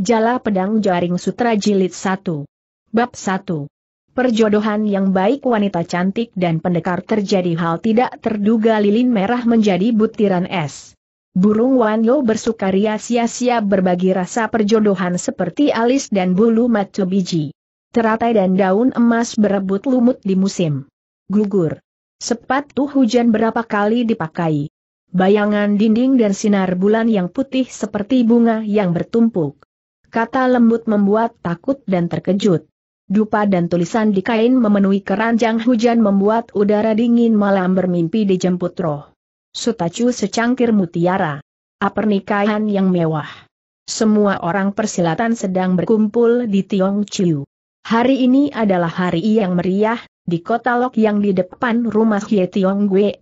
Jala Pedang Jaring Sutra Jilid 1. Bab 1. Perjodohan yang baik wanita cantik dan pendekar terjadi hal tidak terduga lilin merah menjadi butiran es. Burung Wanyo bersukaria sia-sia berbagi rasa perjodohan seperti alis dan bulu mata biji. Teratai dan daun emas berebut lumut di musim. Gugur. Sepatu hujan berapa kali dipakai. Bayangan dinding dan sinar bulan yang putih seperti bunga yang bertumpuk kata lembut membuat takut dan terkejut. Dupa dan tulisan di kain memenuhi keranjang hujan membuat udara dingin malam bermimpi dijemput roh. Sutacu secangkir mutiara. A pernikahan yang mewah. Semua orang persilatan sedang berkumpul di Tiong Chiu. Hari ini adalah hari yang meriah, di kota Lok yang di depan rumah Hie Tiong Gwe,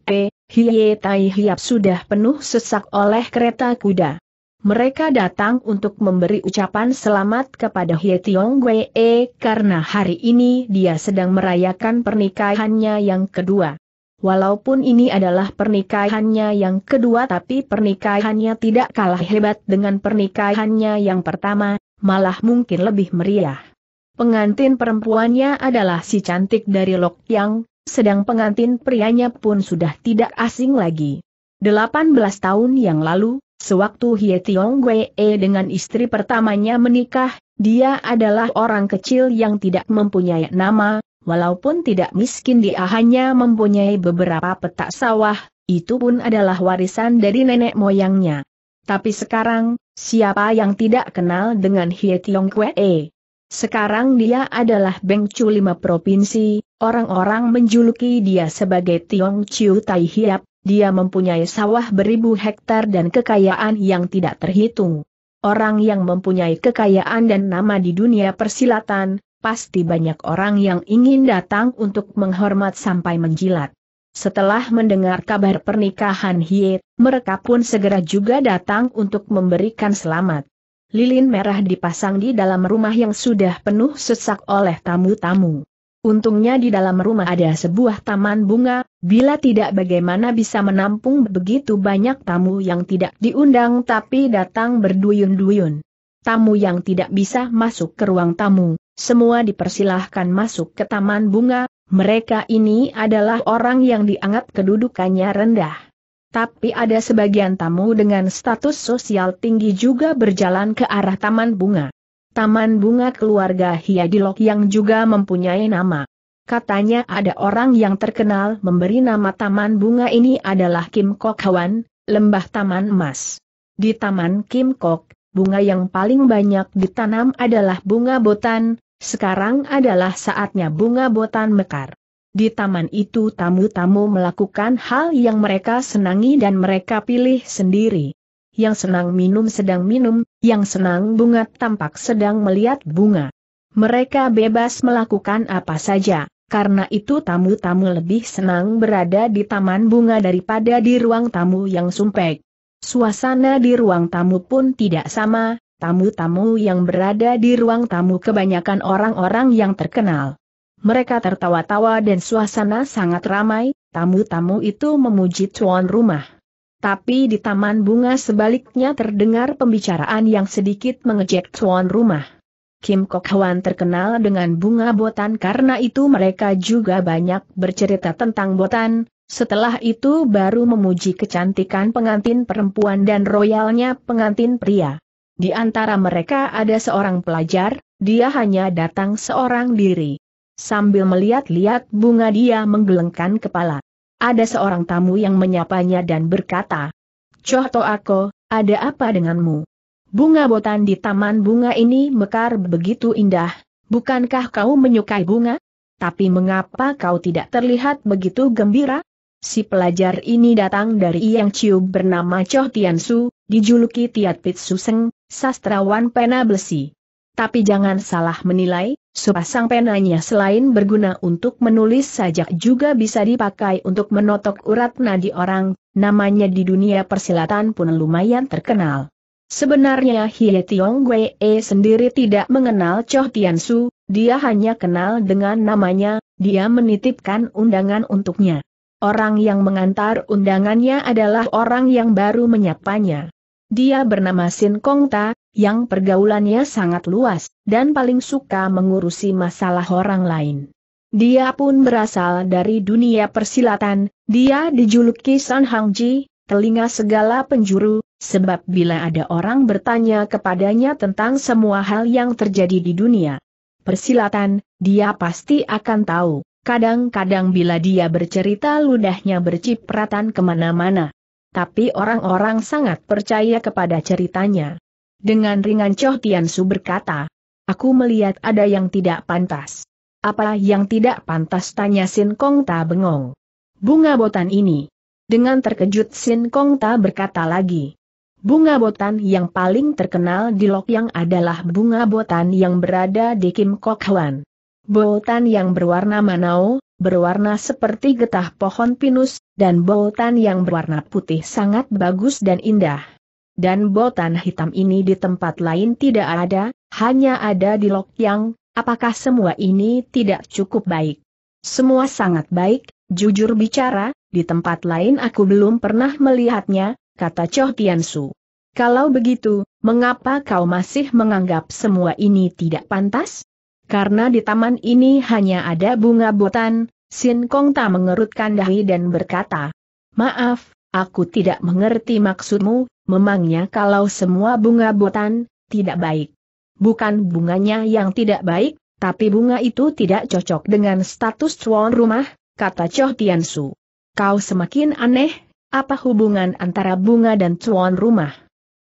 Hie Tai Hiap sudah penuh sesak oleh kereta kuda. Mereka datang untuk memberi ucapan selamat kepada Hye Tiong Wee karena hari ini dia sedang merayakan pernikahannya yang kedua. Walaupun ini adalah pernikahannya yang kedua tapi pernikahannya tidak kalah hebat dengan pernikahannya yang pertama, malah mungkin lebih meriah. Pengantin perempuannya adalah si cantik dari Lok Yang, sedang pengantin prianya pun sudah tidak asing lagi. 18 tahun yang lalu, Sewaktu Hie Tiong Wee dengan istri pertamanya menikah, dia adalah orang kecil yang tidak mempunyai nama, walaupun tidak miskin dia hanya mempunyai beberapa petak sawah, itu pun adalah warisan dari nenek moyangnya. Tapi sekarang, siapa yang tidak kenal dengan Hie Tiong Wee? Sekarang dia adalah Beng Chu lima provinsi, orang-orang menjuluki dia sebagai Tiong Chiu Tai Hiap, dia mempunyai sawah beribu hektar dan kekayaan yang tidak terhitung. Orang yang mempunyai kekayaan dan nama di dunia persilatan, pasti banyak orang yang ingin datang untuk menghormat sampai menjilat. Setelah mendengar kabar pernikahan Hie, mereka pun segera juga datang untuk memberikan selamat. Lilin merah dipasang di dalam rumah yang sudah penuh sesak oleh tamu-tamu. Untungnya di dalam rumah ada sebuah taman bunga, bila tidak bagaimana bisa menampung begitu banyak tamu yang tidak diundang tapi datang berduyun-duyun. Tamu yang tidak bisa masuk ke ruang tamu, semua dipersilahkan masuk ke taman bunga, mereka ini adalah orang yang dianggap kedudukannya rendah. Tapi ada sebagian tamu dengan status sosial tinggi juga berjalan ke arah taman bunga. Taman Bunga Keluarga Hiadilok yang juga mempunyai nama. Katanya ada orang yang terkenal memberi nama Taman Bunga ini adalah Kim Kok Hwan, Lembah Taman Emas. Di Taman Kim Kok, bunga yang paling banyak ditanam adalah bunga botan, sekarang adalah saatnya bunga botan mekar. Di taman itu tamu-tamu melakukan hal yang mereka senangi dan mereka pilih sendiri yang senang minum sedang minum, yang senang bunga tampak sedang melihat bunga. Mereka bebas melakukan apa saja, karena itu tamu-tamu lebih senang berada di taman bunga daripada di ruang tamu yang sumpek. Suasana di ruang tamu pun tidak sama, tamu-tamu yang berada di ruang tamu kebanyakan orang-orang yang terkenal. Mereka tertawa-tawa dan suasana sangat ramai, tamu-tamu itu memuji tuan rumah. Tapi di taman bunga sebaliknya terdengar pembicaraan yang sedikit mengejek tuan rumah. Kim Kok Hwan terkenal dengan bunga botan karena itu mereka juga banyak bercerita tentang botan, setelah itu baru memuji kecantikan pengantin perempuan dan royalnya pengantin pria. Di antara mereka ada seorang pelajar, dia hanya datang seorang diri. Sambil melihat-lihat bunga dia menggelengkan kepala. Ada seorang tamu yang menyapanya dan berkata, Coto aku, ada apa denganmu? Bunga botan di taman bunga ini mekar begitu indah, bukankah kau menyukai bunga? Tapi mengapa kau tidak terlihat begitu gembira? Si pelajar ini datang dari Yang Chiu bernama Choh Su, dijuluki Tiat Pit Suseng, sastrawan pena besi. Tapi jangan salah menilai, sepasang penanya selain berguna untuk menulis sajak juga bisa dipakai untuk menotok urat nadi orang, namanya di dunia persilatan pun lumayan terkenal. Sebenarnya Hie Tiong Wei e sendiri tidak mengenal Choh Tian Su, dia hanya kenal dengan namanya, dia menitipkan undangan untuknya. Orang yang mengantar undangannya adalah orang yang baru menyapanya. Dia bernama Sin Kong Ta, yang pergaulannya sangat luas, dan paling suka mengurusi masalah orang lain. Dia pun berasal dari dunia persilatan, dia dijuluki San Hang Ji, telinga segala penjuru, sebab bila ada orang bertanya kepadanya tentang semua hal yang terjadi di dunia persilatan, dia pasti akan tahu. Kadang-kadang bila dia bercerita ludahnya bercipratan kemana-mana. Tapi orang-orang sangat percaya kepada ceritanya. Dengan ringan Choh Su berkata, Aku melihat ada yang tidak pantas. Apa yang tidak pantas tanya Sin Kong Ta bengong. Bunga botan ini. Dengan terkejut Sin Kong Ta berkata lagi. Bunga botan yang paling terkenal di Lok Yang adalah bunga botan yang berada di Kim Kok Hwan. Botan yang berwarna manau, berwarna seperti getah pohon pinus, dan botan yang berwarna putih sangat bagus dan indah dan botan hitam ini di tempat lain tidak ada, hanya ada di Lok Yang, apakah semua ini tidak cukup baik? Semua sangat baik, jujur bicara, di tempat lain aku belum pernah melihatnya, kata Choh Tiansu. Kalau begitu, mengapa kau masih menganggap semua ini tidak pantas? Karena di taman ini hanya ada bunga botan, Sin Kong tak mengerutkan dahi dan berkata, Maaf, Aku tidak mengerti maksudmu, memangnya kalau semua bunga botan, tidak baik. Bukan bunganya yang tidak baik, tapi bunga itu tidak cocok dengan status tuan rumah, kata Choh Tian Su. Kau semakin aneh, apa hubungan antara bunga dan tuan rumah?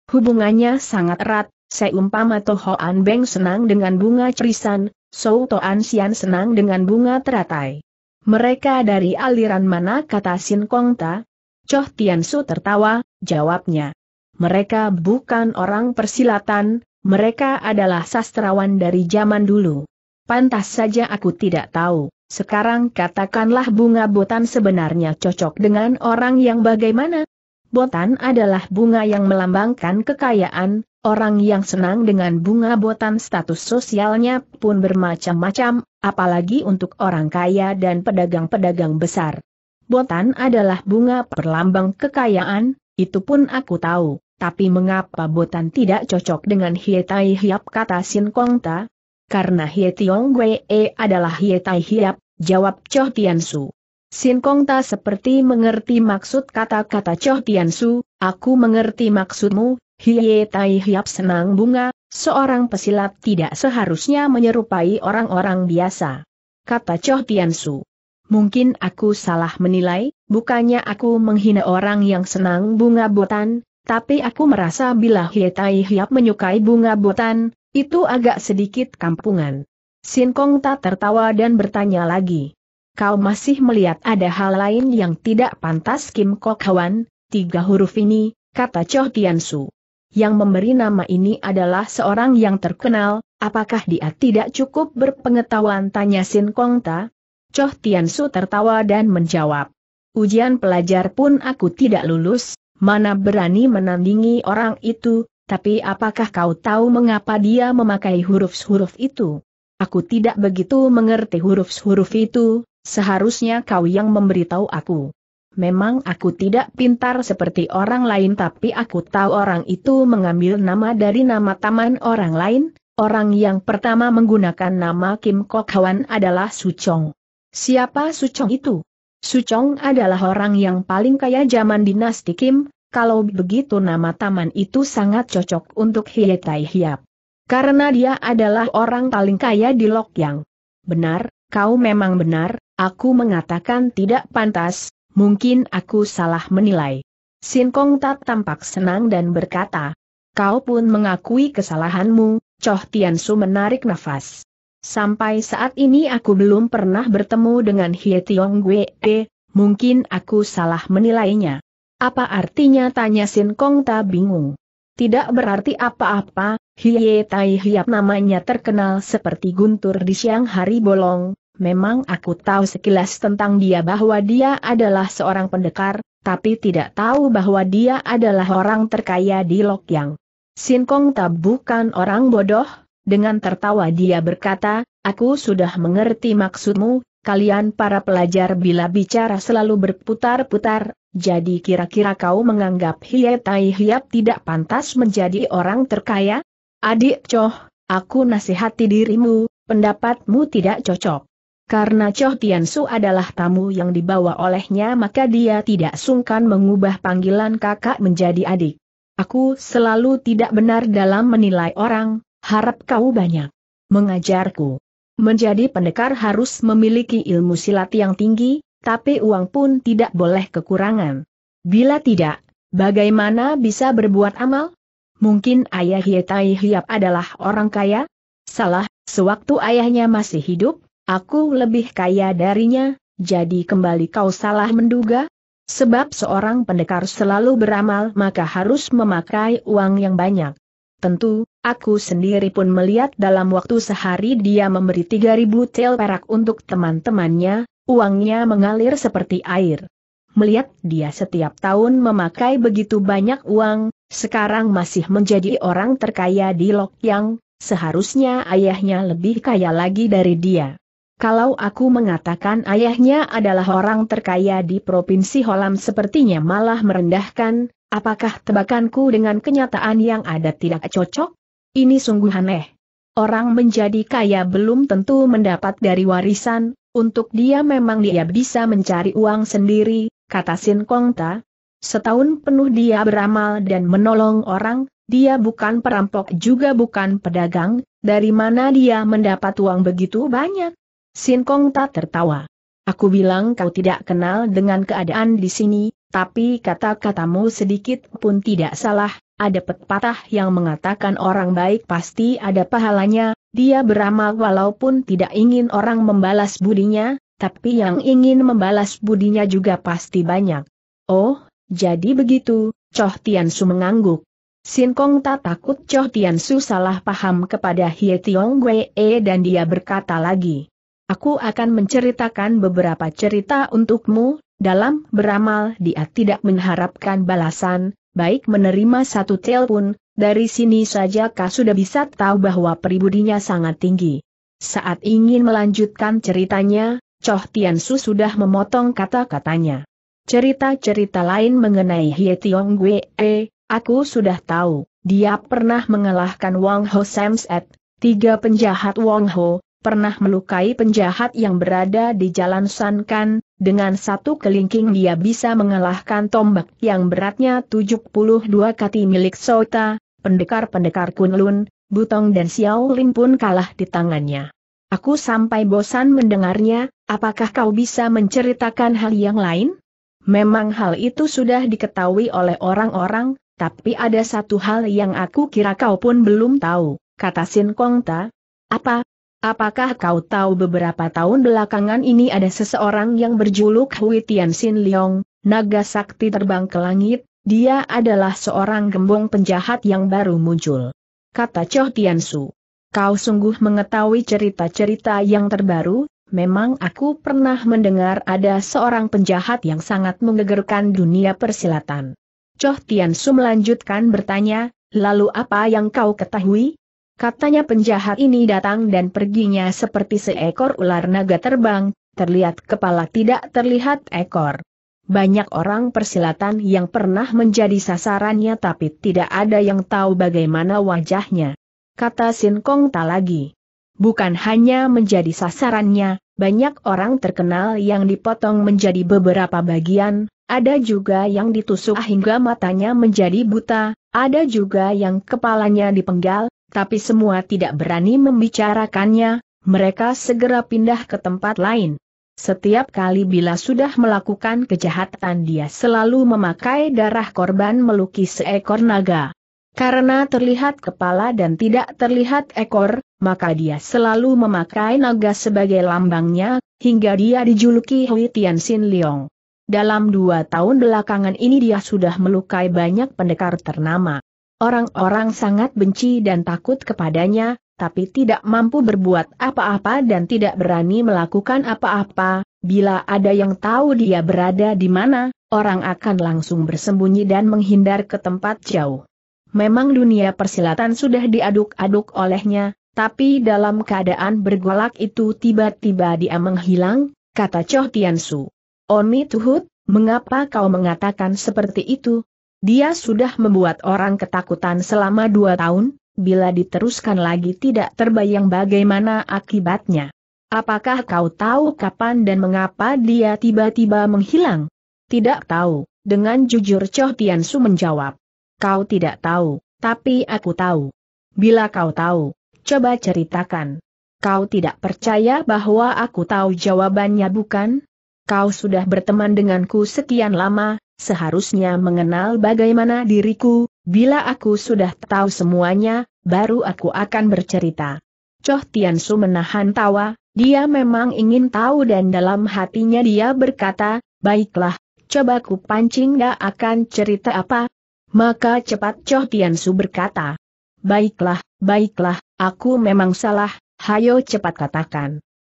Hubungannya sangat erat, seumpama Tohoan Beng senang dengan bunga cerisan, Sou Toan Sian senang dengan bunga teratai. Mereka dari aliran mana kata Sin Kong Ta, Choh Su tertawa, jawabnya. Mereka bukan orang persilatan, mereka adalah sastrawan dari zaman dulu. Pantas saja aku tidak tahu. Sekarang katakanlah bunga botan sebenarnya cocok dengan orang yang bagaimana? Botan adalah bunga yang melambangkan kekayaan, orang yang senang dengan bunga botan status sosialnya pun bermacam-macam, apalagi untuk orang kaya dan pedagang-pedagang besar. Botan adalah bunga perlambang kekayaan, itu pun aku tahu, tapi mengapa Botan tidak cocok dengan Hietai Hiap kata Sin Kong Ta? Karena Hietiong Wei e adalah Hietai Hiap, jawab Choh Tian Su. Sin Kong Ta seperti mengerti maksud kata-kata Choh Tian Su, aku mengerti maksudmu, Hietai Hiap senang bunga, seorang pesilat tidak seharusnya menyerupai orang-orang biasa. Kata Choh Tian Su. Mungkin aku salah menilai, bukannya aku menghina orang yang senang bunga botan, tapi aku merasa bila Hietai Hiap menyukai bunga botan, itu agak sedikit kampungan. Sin Kong tak tertawa dan bertanya lagi. Kau masih melihat ada hal lain yang tidak pantas Kim Kok Hwan, tiga huruf ini, kata Choh Tian Su. Yang memberi nama ini adalah seorang yang terkenal, apakah dia tidak cukup berpengetahuan tanya Sin Kong Ta? Choh Su tertawa dan menjawab. Ujian pelajar pun aku tidak lulus, mana berani menandingi orang itu, tapi apakah kau tahu mengapa dia memakai huruf-huruf itu? Aku tidak begitu mengerti huruf-huruf itu, seharusnya kau yang memberitahu aku. Memang aku tidak pintar seperti orang lain tapi aku tahu orang itu mengambil nama dari nama taman orang lain, orang yang pertama menggunakan nama Kim Kok Hwan adalah Su Chong. Siapa Sucong itu? Sucong adalah orang yang paling kaya zaman dinasti Kim, kalau begitu nama taman itu sangat cocok untuk Tai Hiap. Karena dia adalah orang paling kaya di Lok Yang. Benar, kau memang benar, aku mengatakan tidak pantas, mungkin aku salah menilai. Sin Kong tak tampak senang dan berkata, kau pun mengakui kesalahanmu, Choh Tian Su menarik nafas. Sampai saat ini aku belum pernah bertemu dengan Hie Tiong Gue, eh, mungkin aku salah menilainya. Apa artinya tanya Sin Kong Ta bingung. Tidak berarti apa-apa, Hie Tai Hiap namanya terkenal seperti guntur di siang hari bolong, memang aku tahu sekilas tentang dia bahwa dia adalah seorang pendekar, tapi tidak tahu bahwa dia adalah orang terkaya di Lokyang. Sin Kong Ta bukan orang bodoh, dengan tertawa dia berkata, aku sudah mengerti maksudmu, kalian para pelajar bila bicara selalu berputar-putar, jadi kira-kira kau menganggap Hiye Hietai Hiap tidak pantas menjadi orang terkaya? Adik Coh, aku nasihati dirimu, pendapatmu tidak cocok. Karena Choh Su adalah tamu yang dibawa olehnya maka dia tidak sungkan mengubah panggilan kakak menjadi adik. Aku selalu tidak benar dalam menilai orang, Harap kau banyak mengajarku. Menjadi pendekar harus memiliki ilmu silat yang tinggi, tapi uang pun tidak boleh kekurangan. Bila tidak, bagaimana bisa berbuat amal? Mungkin ayah Hietai Hiap adalah orang kaya? Salah, sewaktu ayahnya masih hidup, aku lebih kaya darinya, jadi kembali kau salah menduga? Sebab seorang pendekar selalu beramal maka harus memakai uang yang banyak. Tentu, aku sendiri pun melihat dalam waktu sehari dia memberi 3000 tel perak untuk teman-temannya, uangnya mengalir seperti air. Melihat dia setiap tahun memakai begitu banyak uang, sekarang masih menjadi orang terkaya di Lokyang, seharusnya ayahnya lebih kaya lagi dari dia. Kalau aku mengatakan ayahnya adalah orang terkaya di Provinsi Holam sepertinya malah merendahkan, Apakah tebakanku dengan kenyataan yang ada tidak cocok? Ini sungguh aneh. Orang menjadi kaya belum tentu mendapat dari warisan, untuk dia memang dia bisa mencari uang sendiri, kata Sin Kong Ta. Setahun penuh dia beramal dan menolong orang, dia bukan perampok juga bukan pedagang, dari mana dia mendapat uang begitu banyak? Sin Kong Ta tertawa. Aku bilang kau tidak kenal dengan keadaan di sini, tapi kata-katamu sedikit pun tidak salah, ada pepatah yang mengatakan orang baik pasti ada pahalanya, dia beramal walaupun tidak ingin orang membalas budinya, tapi yang ingin membalas budinya juga pasti banyak. Oh, jadi begitu, Choh Tian Su mengangguk. Sin Kong tak takut Choh Tian Su salah paham kepada Hie Tiong Wei e dan dia berkata lagi. Aku akan menceritakan beberapa cerita untukmu, dalam beramal dia tidak mengharapkan balasan, baik menerima satu telpon dari sini saja kau sudah bisa tahu bahwa peribudinya sangat tinggi. Saat ingin melanjutkan ceritanya, Choh Su sudah memotong kata-katanya. Cerita-cerita lain mengenai Hie Tiong eh, aku sudah tahu, dia pernah mengalahkan Wang Ho Samset, tiga penjahat Wang Ho, pernah melukai penjahat yang berada di Jalan Sankan, dengan satu kelingking dia bisa mengalahkan tombak yang beratnya 72 kati milik Sota, pendekar-pendekar Kunlun, Butong dan Xiao Lin pun kalah di tangannya. Aku sampai bosan mendengarnya, apakah kau bisa menceritakan hal yang lain? Memang hal itu sudah diketahui oleh orang-orang, tapi ada satu hal yang aku kira kau pun belum tahu, kata Sin Kong Ta. Apa? Apakah kau tahu beberapa tahun belakangan ini ada seseorang yang berjuluk Hui Sin Liong, naga sakti terbang ke langit, dia adalah seorang gembong penjahat yang baru muncul. Kata Choh Su. Kau sungguh mengetahui cerita-cerita yang terbaru, memang aku pernah mendengar ada seorang penjahat yang sangat menggegerkan dunia persilatan. Choh Su melanjutkan bertanya, lalu apa yang kau ketahui? Katanya penjahat ini datang dan perginya seperti seekor ular naga terbang, terlihat kepala tidak terlihat ekor. Banyak orang persilatan yang pernah menjadi sasarannya tapi tidak ada yang tahu bagaimana wajahnya. Kata Sin Kong tak lagi. Bukan hanya menjadi sasarannya, banyak orang terkenal yang dipotong menjadi beberapa bagian, ada juga yang ditusuk hingga matanya menjadi buta, ada juga yang kepalanya dipenggal, tapi semua tidak berani membicarakannya, mereka segera pindah ke tempat lain. Setiap kali bila sudah melakukan kejahatan dia selalu memakai darah korban melukis seekor naga. Karena terlihat kepala dan tidak terlihat ekor, maka dia selalu memakai naga sebagai lambangnya, hingga dia dijuluki Hui Xin Liang. Dalam dua tahun belakangan ini dia sudah melukai banyak pendekar ternama. Orang-orang sangat benci dan takut kepadanya, tapi tidak mampu berbuat apa-apa dan tidak berani melakukan apa-apa. Bila ada yang tahu dia berada di mana, orang akan langsung bersembunyi dan menghindar ke tempat jauh. Memang dunia persilatan sudah diaduk-aduk olehnya, tapi dalam keadaan bergolak itu tiba-tiba dia menghilang, kata Choh Su. Oni Tuhut, mengapa kau mengatakan seperti itu, dia sudah membuat orang ketakutan selama dua tahun, bila diteruskan lagi tidak terbayang bagaimana akibatnya. Apakah kau tahu kapan dan mengapa dia tiba-tiba menghilang? Tidak tahu, dengan jujur Choh Su menjawab. Kau tidak tahu, tapi aku tahu. Bila kau tahu, coba ceritakan. Kau tidak percaya bahwa aku tahu jawabannya bukan? Kau sudah berteman denganku sekian lama, seharusnya mengenal bagaimana diriku, bila aku sudah tahu semuanya, baru aku akan bercerita. Choh Tiansu menahan tawa, dia memang ingin tahu dan dalam hatinya dia berkata, baiklah, coba ku pancing gak akan cerita apa. Maka cepat Choh Tiansu berkata, baiklah, baiklah, aku memang salah, hayo cepat katakan.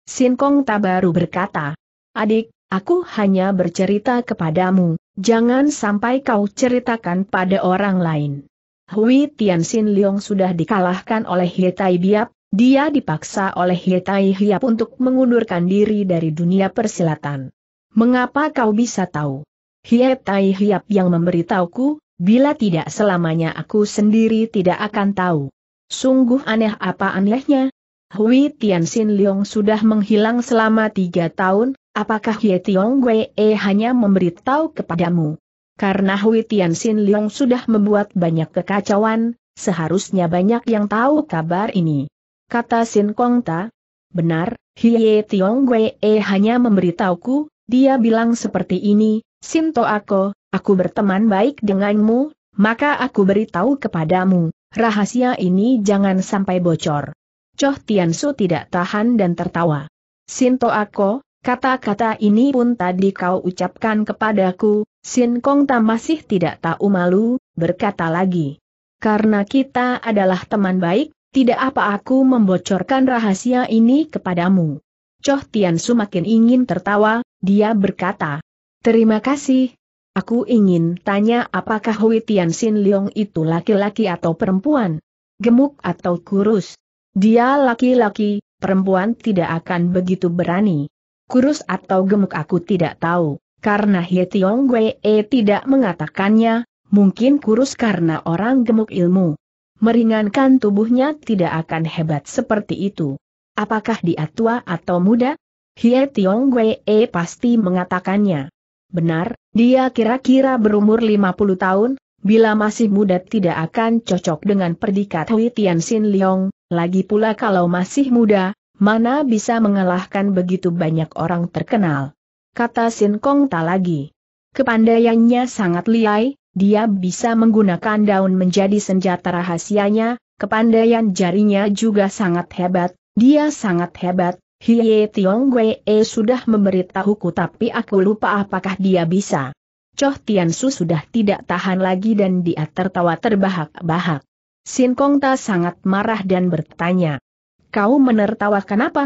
Sin Kong Tabaru berkata, adik, aku hanya bercerita kepadamu, Jangan sampai kau ceritakan pada orang lain. Hui Tianxin Leong sudah dikalahkan oleh Hetai Biap, dia dipaksa oleh Hetai Hiap untuk mengundurkan diri dari dunia persilatan. Mengapa kau bisa tahu? Tai Hiap yang memberitahuku, bila tidak selamanya aku sendiri tidak akan tahu. Sungguh aneh apa anehnya? Hui Tianxin Leong sudah menghilang selama tiga tahun, Apakah Ye Tiong Wei e hanya memberitahu kepadamu? Karena Hui Tian Sin Leong sudah membuat banyak kekacauan, seharusnya banyak yang tahu kabar ini. Kata Xin Kong Ta, benar, Ye Tiong Wei e hanya memberitahuku, dia bilang seperti ini, Sin To Ako, aku berteman baik denganmu, maka aku beritahu kepadamu, rahasia ini jangan sampai bocor. Choh Tian Su tidak tahan dan tertawa. Sinto Ako, Kata-kata ini pun tadi kau ucapkan kepadaku, Sin Kong Tam masih tidak tahu malu, berkata lagi. Karena kita adalah teman baik, tidak apa aku membocorkan rahasia ini kepadamu. Choh Tian Su makin ingin tertawa, dia berkata. Terima kasih. Aku ingin tanya apakah Hui Tian Sin Leong itu laki-laki atau perempuan? Gemuk atau kurus? Dia laki-laki, perempuan tidak akan begitu berani kurus atau gemuk aku tidak tahu, karena He Tiong Wee eh, tidak mengatakannya, mungkin kurus karena orang gemuk ilmu. Meringankan tubuhnya tidak akan hebat seperti itu. Apakah dia tua atau muda? Hye Tiong Wee eh, pasti mengatakannya. Benar, dia kira-kira berumur 50 tahun, bila masih muda tidak akan cocok dengan predikat Hui Tian Sin Leong, lagi pula kalau masih muda, mana bisa mengalahkan begitu banyak orang terkenal. Kata Sin Kong tak lagi. Kepandaiannya sangat liai, dia bisa menggunakan daun menjadi senjata rahasianya, kepandaian jarinya juga sangat hebat, dia sangat hebat, Hiye Tiong Wei e sudah memberitahuku tapi aku lupa apakah dia bisa. Choh Tian Su sudah tidak tahan lagi dan dia tertawa terbahak-bahak. Sin Kong Ta sangat marah dan bertanya, Kau menertawakan apa?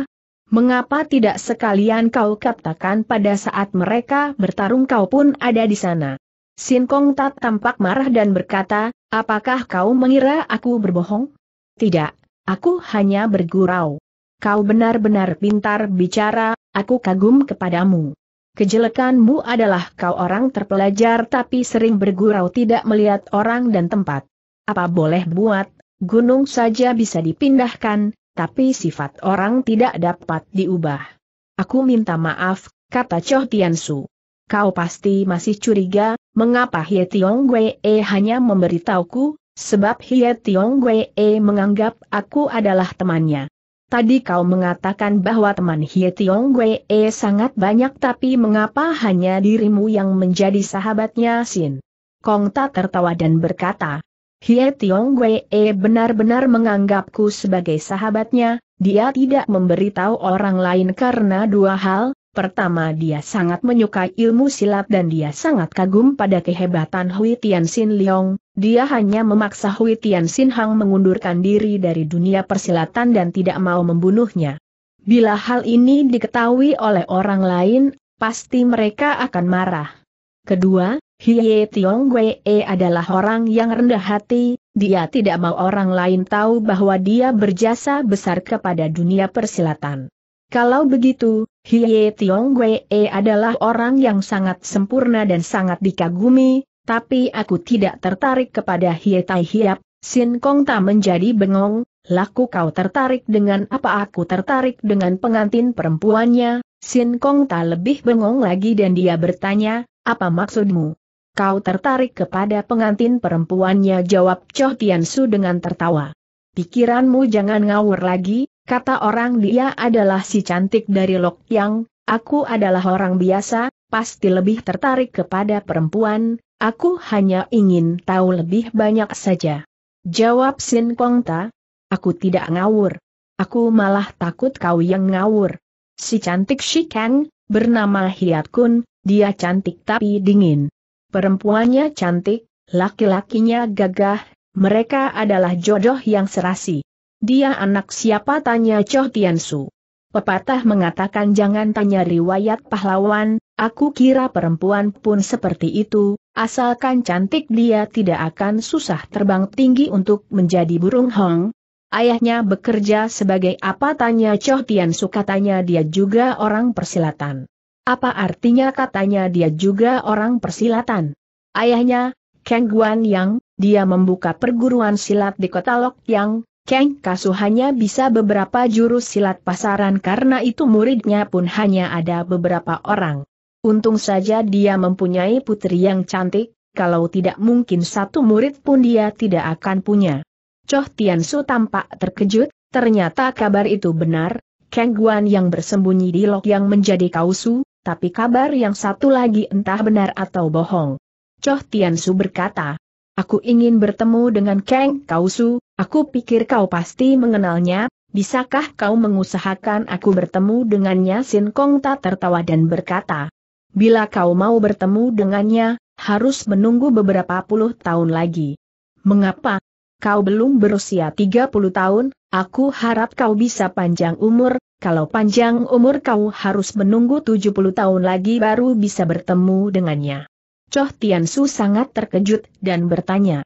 Mengapa tidak sekalian kau katakan pada saat mereka bertarung kau pun ada di sana? Sin Kong Tat tampak marah dan berkata, apakah kau mengira aku berbohong? Tidak, aku hanya bergurau. Kau benar-benar pintar bicara, aku kagum kepadamu. Kejelekanmu adalah kau orang terpelajar tapi sering bergurau tidak melihat orang dan tempat. Apa boleh buat, gunung saja bisa dipindahkan, tapi sifat orang tidak dapat diubah. Aku minta maaf, kata Tian Tiansu. Kau pasti masih curiga, mengapa Hie Tiong e hanya memberitahuku, sebab Hie Tiong e menganggap aku adalah temannya. Tadi kau mengatakan bahwa teman Hie Tiong e sangat banyak tapi mengapa hanya dirimu yang menjadi sahabatnya Sin? Kong Ta tertawa dan berkata, Hie Tiong Wei eh, benar-benar menganggapku sebagai sahabatnya, dia tidak memberitahu orang lain karena dua hal, Pertama dia sangat menyukai ilmu silat dan dia sangat kagum pada kehebatan Hui Tianxin Liong, dia hanya memaksa Hui Tianxin Hang mengundurkan diri dari dunia persilatan dan tidak mau membunuhnya. Bila hal ini diketahui oleh orang lain, pasti mereka akan marah. Kedua, Hiye Tiong Wee adalah orang yang rendah hati, dia tidak mau orang lain tahu bahwa dia berjasa besar kepada dunia persilatan. Kalau begitu, Hiye Tiong Wee adalah orang yang sangat sempurna dan sangat dikagumi, tapi aku tidak tertarik kepada Hiye Tai Hiap, Sin Kong Ta menjadi bengong, laku kau tertarik dengan apa aku tertarik dengan pengantin perempuannya, Sin Kong Ta lebih bengong lagi dan dia bertanya, apa maksudmu? Kau tertarik kepada pengantin perempuannya jawab Choh Tian Su dengan tertawa. Pikiranmu jangan ngawur lagi, kata orang dia adalah si cantik dari Lok Yang, aku adalah orang biasa, pasti lebih tertarik kepada perempuan, aku hanya ingin tahu lebih banyak saja. Jawab Sin Kong Ta, aku tidak ngawur. Aku malah takut kau yang ngawur. Si cantik Shi bernama Hiat Kun, dia cantik tapi dingin. Perempuannya cantik, laki-lakinya gagah, mereka adalah jodoh yang serasi. Dia anak siapa tanya Choh Su. Pepatah mengatakan jangan tanya riwayat pahlawan, aku kira perempuan pun seperti itu, asalkan cantik dia tidak akan susah terbang tinggi untuk menjadi burung hong. Ayahnya bekerja sebagai apa tanya Choh Su katanya dia juga orang persilatan. Apa artinya katanya dia juga orang persilatan? Ayahnya, Kang Guan Yang, dia membuka perguruan silat di kota Lok Yang, Kang Kasu hanya bisa beberapa jurus silat pasaran karena itu muridnya pun hanya ada beberapa orang. Untung saja dia mempunyai putri yang cantik, kalau tidak mungkin satu murid pun dia tidak akan punya. Choh Su tampak terkejut, ternyata kabar itu benar, Kang Guan yang bersembunyi di Lok Yang menjadi Kausu, tapi kabar yang satu lagi entah benar atau bohong. Choh Tian Su berkata, Aku ingin bertemu dengan Kang Kausu, aku pikir kau pasti mengenalnya, bisakah kau mengusahakan aku bertemu dengannya Sin Kong tak tertawa dan berkata, Bila kau mau bertemu dengannya, harus menunggu beberapa puluh tahun lagi. Mengapa, kau belum berusia 30 tahun, aku harap kau bisa panjang umur, kalau panjang umur kau harus menunggu 70 tahun lagi baru bisa bertemu dengannya. Choh Su sangat terkejut dan bertanya.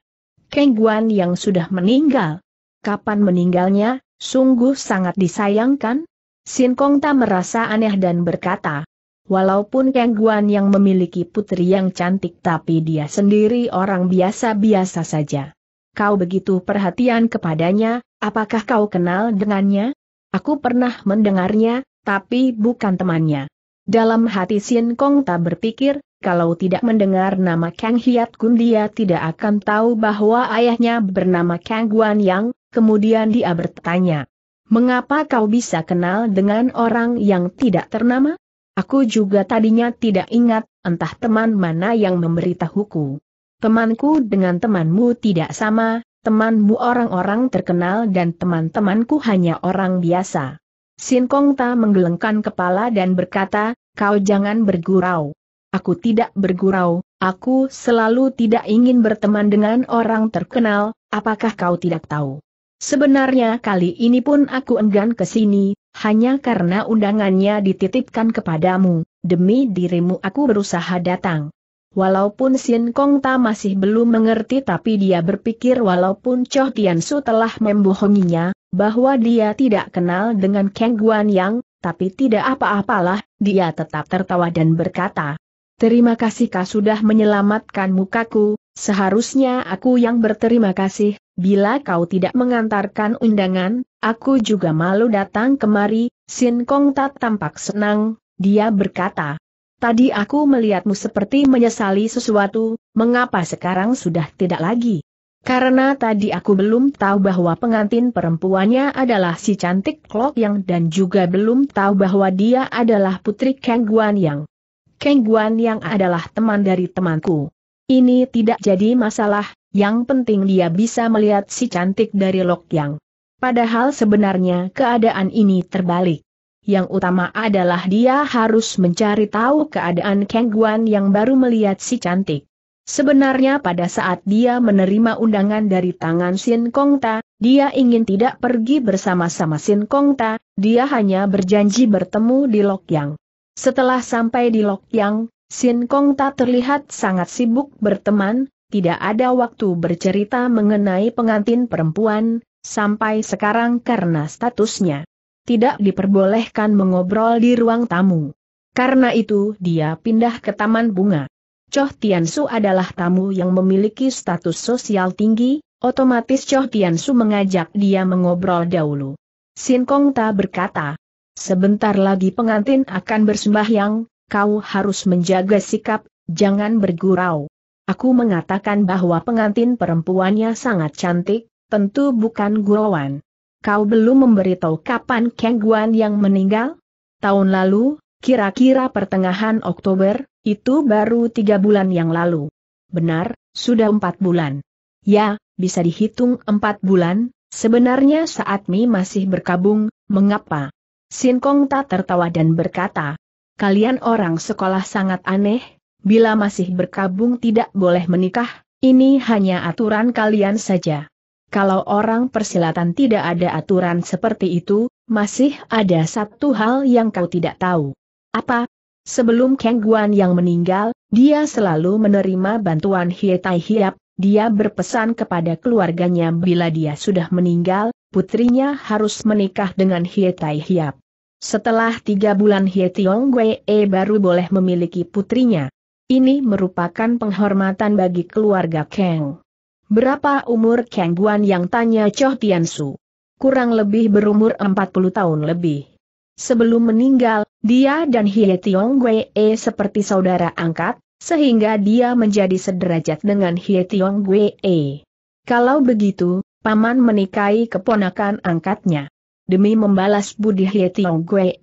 Keng Guan yang sudah meninggal. Kapan meninggalnya, sungguh sangat disayangkan? Sin Kong Ta merasa aneh dan berkata, Walaupun Keng Guan yang memiliki putri yang cantik tapi dia sendiri orang biasa-biasa saja kau begitu perhatian kepadanya, apakah kau kenal dengannya? Aku pernah mendengarnya, tapi bukan temannya. Dalam hati Sin Kong tak berpikir, kalau tidak mendengar nama Kang Hiat Kun dia tidak akan tahu bahwa ayahnya bernama Kang Guan Yang, kemudian dia bertanya. Mengapa kau bisa kenal dengan orang yang tidak ternama? Aku juga tadinya tidak ingat, entah teman mana yang memberitahuku. Temanku dengan temanmu tidak sama, temanmu orang-orang terkenal dan teman-temanku hanya orang biasa. Sin Kong Ta menggelengkan kepala dan berkata, kau jangan bergurau. Aku tidak bergurau, aku selalu tidak ingin berteman dengan orang terkenal, apakah kau tidak tahu? Sebenarnya kali ini pun aku enggan ke sini, hanya karena undangannya dititipkan kepadamu, demi dirimu aku berusaha datang. Walaupun Sin Kong Ta masih belum mengerti tapi dia berpikir walaupun Choh Tian Su telah membohonginya, bahwa dia tidak kenal dengan Kang Guan Yang, tapi tidak apa-apalah, dia tetap tertawa dan berkata, Terima kasih kau sudah menyelamatkan mukaku, seharusnya aku yang berterima kasih, bila kau tidak mengantarkan undangan, aku juga malu datang kemari, Sin Kong Ta tampak senang, dia berkata. Tadi aku melihatmu seperti menyesali sesuatu, mengapa sekarang sudah tidak lagi? Karena tadi aku belum tahu bahwa pengantin perempuannya adalah si cantik Klok Yang dan juga belum tahu bahwa dia adalah putri Kang Guan Yang. Kang Guan Yang adalah teman dari temanku. Ini tidak jadi masalah, yang penting dia bisa melihat si cantik dari Lok Yang. Padahal sebenarnya keadaan ini terbalik. Yang utama adalah dia harus mencari tahu keadaan Kang Guan yang baru melihat si cantik. Sebenarnya pada saat dia menerima undangan dari tangan Sin Kong Ta, dia ingin tidak pergi bersama-sama Sin Kong Ta, dia hanya berjanji bertemu di Lokyang. Setelah sampai di Lokyang, Sin Kong Ta terlihat sangat sibuk berteman, tidak ada waktu bercerita mengenai pengantin perempuan, sampai sekarang karena statusnya tidak diperbolehkan mengobrol di ruang tamu. Karena itu dia pindah ke taman bunga. Choh Tiansu adalah tamu yang memiliki status sosial tinggi, otomatis Choh Tiansu mengajak dia mengobrol dahulu. Sin Kong Ta berkata, sebentar lagi pengantin akan bersembahyang, kau harus menjaga sikap, jangan bergurau. Aku mengatakan bahwa pengantin perempuannya sangat cantik, tentu bukan gurauan. Kau belum memberitahu kapan Kang Guan yang meninggal? Tahun lalu, kira-kira pertengahan Oktober, itu baru tiga bulan yang lalu. Benar, sudah empat bulan. Ya, bisa dihitung empat bulan, sebenarnya saat Mi masih berkabung, mengapa? Sin Kong tak tertawa dan berkata, kalian orang sekolah sangat aneh, bila masih berkabung tidak boleh menikah, ini hanya aturan kalian saja. Kalau orang persilatan tidak ada aturan seperti itu, masih ada satu hal yang kau tidak tahu. Apa? Sebelum Kang Guan yang meninggal, dia selalu menerima bantuan Hie Tai Hiap, dia berpesan kepada keluarganya bila dia sudah meninggal, putrinya harus menikah dengan Hie Tai Hiap. Setelah tiga bulan Hie Tiong Wei e baru boleh memiliki putrinya. Ini merupakan penghormatan bagi keluarga Kang. Berapa umur Kang Guan yang tanya Choh Tian Su? Kurang lebih berumur 40 tahun lebih. Sebelum meninggal, dia dan Hie Tiong Wei seperti saudara angkat, sehingga dia menjadi sederajat dengan Hie Tiong Wei. Kalau begitu, paman menikahi keponakan angkatnya. Demi membalas budi Hie Tiong Wei,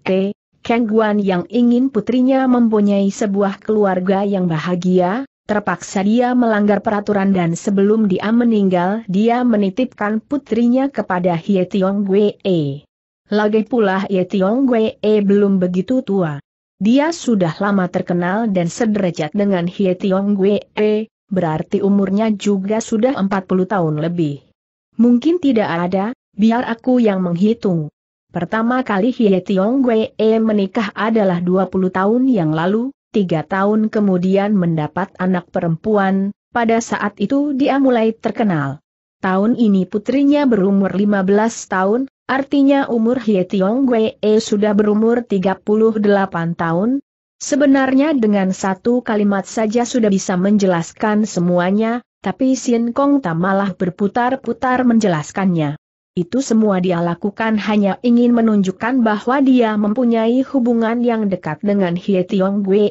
Kang Guan yang ingin putrinya mempunyai sebuah keluarga yang bahagia, Terpaksa dia melanggar peraturan dan sebelum dia meninggal dia menitipkan putrinya kepada Hye Tiong Gue. E. Lagi pula Hye Tiong Gue e belum begitu tua. Dia sudah lama terkenal dan sederajat dengan Hye Tiong Gue, e, berarti umurnya juga sudah 40 tahun lebih. Mungkin tidak ada, biar aku yang menghitung. Pertama kali Hye Tiong Gue menikah adalah 20 tahun yang lalu, tiga tahun kemudian mendapat anak perempuan, pada saat itu dia mulai terkenal. Tahun ini putrinya berumur 15 tahun, artinya umur Hye Tiong Wee sudah berumur 38 tahun. Sebenarnya dengan satu kalimat saja sudah bisa menjelaskan semuanya, tapi Xin Kong tak malah berputar-putar menjelaskannya. Itu semua dia lakukan hanya ingin menunjukkan bahwa dia mempunyai hubungan yang dekat dengan Hie Tiong Gue.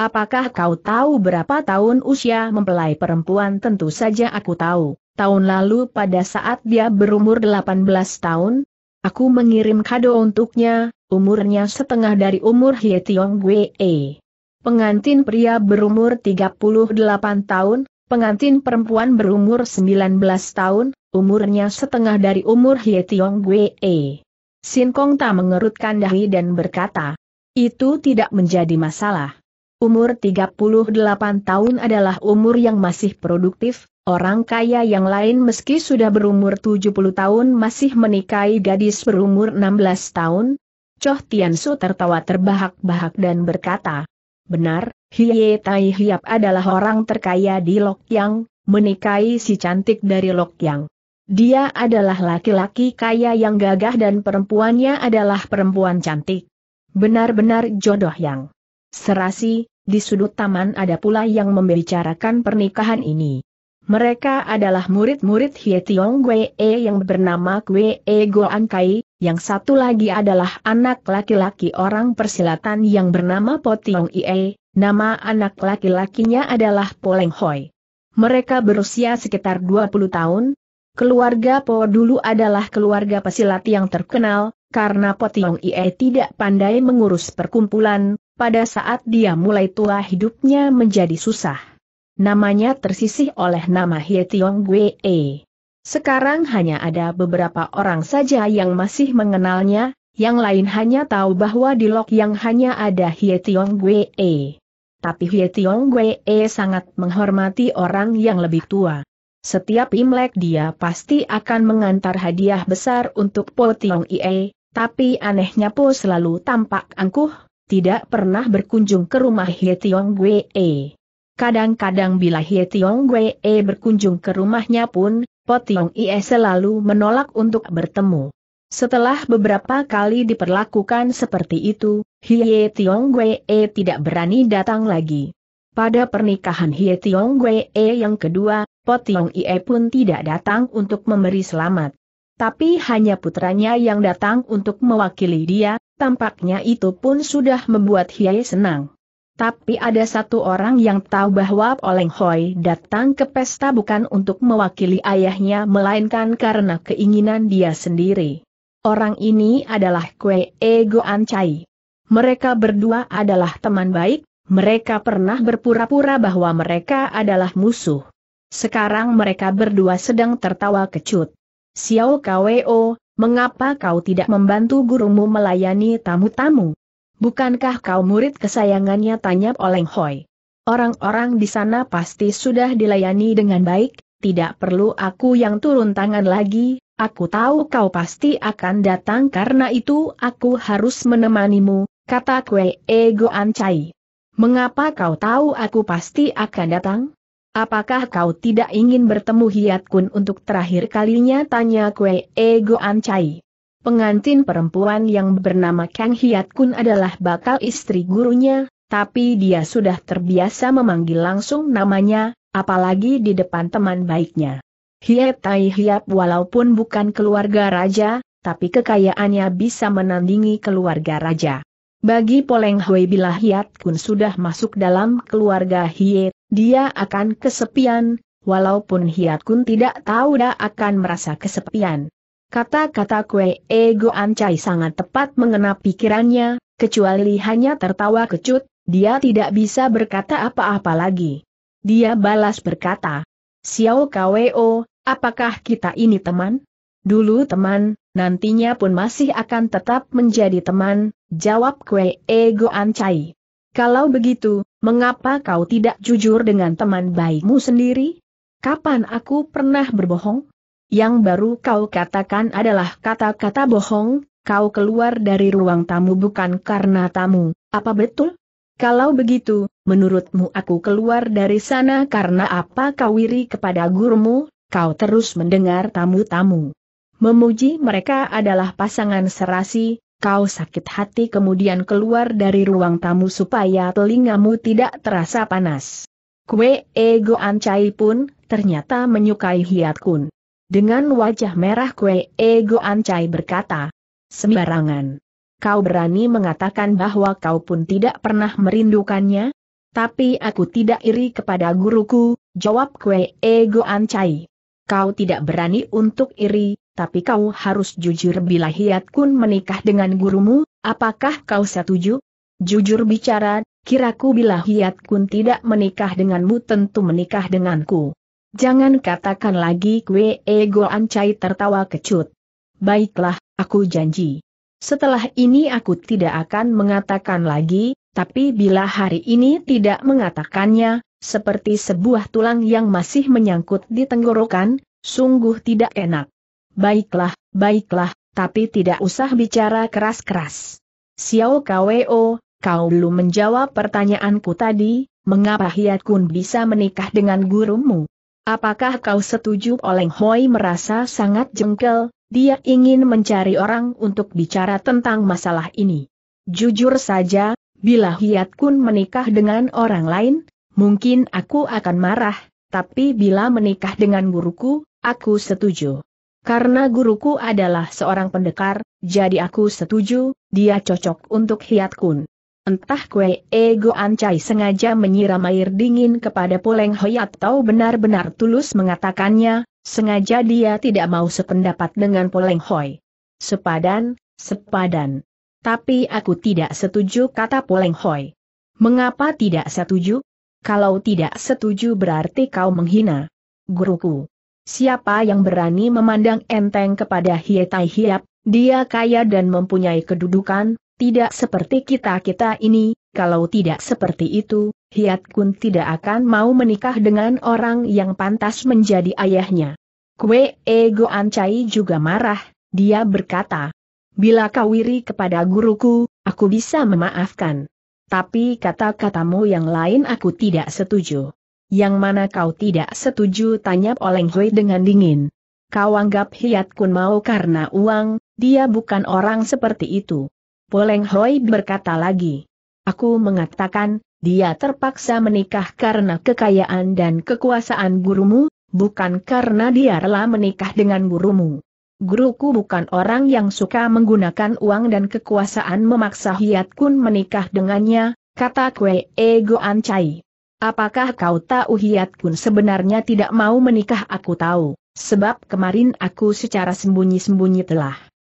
Apakah kau tahu berapa tahun usia mempelai perempuan? Tentu saja aku tahu. Tahun lalu pada saat dia berumur 18 tahun, aku mengirim kado untuknya, umurnya setengah dari umur Hie Tiong Gue. Pengantin pria berumur 38 tahun, Pengantin perempuan berumur 19 tahun, umurnya setengah dari umur Hye Tiong Gue. Sin Kong Ta mengerutkan dahi dan berkata, itu tidak menjadi masalah. Umur 38 tahun adalah umur yang masih produktif, orang kaya yang lain meski sudah berumur 70 tahun masih menikahi gadis berumur 16 tahun. Choh Su tertawa terbahak-bahak dan berkata, Benar, Hiye Tai Hiap adalah orang terkaya di Lokyang, menikahi si cantik dari Lokyang. Dia adalah laki-laki kaya yang gagah dan perempuannya adalah perempuan cantik. Benar-benar jodoh yang serasi, di sudut taman ada pula yang membicarakan pernikahan ini. Mereka adalah murid-murid Hie Tiong Gue e yang bernama Gwee Goan Kai, yang satu lagi adalah anak laki-laki orang persilatan yang bernama Potiong Ie, Nama anak laki-lakinya adalah Poleng Hoi. Mereka berusia sekitar 20 tahun. Keluarga Po dulu adalah keluarga pesilat yang terkenal, karena Po Tiong Ie tidak pandai mengurus perkumpulan, pada saat dia mulai tua hidupnya menjadi susah. Namanya tersisih oleh nama Hie Tiong Gwee. Sekarang hanya ada beberapa orang saja yang masih mengenalnya, yang lain hanya tahu bahwa di Lok Yang hanya ada Hie Tiong Gwee tapi Hye Tiong Wee sangat menghormati orang yang lebih tua. Setiap Imlek dia pasti akan mengantar hadiah besar untuk Po Tiong Ie, tapi anehnya Po selalu tampak angkuh, tidak pernah berkunjung ke rumah Hye Tiong Wee. Kadang-kadang bila Hye Tiong Wee berkunjung ke rumahnya pun, Po Tiong Ie selalu menolak untuk bertemu. Setelah beberapa kali diperlakukan seperti itu, Hie E tidak berani datang lagi. Pada pernikahan Hie E yang kedua, Po Tiong Ie pun tidak datang untuk memberi selamat. Tapi hanya putranya yang datang untuk mewakili dia, tampaknya itu pun sudah membuat Hie senang. Tapi ada satu orang yang tahu bahwa Oleng Hoi datang ke pesta bukan untuk mewakili ayahnya melainkan karena keinginan dia sendiri. Orang ini adalah Kue E Ancai. Mereka berdua adalah teman baik, mereka pernah berpura-pura bahwa mereka adalah musuh. Sekarang mereka berdua sedang tertawa kecut. Xiao Kweo, mengapa kau tidak membantu gurumu melayani tamu-tamu? Bukankah kau murid kesayangannya tanya oleh Hoi. Orang-orang di sana pasti sudah dilayani dengan baik, tidak perlu aku yang turun tangan lagi, aku tahu kau pasti akan datang karena itu aku harus menemanimu, kata Kue Ego Ancai. Mengapa kau tahu aku pasti akan datang? Apakah kau tidak ingin bertemu Hiat Kun untuk terakhir kalinya tanya Kue Ego Ancai. Pengantin perempuan yang bernama Kang Hiat Kun adalah bakal istri gurunya, tapi dia sudah terbiasa memanggil langsung namanya, apalagi di depan teman baiknya. Hiat Tai Hiap walaupun bukan keluarga raja, tapi kekayaannya bisa menandingi keluarga raja. Bagi Poleng Hui bila Hiat Kun sudah masuk dalam keluarga Hiat, dia akan kesepian, walaupun Hiat Kun tidak tahu dia akan merasa kesepian. Kata-kata kue ego Ancai sangat tepat mengena pikirannya, kecuali hanya tertawa kecut, dia tidak bisa berkata apa-apa lagi. Dia balas berkata, Xiao Kweo, apakah kita ini teman? Dulu teman, nantinya pun masih akan tetap menjadi teman, jawab Kue Ego Ancai. Kalau begitu, mengapa kau tidak jujur dengan teman baikmu sendiri? Kapan aku pernah berbohong? Yang baru kau katakan adalah kata-kata bohong, kau keluar dari ruang tamu bukan karena tamu, apa betul? Kalau begitu, menurutmu aku keluar dari sana karena apa kau iri kepada gurumu, kau terus mendengar tamu-tamu memuji mereka adalah pasangan serasi, kau sakit hati kemudian keluar dari ruang tamu supaya telingamu tidak terasa panas. Kue Ego Ancai pun, ternyata menyukai Hiat Kun. Dengan wajah merah Kue Ego Ancai berkata, sembarangan. Kau berani mengatakan bahwa kau pun tidak pernah merindukannya? Tapi aku tidak iri kepada guruku, jawab Kue Ego Ancai. Kau tidak berani untuk iri, tapi kau harus jujur bila Hiat Kun menikah dengan gurumu, apakah kau setuju? Jujur bicara, kiraku bila Hiat Kun tidak menikah denganmu tentu menikah denganku. Jangan katakan lagi kue ego ancai tertawa kecut. Baiklah, aku janji. Setelah ini aku tidak akan mengatakan lagi, tapi bila hari ini tidak mengatakannya, seperti sebuah tulang yang masih menyangkut di tenggorokan, sungguh tidak enak. Baiklah, baiklah, tapi tidak usah bicara keras-keras. Xiao Kweo, kau belum menjawab pertanyaanku tadi, mengapa Hiat Kun bisa menikah dengan gurumu? Apakah kau setuju Oleng Hoi merasa sangat jengkel, dia ingin mencari orang untuk bicara tentang masalah ini. Jujur saja, bila Hiat Kun menikah dengan orang lain, mungkin aku akan marah, tapi bila menikah dengan guruku, aku setuju. Karena guruku adalah seorang pendekar, jadi aku setuju, dia cocok untuk Hiat Kun. Entah kue ego ancai sengaja menyiram air dingin kepada Poleng Hoi atau benar-benar tulus mengatakannya, sengaja dia tidak mau sependapat dengan Poleng Hoi. Sepadan, sepadan. Tapi aku tidak setuju kata Poleng Hoi. Mengapa tidak setuju? Kalau tidak setuju berarti kau menghina. Guruku. Siapa yang berani memandang enteng kepada Hietai Hiap, dia kaya dan mempunyai kedudukan, tidak seperti kita-kita ini, kalau tidak seperti itu, Hiat Kun tidak akan mau menikah dengan orang yang pantas menjadi ayahnya. Kue Ego Ancai juga marah, dia berkata, Bila kau iri kepada guruku, aku bisa memaafkan. Tapi kata-katamu yang lain aku tidak setuju. Yang mana kau tidak setuju tanya Oleng Hui dengan dingin. Kau anggap Hiat Kun mau karena uang, dia bukan orang seperti itu. Poleng Hoi berkata lagi. Aku mengatakan, dia terpaksa menikah karena kekayaan dan kekuasaan gurumu, bukan karena dia rela menikah dengan gurumu. Guruku bukan orang yang suka menggunakan uang dan kekuasaan memaksa Hiat Kun menikah dengannya, kata Kwe Ego Ancai. Apakah kau tahu Hiat Kun sebenarnya tidak mau menikah aku tahu, sebab kemarin aku secara sembunyi-sembunyi telah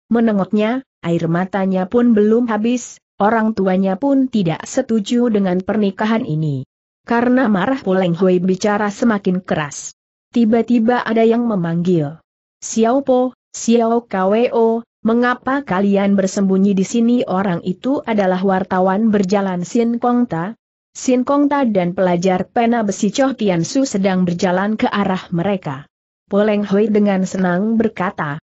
menengoknya, air matanya pun belum habis, orang tuanya pun tidak setuju dengan pernikahan ini. Karena marah Poleng Hui bicara semakin keras. Tiba-tiba ada yang memanggil. Xiao Po, Xiao Kweo, mengapa kalian bersembunyi di sini orang itu adalah wartawan berjalan Sin Kong Ta, Sin Kong Ta dan pelajar pena besi Choh Tian Su sedang berjalan ke arah mereka. Poleng Hui dengan senang berkata,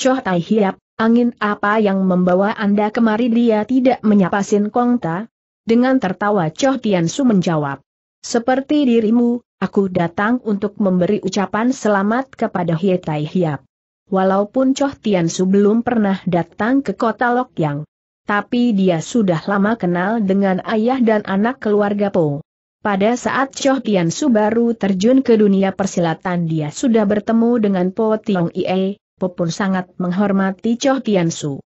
Choh Tai Hiap, angin apa yang membawa Anda kemari dia tidak menyapa Sin Kong Ta? Dengan tertawa Choh Tian Su menjawab, Seperti dirimu, aku datang untuk memberi ucapan selamat kepada Hie Tai Hiap. Walaupun Choh Tian Su belum pernah datang ke kota Lok Yang tapi dia sudah lama kenal dengan ayah dan anak keluarga Po. Pada saat Choh Tian Su baru terjun ke dunia persilatan dia sudah bertemu dengan Po Tiong Ie, Po pun sangat menghormati Choh Tian Su.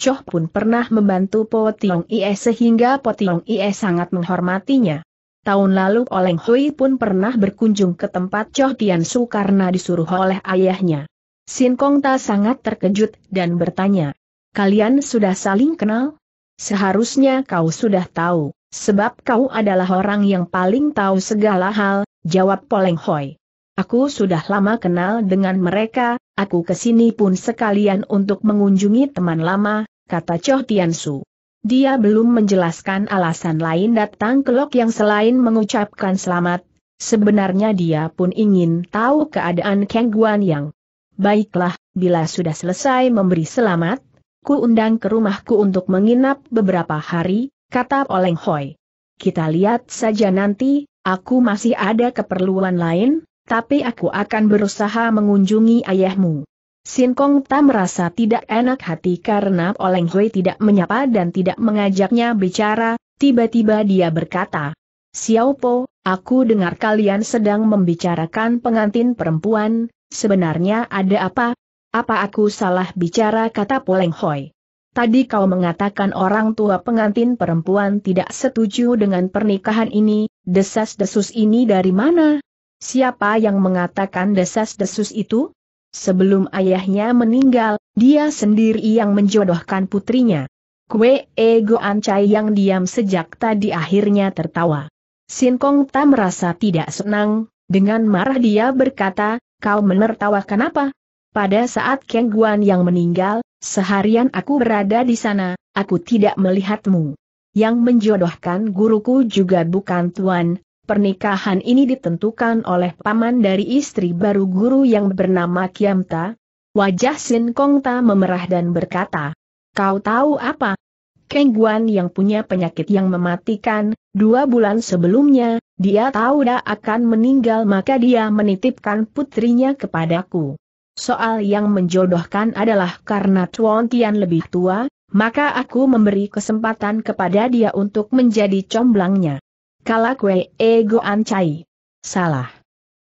Choh pun pernah membantu Po Tiong Ie sehingga Po Tiong Ie sangat menghormatinya. Tahun lalu Oleng Hui pun pernah berkunjung ke tempat Choh Tian Su karena disuruh oleh ayahnya. Sin Kong Ta sangat terkejut dan bertanya, Kalian sudah saling kenal? Seharusnya kau sudah tahu, sebab kau adalah orang yang paling tahu segala hal, jawab Poleng Hoi. Aku sudah lama kenal dengan mereka, aku kesini pun sekalian untuk mengunjungi teman lama, kata Choh Tiansu. Dia belum menjelaskan alasan lain datang ke Lok yang selain mengucapkan selamat, sebenarnya dia pun ingin tahu keadaan Kang Guan yang. Baiklah, bila sudah selesai memberi selamat, Ku undang ke rumahku untuk menginap beberapa hari, kata Oleng Hoi. Kita lihat saja nanti, aku masih ada keperluan lain, tapi aku akan berusaha mengunjungi ayahmu. Sin Kong Tam merasa tidak enak hati karena Oleng Hoi tidak menyapa dan tidak mengajaknya bicara, tiba-tiba dia berkata, Xiao Po, aku dengar kalian sedang membicarakan pengantin perempuan, sebenarnya ada apa, apa aku salah bicara kata Poleng Hoi? Tadi kau mengatakan orang tua pengantin perempuan tidak setuju dengan pernikahan ini, desas-desus ini dari mana? Siapa yang mengatakan desas-desus itu? Sebelum ayahnya meninggal, dia sendiri yang menjodohkan putrinya. Kue ego ancai yang diam sejak tadi akhirnya tertawa. Sin Kong Ta merasa tidak senang, dengan marah dia berkata, kau menertawakan apa? Pada saat Kang Guan yang meninggal, seharian aku berada di sana, aku tidak melihatmu. Yang menjodohkan guruku juga bukan tuan, pernikahan ini ditentukan oleh paman dari istri baru guru yang bernama Kiamta. Wajah Sin Kongta memerah dan berkata, Kau tahu apa? Kang Guan yang punya penyakit yang mematikan, dua bulan sebelumnya, dia tahu dia akan meninggal maka dia menitipkan putrinya kepadaku. Soal yang menjodohkan adalah karena Tuan Tian lebih tua, maka aku memberi kesempatan kepada dia untuk menjadi comblangnya. Kala kue ego ancai. Salah.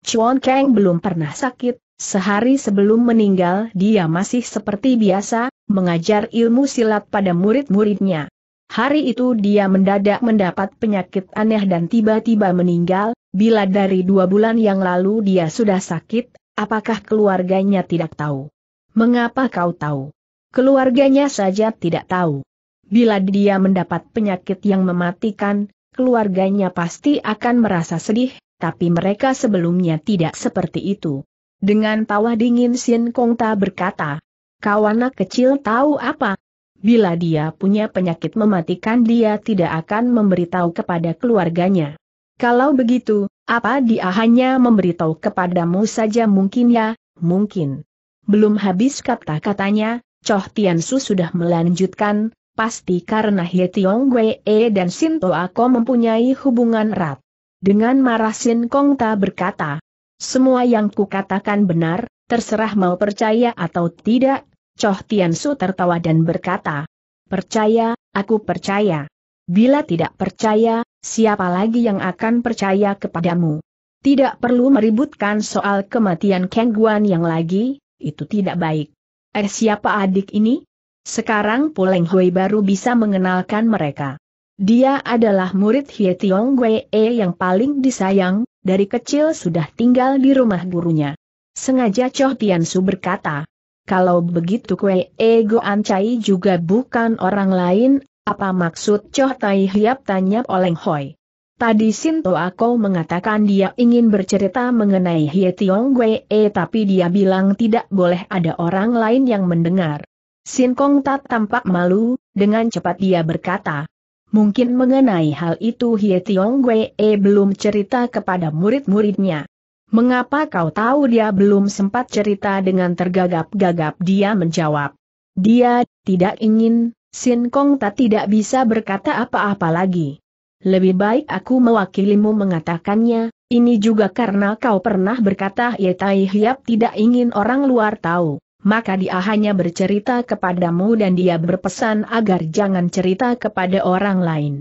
Chuan Kang belum pernah sakit, sehari sebelum meninggal dia masih seperti biasa, mengajar ilmu silat pada murid-muridnya. Hari itu dia mendadak mendapat penyakit aneh dan tiba-tiba meninggal, bila dari dua bulan yang lalu dia sudah sakit, Apakah keluarganya tidak tahu? Mengapa kau tahu? Keluarganya saja tidak tahu. Bila dia mendapat penyakit yang mematikan, keluarganya pasti akan merasa sedih, tapi mereka sebelumnya tidak seperti itu. Dengan tawa dingin Sin Kong Ta berkata, kau anak kecil tahu apa? Bila dia punya penyakit mematikan dia tidak akan memberitahu kepada keluarganya. Kalau begitu, apa dia hanya memberitahu kepadamu saja mungkin ya, mungkin. Belum habis kata-katanya, Choh Su sudah melanjutkan, pasti karena He Tiong Wei e dan Sinto Ako mempunyai hubungan erat. Dengan marah Sin Kong Ta berkata, semua yang kukatakan benar, terserah mau percaya atau tidak, Choh Su tertawa dan berkata, percaya, aku percaya. Bila tidak percaya, siapa lagi yang akan percaya kepadamu? Tidak perlu meributkan soal kematian Kang Guan yang lagi, itu tidak baik. Eh siapa adik ini? Sekarang Puleng Hui baru bisa mengenalkan mereka. Dia adalah murid Hye Tiong Wei e yang paling disayang, dari kecil sudah tinggal di rumah gurunya. Sengaja Choh Tian Su berkata, kalau begitu Kue Ego Ancai juga bukan orang lain apa maksud Choh Tai Hiap tanya oleh Hoi? Tadi Sinto Ako mengatakan dia ingin bercerita mengenai Hie Tiong e, tapi dia bilang tidak boleh ada orang lain yang mendengar. Sin Kong Tat tampak malu, dengan cepat dia berkata. Mungkin mengenai hal itu Hie Tiong e, belum cerita kepada murid-muridnya. Mengapa kau tahu dia belum sempat cerita dengan tergagap-gagap dia menjawab. Dia, tidak ingin, Sin Kong tak tidak bisa berkata apa-apa lagi. Lebih baik aku mewakilimu mengatakannya, ini juga karena kau pernah berkata ya Tai Hiap tidak ingin orang luar tahu, maka dia hanya bercerita kepadamu dan dia berpesan agar jangan cerita kepada orang lain.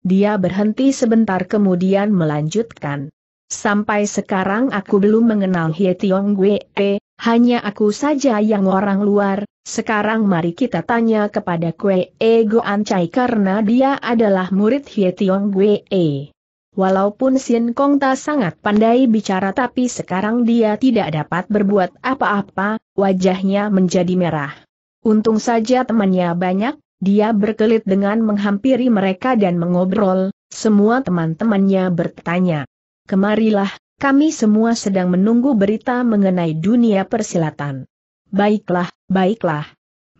Dia berhenti sebentar kemudian melanjutkan. Sampai sekarang aku belum mengenal Hie Tiong Gue, hanya aku saja yang orang luar, sekarang mari kita tanya kepada Kue E Goan Chai karena dia adalah murid Hie Tiong Gue E. Walaupun Sin Kong Ta sangat pandai bicara tapi sekarang dia tidak dapat berbuat apa-apa, wajahnya menjadi merah. Untung saja temannya banyak, dia berkelit dengan menghampiri mereka dan mengobrol, semua teman-temannya bertanya. Kemarilah, kami semua sedang menunggu berita mengenai dunia persilatan. Baiklah, Baiklah.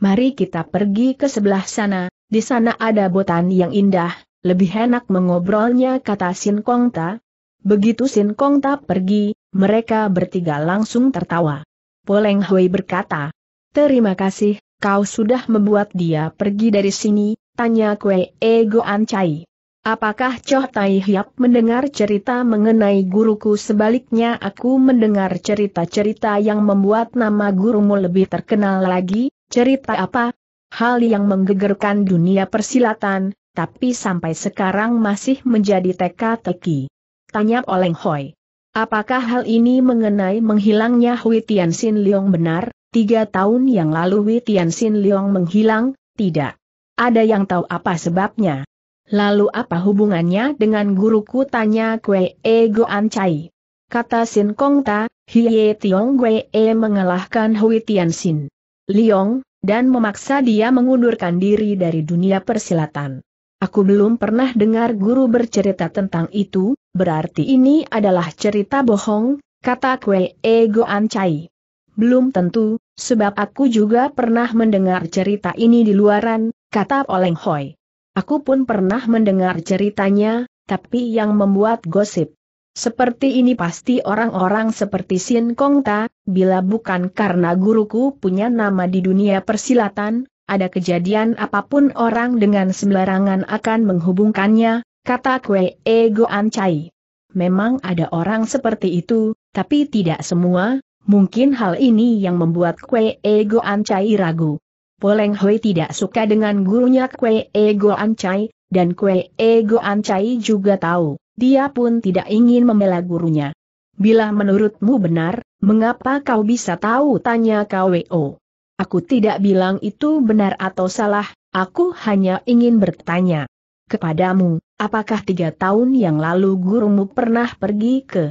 Mari kita pergi ke sebelah sana, di sana ada botan yang indah, lebih enak mengobrolnya kata Sin Kong Ta. Begitu Sin Kong Ta pergi, mereka bertiga langsung tertawa. Poleng Hui berkata, Terima kasih, kau sudah membuat dia pergi dari sini, tanya kue Ego Ancai. Apakah Choh Tai Hiap mendengar cerita mengenai guruku sebaliknya aku mendengar cerita-cerita yang membuat nama gurumu lebih terkenal lagi, cerita apa? Hal yang menggegerkan dunia persilatan, tapi sampai sekarang masih menjadi teka-teki. Tanya oleh Hoi. Apakah hal ini mengenai menghilangnya Hui Sin Leong benar? Tiga tahun yang lalu Hui Sin Leong menghilang, tidak. Ada yang tahu apa sebabnya? Lalu apa hubungannya dengan guruku tanya Kwe E Goan Chai? Kata Sin Kong Ta, Hie Tiong Kwe E mengalahkan Hui Tian Sin. Liong, dan memaksa dia mengundurkan diri dari dunia persilatan. Aku belum pernah dengar guru bercerita tentang itu, berarti ini adalah cerita bohong, kata Kwe E Goan Chai. Belum tentu, sebab aku juga pernah mendengar cerita ini di luaran, kata Oleng Hoi. Aku pun pernah mendengar ceritanya, tapi yang membuat gosip. Seperti ini pasti orang-orang seperti Sin Kong Ta, bila bukan karena guruku punya nama di dunia persilatan, ada kejadian apapun orang dengan sembarangan akan menghubungkannya, kata Kwe Ego Ancai. Memang ada orang seperti itu, tapi tidak semua, mungkin hal ini yang membuat Kwe Ego Ancai ragu. Poleng Hui tidak suka dengan gurunya Kwe Ego Ancai, dan Kwe Ego Ancai juga tahu, dia pun tidak ingin membela gurunya. Bila menurutmu benar, mengapa kau bisa tahu tanya KWO? Aku tidak bilang itu benar atau salah, aku hanya ingin bertanya kepadamu, apakah tiga tahun yang lalu gurumu pernah pergi ke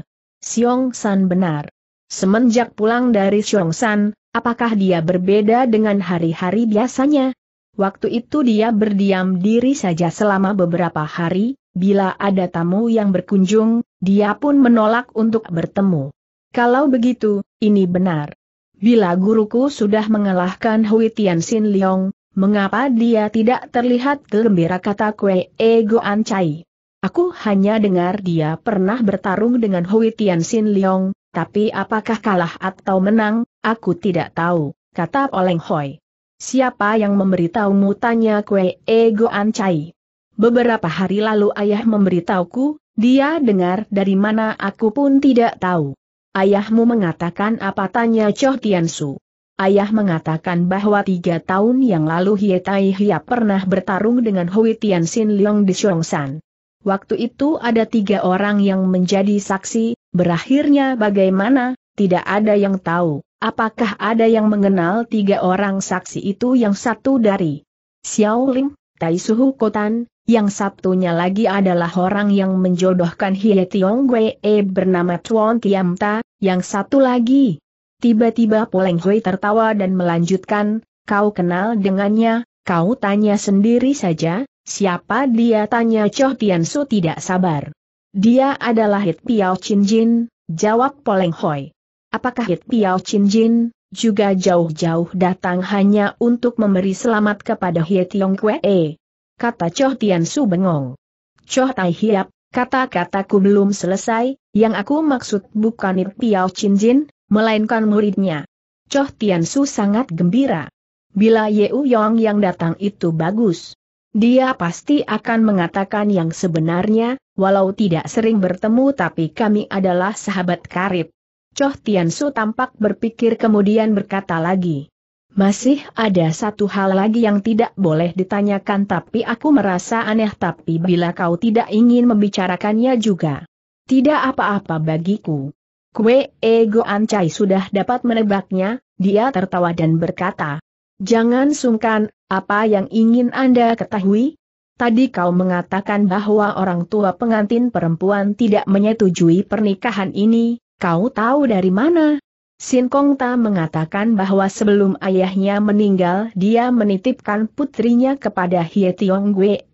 Siong San benar? Semenjak pulang dari Siong San, Apakah dia berbeda dengan hari-hari biasanya? Waktu itu dia berdiam diri saja selama beberapa hari, bila ada tamu yang berkunjung, dia pun menolak untuk bertemu. Kalau begitu, ini benar. Bila guruku sudah mengalahkan Hui Tianxin Liong, mengapa dia tidak terlihat gembira kata Kue Ego Ancai? Aku hanya dengar dia pernah bertarung dengan Hui Tianxin Liong, tapi apakah kalah atau menang, aku tidak tahu, kata Oleng Hoi. Siapa yang memberitahumu tanya kue ego ancai. Beberapa hari lalu ayah memberitahuku, dia dengar dari mana aku pun tidak tahu. Ayahmu mengatakan apa tanya Choh Tiansu. Ayah mengatakan bahwa tiga tahun yang lalu Hie Tai Hia pernah bertarung dengan Hui Sin Leong di San. Waktu itu ada tiga orang yang menjadi saksi, Berakhirnya bagaimana, tidak ada yang tahu. Apakah ada yang mengenal tiga orang saksi itu yang satu dari Xiao Ling, Tai Suhu Kotan, yang satunya lagi adalah orang yang menjodohkan Hie Tiong Wei e bernama Chuan Tiam Ta, yang satu lagi. Tiba-tiba Poleng Hui tertawa dan melanjutkan, kau kenal dengannya, kau tanya sendiri saja, siapa dia tanya Choh Tian Su tidak sabar. Dia adalah Hit Piao Chin Jin, jawab Poleng Hoi. Apakah Hit Piao Chin Jin, juga jauh-jauh datang hanya untuk memberi selamat kepada Hie Tiong Kwe? Kata Choh Tian Su bengong. Choh Tai Hiap, kata-kataku belum selesai, yang aku maksud bukan Hit Piao Chin Jin, melainkan muridnya. Choh Tian Su sangat gembira. Bila Yeu Yong yang datang itu bagus, dia pasti akan mengatakan yang sebenarnya, Walau tidak sering bertemu tapi kami adalah sahabat karib. Choh Su tampak berpikir kemudian berkata lagi. Masih ada satu hal lagi yang tidak boleh ditanyakan tapi aku merasa aneh tapi bila kau tidak ingin membicarakannya juga. Tidak apa-apa bagiku. Kue Ego Ancai sudah dapat menebaknya, dia tertawa dan berkata. Jangan sungkan, apa yang ingin Anda ketahui? Tadi kau mengatakan bahwa orang tua pengantin perempuan tidak menyetujui pernikahan ini, kau tahu dari mana? Sin Kong Ta mengatakan bahwa sebelum ayahnya meninggal dia menitipkan putrinya kepada Hye Tiong Gwe,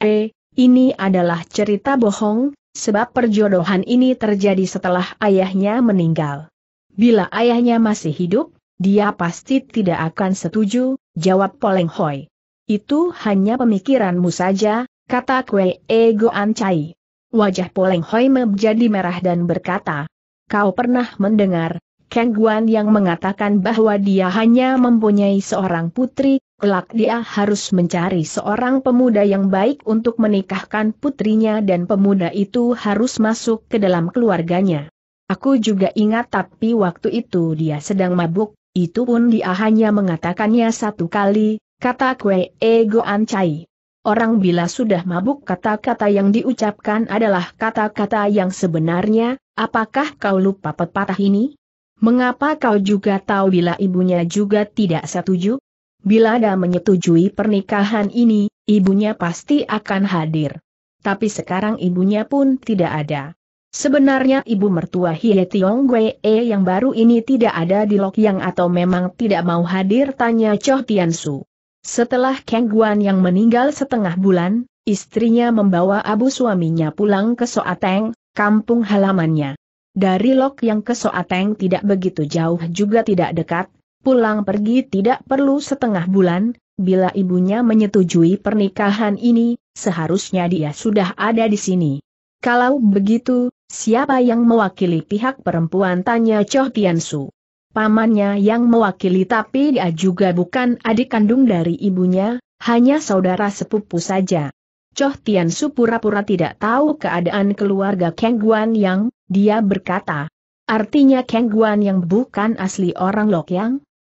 Ini adalah cerita bohong, sebab perjodohan ini terjadi setelah ayahnya meninggal. Bila ayahnya masih hidup, dia pasti tidak akan setuju, jawab Poleng Hoi. Itu hanya pemikiranmu saja, kata Kue Ego Ancai. Wajah Poleng Hoi Meb jadi merah dan berkata, kau pernah mendengar, Kang Guan yang mengatakan bahwa dia hanya mempunyai seorang putri, kelak dia harus mencari seorang pemuda yang baik untuk menikahkan putrinya dan pemuda itu harus masuk ke dalam keluarganya. Aku juga ingat tapi waktu itu dia sedang mabuk, itu pun dia hanya mengatakannya satu kali, kata Kue Ego Ancai. Orang bila sudah mabuk kata-kata yang diucapkan adalah kata-kata yang sebenarnya, apakah kau lupa pepatah ini? Mengapa kau juga tahu bila ibunya juga tidak setuju? Bila ada menyetujui pernikahan ini, ibunya pasti akan hadir. Tapi sekarang ibunya pun tidak ada. Sebenarnya ibu mertua Hie Tiong Wee yang baru ini tidak ada di Lok Yang atau memang tidak mau hadir tanya Choh Tian Su. Setelah Kang Guan yang meninggal setengah bulan, istrinya membawa abu suaminya pulang ke Soateng, kampung halamannya. Dari Lok yang ke Soateng tidak begitu jauh juga tidak dekat, pulang pergi tidak perlu setengah bulan, bila ibunya menyetujui pernikahan ini, seharusnya dia sudah ada di sini. Kalau begitu, siapa yang mewakili pihak perempuan tanya Choh Su pamannya yang mewakili tapi dia juga bukan adik kandung dari ibunya, hanya saudara sepupu saja. Choh Tian Su pura-pura tidak tahu keadaan keluarga Kang Guan Yang, dia berkata. Artinya Kang Guan Yang bukan asli orang Lok Yang?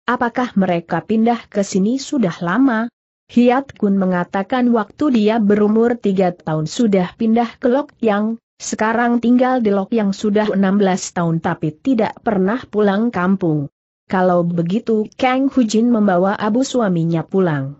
Apakah mereka pindah ke sini sudah lama? Hiat Kun mengatakan waktu dia berumur tiga tahun sudah pindah ke Lok Yang, sekarang tinggal di Lok yang sudah 16 tahun tapi tidak pernah pulang kampung. Kalau begitu Kang Hujin membawa abu suaminya pulang.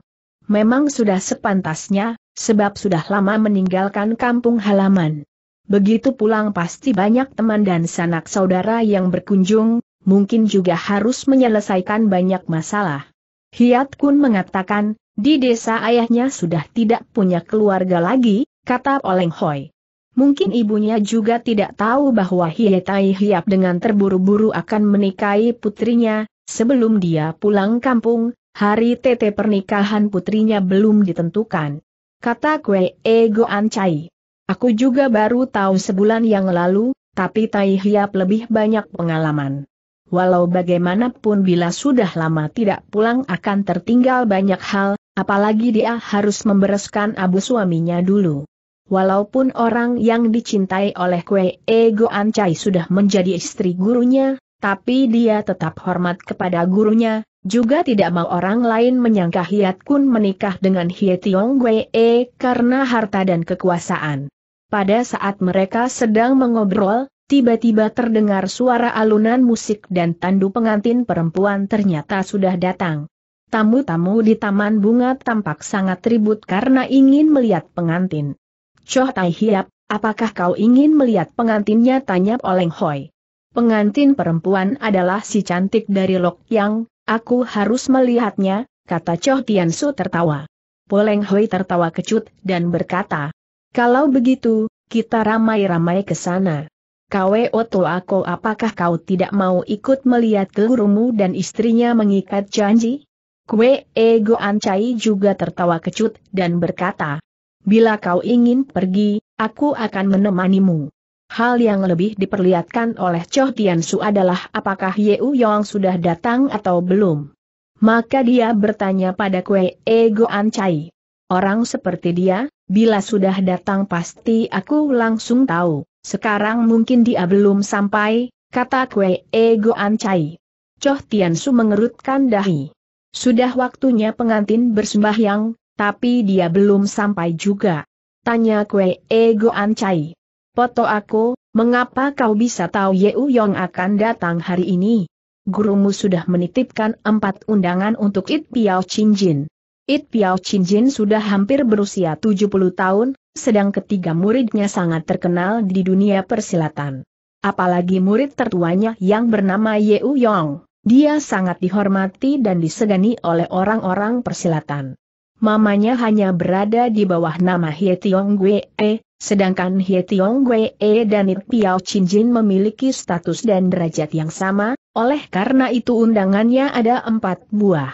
Memang sudah sepantasnya, sebab sudah lama meninggalkan kampung halaman. Begitu pulang pasti banyak teman dan sanak saudara yang berkunjung, mungkin juga harus menyelesaikan banyak masalah. Hiat Kun mengatakan, di desa ayahnya sudah tidak punya keluarga lagi, kata Oleng Hoi. Mungkin ibunya juga tidak tahu bahwa Hie Tai Hiap dengan terburu-buru akan menikahi putrinya, sebelum dia pulang kampung, hari TT pernikahan putrinya belum ditentukan. Kata Kwe Ego Ancai. Aku juga baru tahu sebulan yang lalu, tapi Tai Hiap lebih banyak pengalaman. Walau bagaimanapun bila sudah lama tidak pulang akan tertinggal banyak hal, apalagi dia harus membereskan abu suaminya dulu. Walaupun orang yang dicintai oleh Kue Ego Ancai sudah menjadi istri gurunya, tapi dia tetap hormat kepada gurunya, juga tidak mau orang lain menyangka Hiat Kun menikah dengan Hiat Tiong Kwe e karena harta dan kekuasaan. Pada saat mereka sedang mengobrol, tiba-tiba terdengar suara alunan musik dan tandu pengantin perempuan ternyata sudah datang. Tamu-tamu di taman bunga tampak sangat ribut karena ingin melihat pengantin. Choh Tai Hiap, apakah kau ingin melihat pengantinnya tanya oleh Hoi. Pengantin perempuan adalah si cantik dari Lok Yang, aku harus melihatnya, kata Choh Tian Su tertawa. Poleng Hoi tertawa kecut dan berkata, kalau begitu, kita ramai-ramai ke sana. Kwe Oto aku apakah kau tidak mau ikut melihat gurumu dan istrinya mengikat janji? Kwe Ego Ancai juga tertawa kecut dan berkata, Bila kau ingin pergi, aku akan menemanimu. Hal yang lebih diperlihatkan oleh Choh Tian Su adalah apakah Yeu Yong sudah datang atau belum. Maka dia bertanya pada Kue Ego Ancai. Orang seperti dia, bila sudah datang pasti aku langsung tahu, sekarang mungkin dia belum sampai, kata Kue Ego Ancai. Choh Tian Su mengerutkan dahi. Sudah waktunya pengantin bersembahyang, tapi dia belum sampai juga. Tanya Kue Ego Ancai. Poto aku, mengapa kau bisa tahu Yeu Yong akan datang hari ini? Gurumu sudah menitipkan empat undangan untuk It Piao Chin Jin. It Piao Chin Jin sudah hampir berusia 70 tahun, sedang ketiga muridnya sangat terkenal di dunia persilatan. Apalagi murid tertuanya yang bernama Yeu Yong, dia sangat dihormati dan disegani oleh orang-orang persilatan mamanya hanya berada di bawah nama Hie Tiong E, sedangkan Hie Tiong E dan It Piao Chin Jin memiliki status dan derajat yang sama, oleh karena itu undangannya ada empat buah.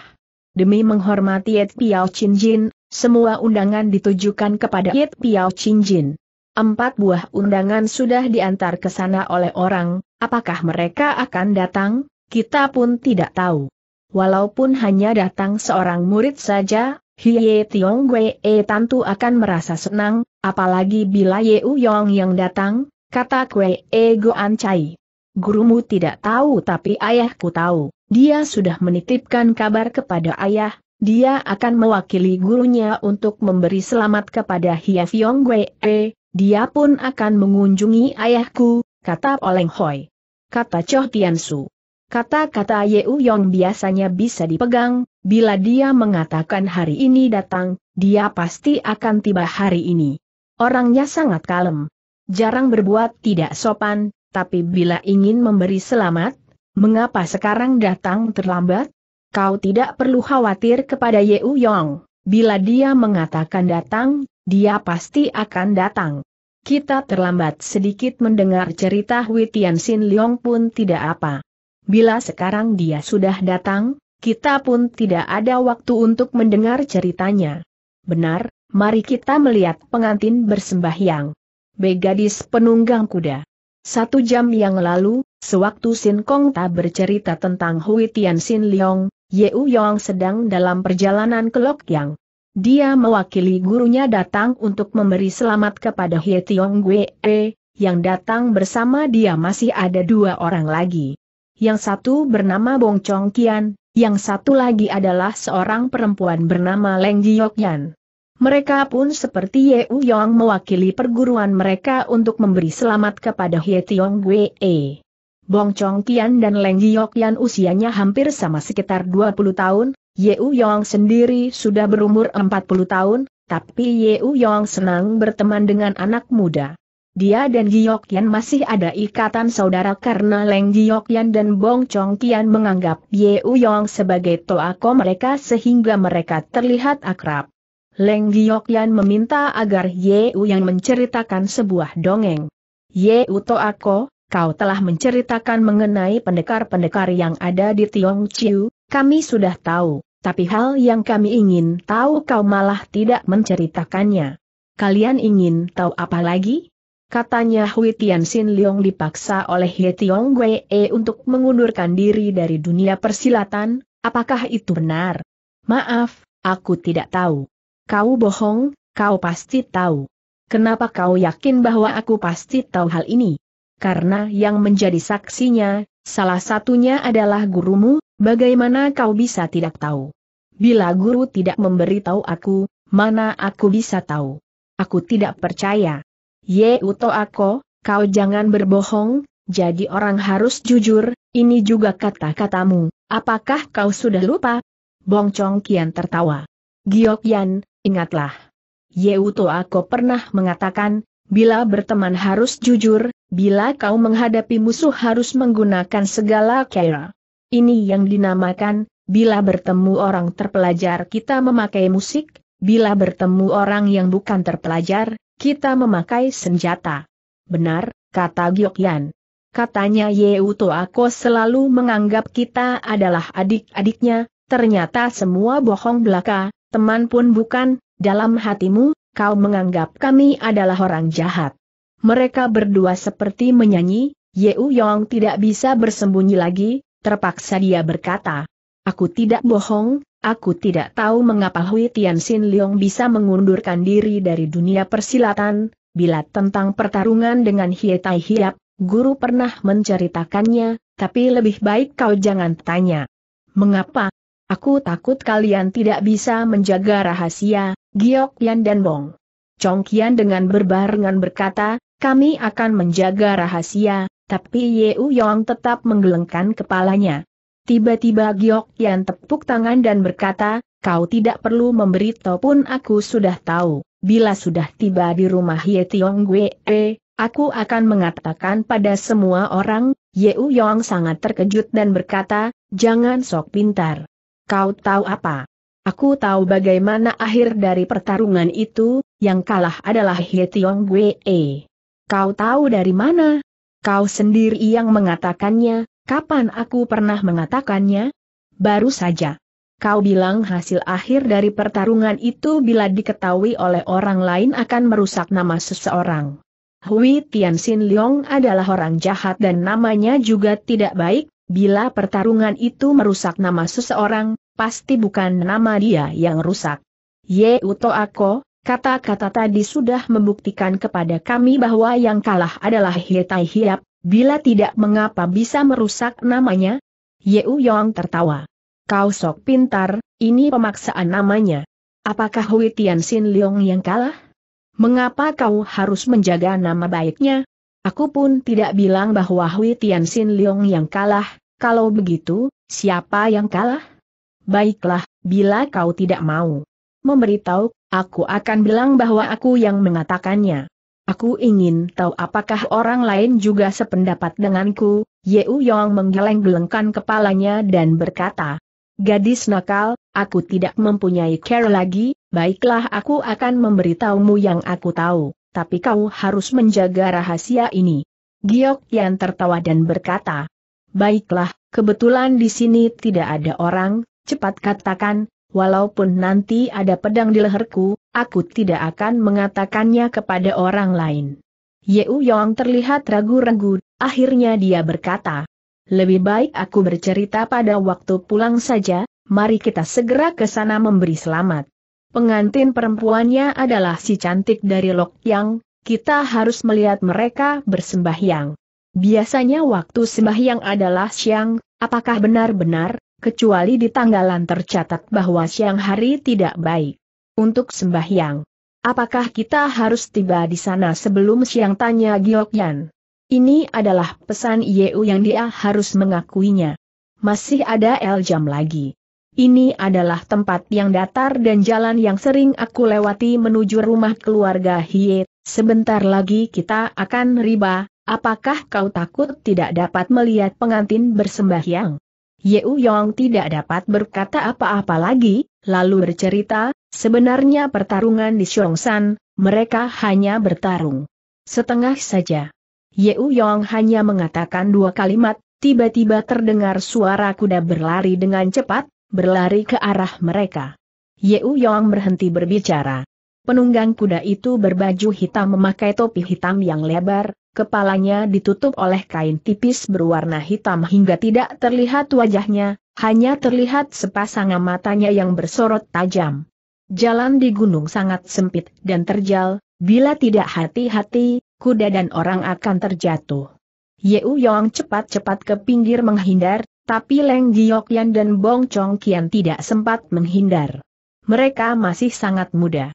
Demi menghormati It Piao Chin Jin, semua undangan ditujukan kepada It Piao Chin Jin. Empat buah undangan sudah diantar ke sana oleh orang, apakah mereka akan datang, kita pun tidak tahu. Walaupun hanya datang seorang murid saja, Hiye Tiong Wei eh, tentu akan merasa senang, apalagi bila Ye Uyong yang datang, kata Wei eh, An Chai. Gurumu tidak tahu tapi ayahku tahu, dia sudah menitipkan kabar kepada ayah, dia akan mewakili gurunya untuk memberi selamat kepada Hiye Tiong Wei, eh, dia pun akan mengunjungi ayahku, kata Oleng Hoi. Kata Choh Tian Su. Kata-kata Yeu Yong biasanya bisa dipegang, bila dia mengatakan hari ini datang, dia pasti akan tiba hari ini. Orangnya sangat kalem. Jarang berbuat tidak sopan, tapi bila ingin memberi selamat, mengapa sekarang datang terlambat? Kau tidak perlu khawatir kepada Yeu Yong. Bila dia mengatakan datang, dia pasti akan datang. Kita terlambat sedikit mendengar cerita Tian Tianxin Leong pun tidak apa. Bila sekarang dia sudah datang, kita pun tidak ada waktu untuk mendengar ceritanya. Benar, mari kita melihat pengantin bersembahyang. B. Gadis penunggang kuda. Satu jam yang lalu, sewaktu Sin Kong Ta bercerita tentang Hui Tian Sin Leong, Yeu Yong sedang dalam perjalanan ke Lok Yang. Dia mewakili gurunya datang untuk memberi selamat kepada Hye Tiong Gwe, e, yang datang bersama dia masih ada dua orang lagi yang satu bernama Bong Chong Kian, yang satu lagi adalah seorang perempuan bernama Leng Yan. Mereka pun seperti Ye U Yong mewakili perguruan mereka untuk memberi selamat kepada Hye Tiong Gue. Bong Chong Kian dan Leng Yan usianya hampir sama sekitar 20 tahun, Ye U Yong sendiri sudah berumur 40 tahun, tapi Ye U Yong senang berteman dengan anak muda. Dia dan Yan masih ada ikatan saudara karena Leng Yan dan Bong Chong Tian menganggap Ye Uyong sebagai toako mereka sehingga mereka terlihat akrab. Leng Yan meminta agar Ye Uyong menceritakan sebuah dongeng. Ye U toako, kau telah menceritakan mengenai pendekar-pendekar yang ada di Tiong Chiu, kami sudah tahu, tapi hal yang kami ingin tahu kau malah tidak menceritakannya. Kalian ingin tahu apa lagi? Katanya Hui Tianxin Leong dipaksa oleh He Tiong Wei e untuk mengundurkan diri dari dunia persilatan, apakah itu benar? Maaf, aku tidak tahu. Kau bohong, kau pasti tahu. Kenapa kau yakin bahwa aku pasti tahu hal ini? Karena yang menjadi saksinya, salah satunya adalah gurumu, bagaimana kau bisa tidak tahu? Bila guru tidak memberitahu aku, mana aku bisa tahu? Aku tidak percaya. Ye Uto Ako, kau jangan berbohong, jadi orang harus jujur, ini juga kata-katamu, apakah kau sudah lupa? Bong Chong Kian tertawa. Giok Yan, ingatlah. Ye Uto Ako pernah mengatakan, bila berteman harus jujur, bila kau menghadapi musuh harus menggunakan segala cara. Ini yang dinamakan, bila bertemu orang terpelajar kita memakai musik, bila bertemu orang yang bukan terpelajar, kita memakai senjata. Benar, kata Giokyan. Katanya Yeu Toako selalu menganggap kita adalah adik-adiknya, ternyata semua bohong belaka, teman pun bukan, dalam hatimu, kau menganggap kami adalah orang jahat. Mereka berdua seperti menyanyi, Yeu Yong tidak bisa bersembunyi lagi, terpaksa dia berkata. Aku tidak bohong, Aku tidak tahu mengapa Hui Tian Xin Leong bisa mengundurkan diri dari dunia persilatan, bila tentang pertarungan dengan Hie Tai Hiap, guru pernah menceritakannya, tapi lebih baik kau jangan tanya. Mengapa? Aku takut kalian tidak bisa menjaga rahasia, Giok Yan dan Bong. Chong Qian dengan berbarengan berkata, kami akan menjaga rahasia, tapi U Yong tetap menggelengkan kepalanya. Tiba-tiba Giok yang tepuk tangan dan berkata, kau tidak perlu memberitahu pun aku sudah tahu, bila sudah tiba di rumah Ye Tiong Gue, eh, aku akan mengatakan pada semua orang, Ye U Yong sangat terkejut dan berkata, jangan sok pintar. Kau tahu apa? Aku tahu bagaimana akhir dari pertarungan itu, yang kalah adalah Ye Tiong Gue. Eh. Kau tahu dari mana? Kau sendiri yang mengatakannya, Kapan aku pernah mengatakannya? Baru saja. Kau bilang hasil akhir dari pertarungan itu bila diketahui oleh orang lain akan merusak nama seseorang. Hui Tianxin Leong adalah orang jahat dan namanya juga tidak baik, bila pertarungan itu merusak nama seseorang, pasti bukan nama dia yang rusak. Ye Uto Ako, kata-kata tadi sudah membuktikan kepada kami bahwa yang kalah adalah Hietai Hiap, Bila tidak mengapa bisa merusak namanya? Yeu Yong tertawa. Kau sok pintar, ini pemaksaan namanya. Apakah Hui Tian Sin Leong yang kalah? Mengapa kau harus menjaga nama baiknya? Aku pun tidak bilang bahwa Hui Tian Sin Leong yang kalah, kalau begitu, siapa yang kalah? Baiklah, bila kau tidak mau memberitahu, aku akan bilang bahwa aku yang mengatakannya. Aku ingin tahu apakah orang lain juga sependapat denganku, Yeu Yong menggeleng-gelengkan kepalanya dan berkata. Gadis nakal, aku tidak mempunyai care lagi, baiklah aku akan memberitahumu yang aku tahu, tapi kau harus menjaga rahasia ini. Giok Yan tertawa dan berkata. Baiklah, kebetulan di sini tidak ada orang, cepat katakan, walaupun nanti ada pedang di leherku, aku tidak akan mengatakannya kepada orang lain. Yeu Yong terlihat ragu-ragu, akhirnya dia berkata, lebih baik aku bercerita pada waktu pulang saja, mari kita segera ke sana memberi selamat. Pengantin perempuannya adalah si cantik dari Lok Yang, kita harus melihat mereka bersembahyang. Biasanya waktu sembahyang adalah siang, apakah benar-benar, kecuali di tanggalan tercatat bahwa siang hari tidak baik. Untuk sembahyang. Apakah kita harus tiba di sana sebelum siang tanya Giokyan? Ini adalah pesan Yeu yang dia harus mengakuinya. Masih ada El jam lagi. Ini adalah tempat yang datar dan jalan yang sering aku lewati menuju rumah keluarga Hie. Sebentar lagi kita akan riba, apakah kau takut tidak dapat melihat pengantin bersembahyang? Yeu Yong tidak dapat berkata apa-apa lagi, lalu bercerita, sebenarnya pertarungan di Xiongshan, mereka hanya bertarung setengah saja. Yeu Yong hanya mengatakan dua kalimat, tiba-tiba terdengar suara kuda berlari dengan cepat, berlari ke arah mereka. Yeu Yong berhenti berbicara. Penunggang kuda itu berbaju hitam memakai topi hitam yang lebar, kepalanya ditutup oleh kain tipis berwarna hitam hingga tidak terlihat wajahnya, hanya terlihat sepasang matanya yang bersorot tajam. Jalan di gunung sangat sempit dan terjal, bila tidak hati-hati, kuda dan orang akan terjatuh. Yeu Yong cepat-cepat ke pinggir menghindar, tapi Leng Yan dan Bong Chong Kian tidak sempat menghindar. Mereka masih sangat muda.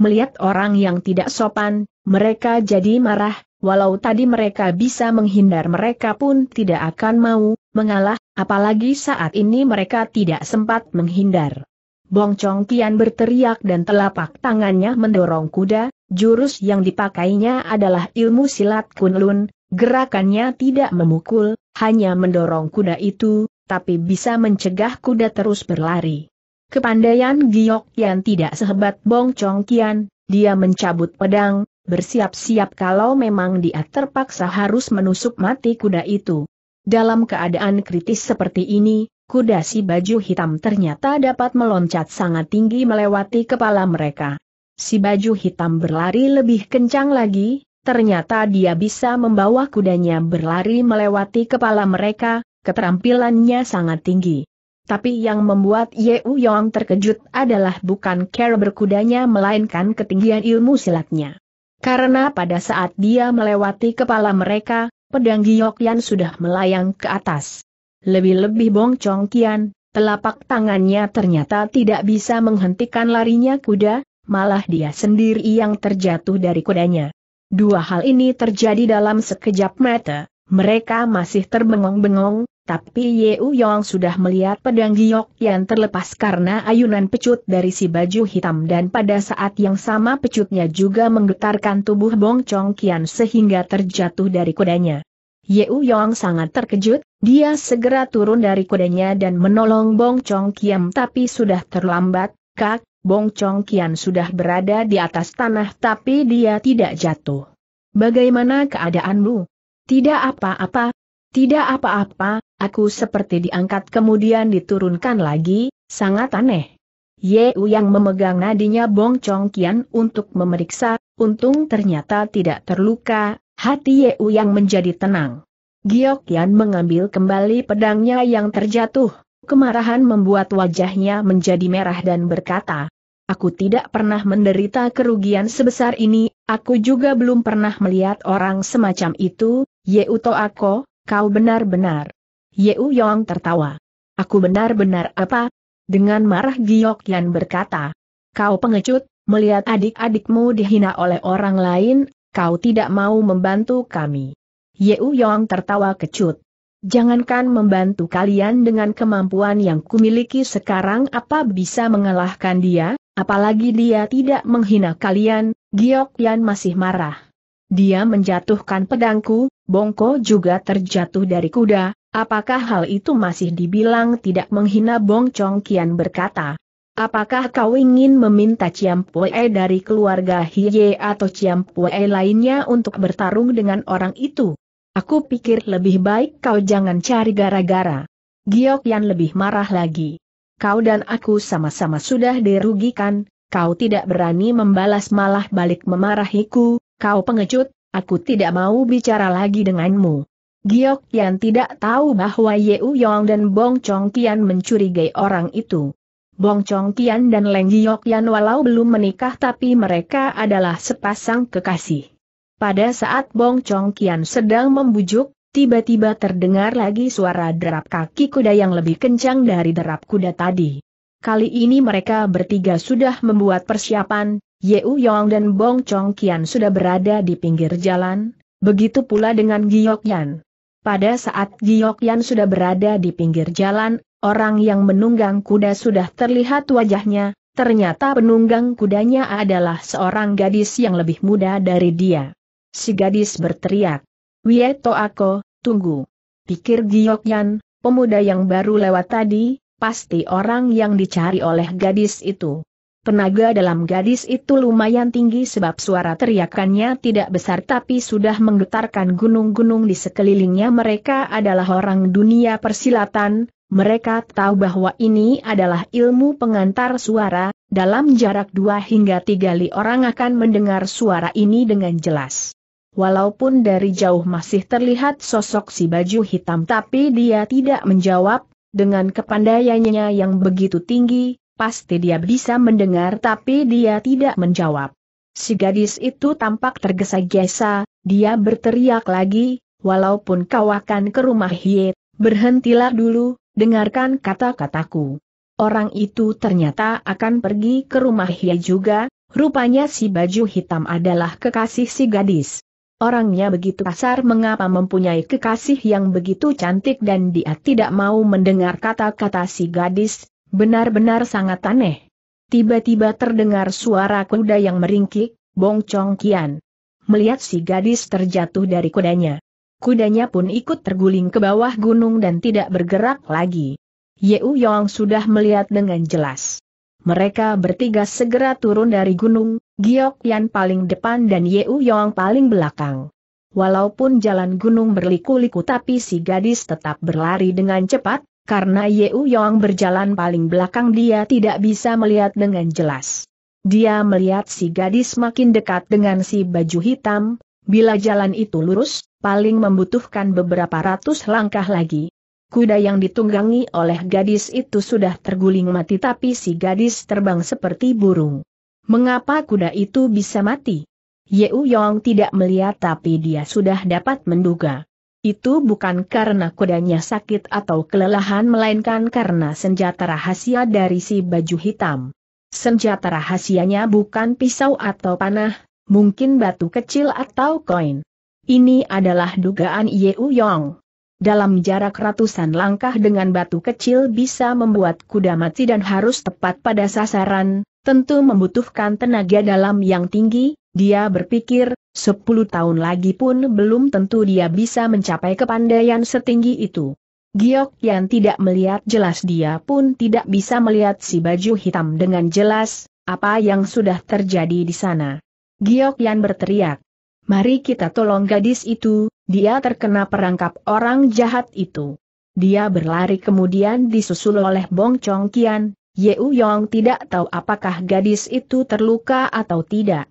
Melihat orang yang tidak sopan, mereka jadi marah, walau tadi mereka bisa menghindar mereka pun tidak akan mau, mengalah, apalagi saat ini mereka tidak sempat menghindar. Bong Chong Tian berteriak dan telapak tangannya mendorong kuda, jurus yang dipakainya adalah ilmu silat kunlun, gerakannya tidak memukul, hanya mendorong kuda itu, tapi bisa mencegah kuda terus berlari. Kepandaian Giok yang tidak sehebat Bong Chong Tian, dia mencabut pedang, bersiap-siap kalau memang dia terpaksa harus menusuk mati kuda itu. Dalam keadaan kritis seperti ini, kuda si baju hitam ternyata dapat meloncat sangat tinggi melewati kepala mereka. Si baju hitam berlari lebih kencang lagi, ternyata dia bisa membawa kudanya berlari melewati kepala mereka, keterampilannya sangat tinggi. Tapi yang membuat Ye Uyong terkejut adalah bukan care berkudanya melainkan ketinggian ilmu silatnya. Karena pada saat dia melewati kepala mereka, pedang giok yang sudah melayang ke atas. Lebih-lebih Bong Chong Kian, telapak tangannya ternyata tidak bisa menghentikan larinya kuda, malah dia sendiri yang terjatuh dari kudanya. Dua hal ini terjadi dalam sekejap mata, mereka masih terbengong-bengong, tapi Yeu Yong sudah melihat pedang giok yang terlepas karena ayunan pecut dari si baju hitam dan pada saat yang sama pecutnya juga menggetarkan tubuh Bong Chong Kian sehingga terjatuh dari kudanya. Yeu Yong sangat terkejut, dia segera turun dari kudanya dan menolong Bong Chong Kian tapi sudah terlambat, kak, Bong Chong Kian sudah berada di atas tanah tapi dia tidak jatuh. Bagaimana keadaanmu? Tidak apa-apa, tidak apa-apa, aku seperti diangkat kemudian diturunkan lagi, sangat aneh. Yeu yang memegang nadinya Bong Chong Kian untuk memeriksa, untung ternyata tidak terluka, hati Yeu yang menjadi tenang. Giok Kian mengambil kembali pedangnya yang terjatuh, kemarahan membuat wajahnya menjadi merah dan berkata, Aku tidak pernah menderita kerugian sebesar ini, aku juga belum pernah melihat orang semacam itu, Ye To Ako, Kau benar-benar. Yeu Yong tertawa. Aku benar-benar apa? Dengan marah Giok Yan berkata. Kau pengecut, melihat adik-adikmu dihina oleh orang lain, kau tidak mau membantu kami. Yeu Yong tertawa kecut. Jangankan membantu kalian dengan kemampuan yang kumiliki sekarang apa bisa mengalahkan dia, apalagi dia tidak menghina kalian, Giok Yan masih marah. Dia menjatuhkan pedangku, Bongko juga terjatuh dari kuda, apakah hal itu masih dibilang tidak menghina Bong Chong Kian berkata. Apakah kau ingin meminta Pue dari keluarga Hiye atau Pue lainnya untuk bertarung dengan orang itu? Aku pikir lebih baik kau jangan cari gara-gara. Giok yang lebih marah lagi. Kau dan aku sama-sama sudah dirugikan, kau tidak berani membalas malah balik memarahiku, Kau pengecut, aku tidak mau bicara lagi denganmu. Giok Yan tidak tahu bahwa Yeu Yong dan Bong Chong Kian mencurigai orang itu. Bong Chong Kian dan Leng Giok Yan walau belum menikah tapi mereka adalah sepasang kekasih. Pada saat Bong Chong Kian sedang membujuk, tiba-tiba terdengar lagi suara derap kaki kuda yang lebih kencang dari derap kuda tadi. Kali ini mereka bertiga sudah membuat persiapan, Yeu Yong dan Bong Chong Kian sudah berada di pinggir jalan, begitu pula dengan Giok Yan. Pada saat Giok Yan sudah berada di pinggir jalan, orang yang menunggang kuda sudah terlihat wajahnya, ternyata penunggang kudanya adalah seorang gadis yang lebih muda dari dia. Si gadis berteriak, Wieto Ako, tunggu. Pikir Yan, pemuda yang baru lewat tadi, pasti orang yang dicari oleh gadis itu. Tenaga dalam gadis itu lumayan tinggi sebab suara teriakannya tidak besar tapi sudah menggetarkan gunung-gunung di sekelilingnya mereka adalah orang dunia persilatan, mereka tahu bahwa ini adalah ilmu pengantar suara, dalam jarak dua hingga tiga li orang akan mendengar suara ini dengan jelas. Walaupun dari jauh masih terlihat sosok si baju hitam tapi dia tidak menjawab, dengan kepandaiannya yang begitu tinggi, Pasti dia bisa mendengar tapi dia tidak menjawab. Si gadis itu tampak tergesa-gesa, dia berteriak lagi, walaupun kau akan ke rumah Hiet, berhentilah dulu, dengarkan kata-kataku. Orang itu ternyata akan pergi ke rumah Hiet juga, rupanya si baju hitam adalah kekasih si gadis. Orangnya begitu kasar mengapa mempunyai kekasih yang begitu cantik dan dia tidak mau mendengar kata-kata si gadis, Benar-benar sangat aneh. Tiba-tiba terdengar suara kuda yang meringkik, Bong Chong Kian. Melihat si gadis terjatuh dari kudanya. Kudanya pun ikut terguling ke bawah gunung dan tidak bergerak lagi. Yeu Yong sudah melihat dengan jelas. Mereka bertiga segera turun dari gunung, Giok Yan paling depan dan Yeu Yong paling belakang. Walaupun jalan gunung berliku-liku tapi si gadis tetap berlari dengan cepat, karena Yeu Yong berjalan paling belakang dia tidak bisa melihat dengan jelas. Dia melihat si gadis makin dekat dengan si baju hitam, bila jalan itu lurus, paling membutuhkan beberapa ratus langkah lagi. Kuda yang ditunggangi oleh gadis itu sudah terguling mati tapi si gadis terbang seperti burung. Mengapa kuda itu bisa mati? Yeu Yong tidak melihat tapi dia sudah dapat menduga. Itu bukan karena kudanya sakit atau kelelahan melainkan karena senjata rahasia dari si baju hitam. Senjata rahasianya bukan pisau atau panah, mungkin batu kecil atau koin. Ini adalah dugaan Yeu Yong. Dalam jarak ratusan langkah dengan batu kecil bisa membuat kuda mati dan harus tepat pada sasaran, Tentu membutuhkan tenaga dalam yang tinggi, dia berpikir, sepuluh tahun lagi pun belum tentu dia bisa mencapai kepandaian setinggi itu. Giok yang tidak melihat jelas dia pun tidak bisa melihat si baju hitam dengan jelas, apa yang sudah terjadi di sana. Giok Yan berteriak. Mari kita tolong gadis itu, dia terkena perangkap orang jahat itu. Dia berlari kemudian disusul oleh Bong Chong Kian, Yeu Yong tidak tahu apakah gadis itu terluka atau tidak.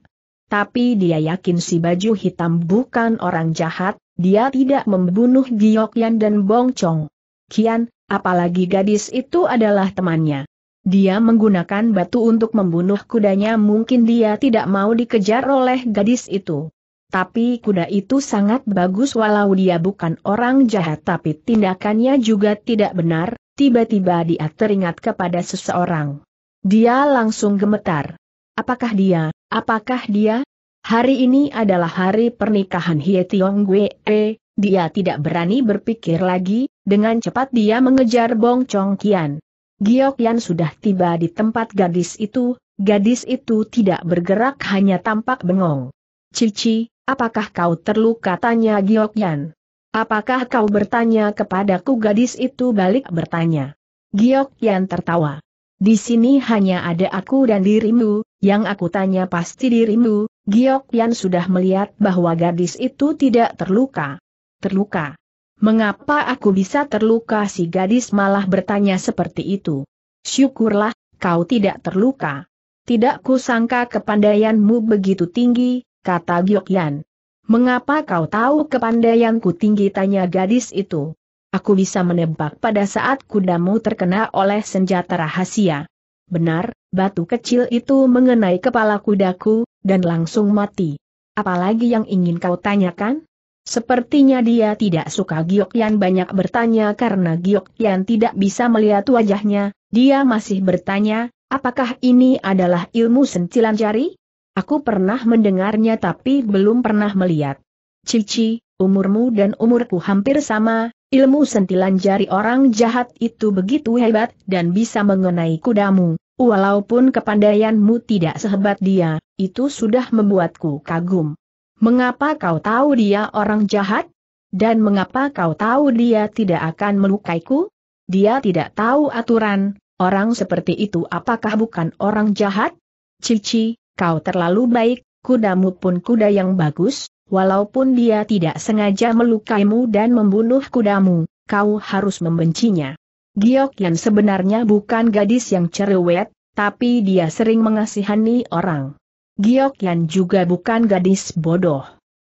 Tapi dia yakin si baju hitam bukan orang jahat, dia tidak membunuh Yan dan Bong Chong. Kian, apalagi gadis itu adalah temannya. Dia menggunakan batu untuk membunuh kudanya mungkin dia tidak mau dikejar oleh gadis itu. Tapi kuda itu sangat bagus walau dia bukan orang jahat tapi tindakannya juga tidak benar, tiba-tiba dia teringat kepada seseorang. Dia langsung gemetar. Apakah dia, apakah dia? Hari ini adalah hari pernikahan Hie Tiong Gue, dia tidak berani berpikir lagi, dengan cepat dia mengejar Bong Chong Kian. Giok Yan sudah tiba di tempat gadis itu, gadis itu tidak bergerak hanya tampak bengong. Cici, apakah kau terluka tanya Giok Yan? Apakah kau bertanya kepadaku gadis itu balik bertanya. Giok Yan tertawa. Di sini hanya ada aku dan dirimu, yang aku tanya pasti dirimu, Giok Yan sudah melihat bahwa gadis itu tidak terluka. Terluka. Mengapa aku bisa terluka si gadis malah bertanya seperti itu? Syukurlah, kau tidak terluka. Tidak kusangka kepandaianmu begitu tinggi, kata Giok Yan. Mengapa kau tahu kepandaianku tinggi tanya gadis itu? Aku bisa menebak pada saat kudamu terkena oleh senjata rahasia. Benar, batu kecil itu mengenai kepala kudaku, dan langsung mati. Apalagi yang ingin kau tanyakan? Sepertinya dia tidak suka Giok yang banyak bertanya karena Giok yang tidak bisa melihat wajahnya, dia masih bertanya, apakah ini adalah ilmu sentilan jari? Aku pernah mendengarnya tapi belum pernah melihat. Cici, umurmu dan umurku hampir sama, ilmu sentilan jari orang jahat itu begitu hebat dan bisa mengenai kudamu. Walaupun kepandaianmu tidak sehebat dia, itu sudah membuatku kagum. Mengapa kau tahu dia orang jahat? Dan mengapa kau tahu dia tidak akan melukaiku? Dia tidak tahu aturan, orang seperti itu apakah bukan orang jahat? Cici, kau terlalu baik, kudamu pun kuda yang bagus, walaupun dia tidak sengaja melukaimu dan membunuh kudamu, kau harus membencinya. Giok yang sebenarnya bukan gadis yang cerewet, tapi dia sering mengasihani orang. Giok yang juga bukan gadis bodoh.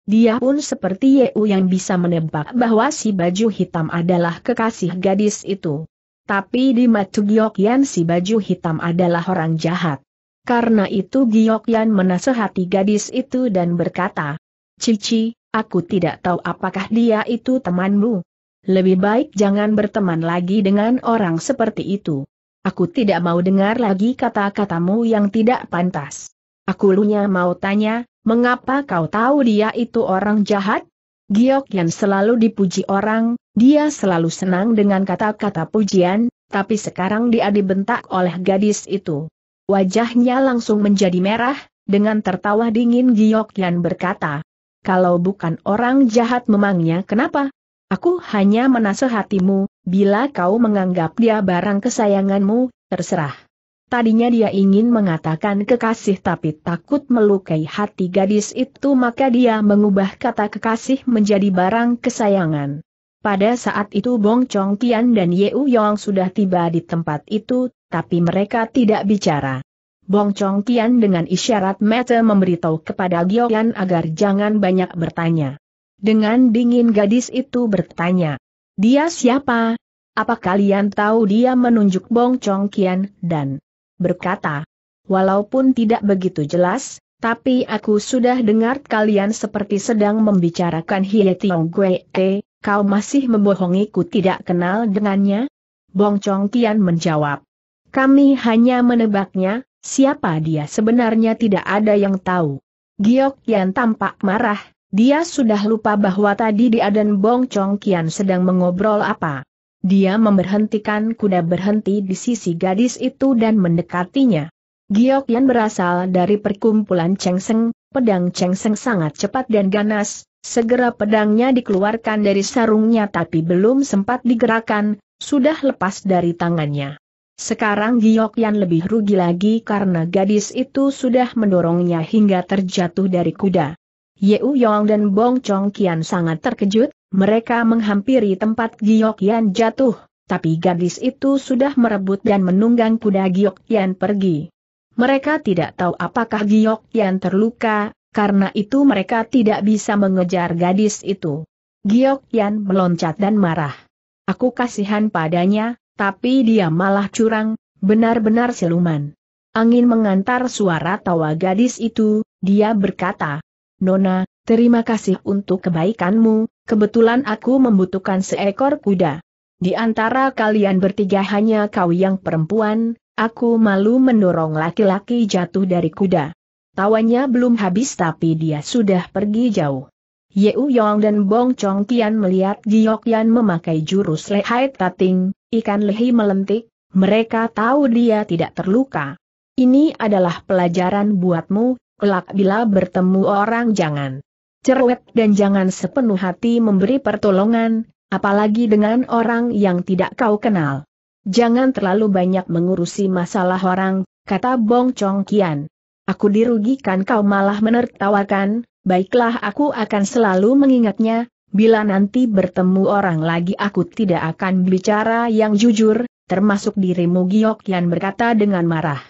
Dia pun seperti Yeu yang bisa menebak bahwa si baju hitam adalah kekasih gadis itu. Tapi di mata Giok si baju hitam adalah orang jahat. Karena itu Giok Yan menasehati gadis itu dan berkata, Cici, aku tidak tahu apakah dia itu temanmu. Lebih baik jangan berteman lagi dengan orang seperti itu. Aku tidak mau dengar lagi kata-katamu yang tidak pantas. Aku lunya mau tanya, mengapa kau tahu dia itu orang jahat? Giok Yan selalu dipuji orang, dia selalu senang dengan kata-kata pujian, tapi sekarang dia dibentak oleh gadis itu. Wajahnya langsung menjadi merah, dengan tertawa dingin Yan berkata, kalau bukan orang jahat memangnya kenapa? Aku hanya menasehatimu, bila kau menganggap dia barang kesayanganmu, terserah. Tadinya dia ingin mengatakan kekasih tapi takut melukai hati gadis itu maka dia mengubah kata kekasih menjadi barang kesayangan. Pada saat itu Bong Chong Tian dan Yeu Yong sudah tiba di tempat itu, tapi mereka tidak bicara. Bong Chong Tian dengan isyarat mata memberitahu kepada Gion agar jangan banyak bertanya. Dengan dingin gadis itu bertanya, dia siapa? Apa kalian tahu dia menunjuk Bong Chong Tian dan berkata, walaupun tidak begitu jelas, tapi aku sudah dengar kalian seperti sedang membicarakan Hie Tiong Gue, eh, kau masih membohongiku tidak kenal dengannya? Bong Chong Tian menjawab, kami hanya menebaknya, siapa dia sebenarnya tidak ada yang tahu. Giok Kian tampak marah, dia sudah lupa bahwa tadi dia dan Bong Chong Kian sedang mengobrol apa. Dia memberhentikan kuda berhenti di sisi gadis itu dan mendekatinya. Giok Yan berasal dari perkumpulan Chengseng, pedang Chengseng sangat cepat dan ganas, segera pedangnya dikeluarkan dari sarungnya tapi belum sempat digerakkan, sudah lepas dari tangannya. Sekarang Giok Yan lebih rugi lagi karena gadis itu sudah mendorongnya hingga terjatuh dari kuda. Yeu Yong dan Bong Chong Kian sangat terkejut, mereka menghampiri tempat Giok Yan jatuh, tapi gadis itu sudah merebut dan menunggang kuda Giok Yan pergi. Mereka tidak tahu apakah Giok Yan terluka, karena itu mereka tidak bisa mengejar gadis itu. Giok Yan meloncat dan marah. Aku kasihan padanya, tapi dia malah curang, benar-benar siluman. Angin mengantar suara tawa gadis itu, dia berkata, Nona, terima kasih untuk kebaikanmu, kebetulan aku membutuhkan seekor kuda. Di antara kalian bertiga hanya kau yang perempuan, aku malu mendorong laki-laki jatuh dari kuda. Tawanya belum habis tapi dia sudah pergi jauh. Yeu Yong dan Bong Chong Tian melihat Giok Yan memakai jurus lehai tating, ikan lehi melentik, mereka tahu dia tidak terluka. Ini adalah pelajaran buatmu, kelak bila bertemu orang jangan cerewet dan jangan sepenuh hati memberi pertolongan, apalagi dengan orang yang tidak kau kenal. Jangan terlalu banyak mengurusi masalah orang, kata Bong Chong Kian. Aku dirugikan kau malah menertawakan, baiklah aku akan selalu mengingatnya, bila nanti bertemu orang lagi aku tidak akan bicara yang jujur, termasuk dirimu Giok Yan berkata dengan marah.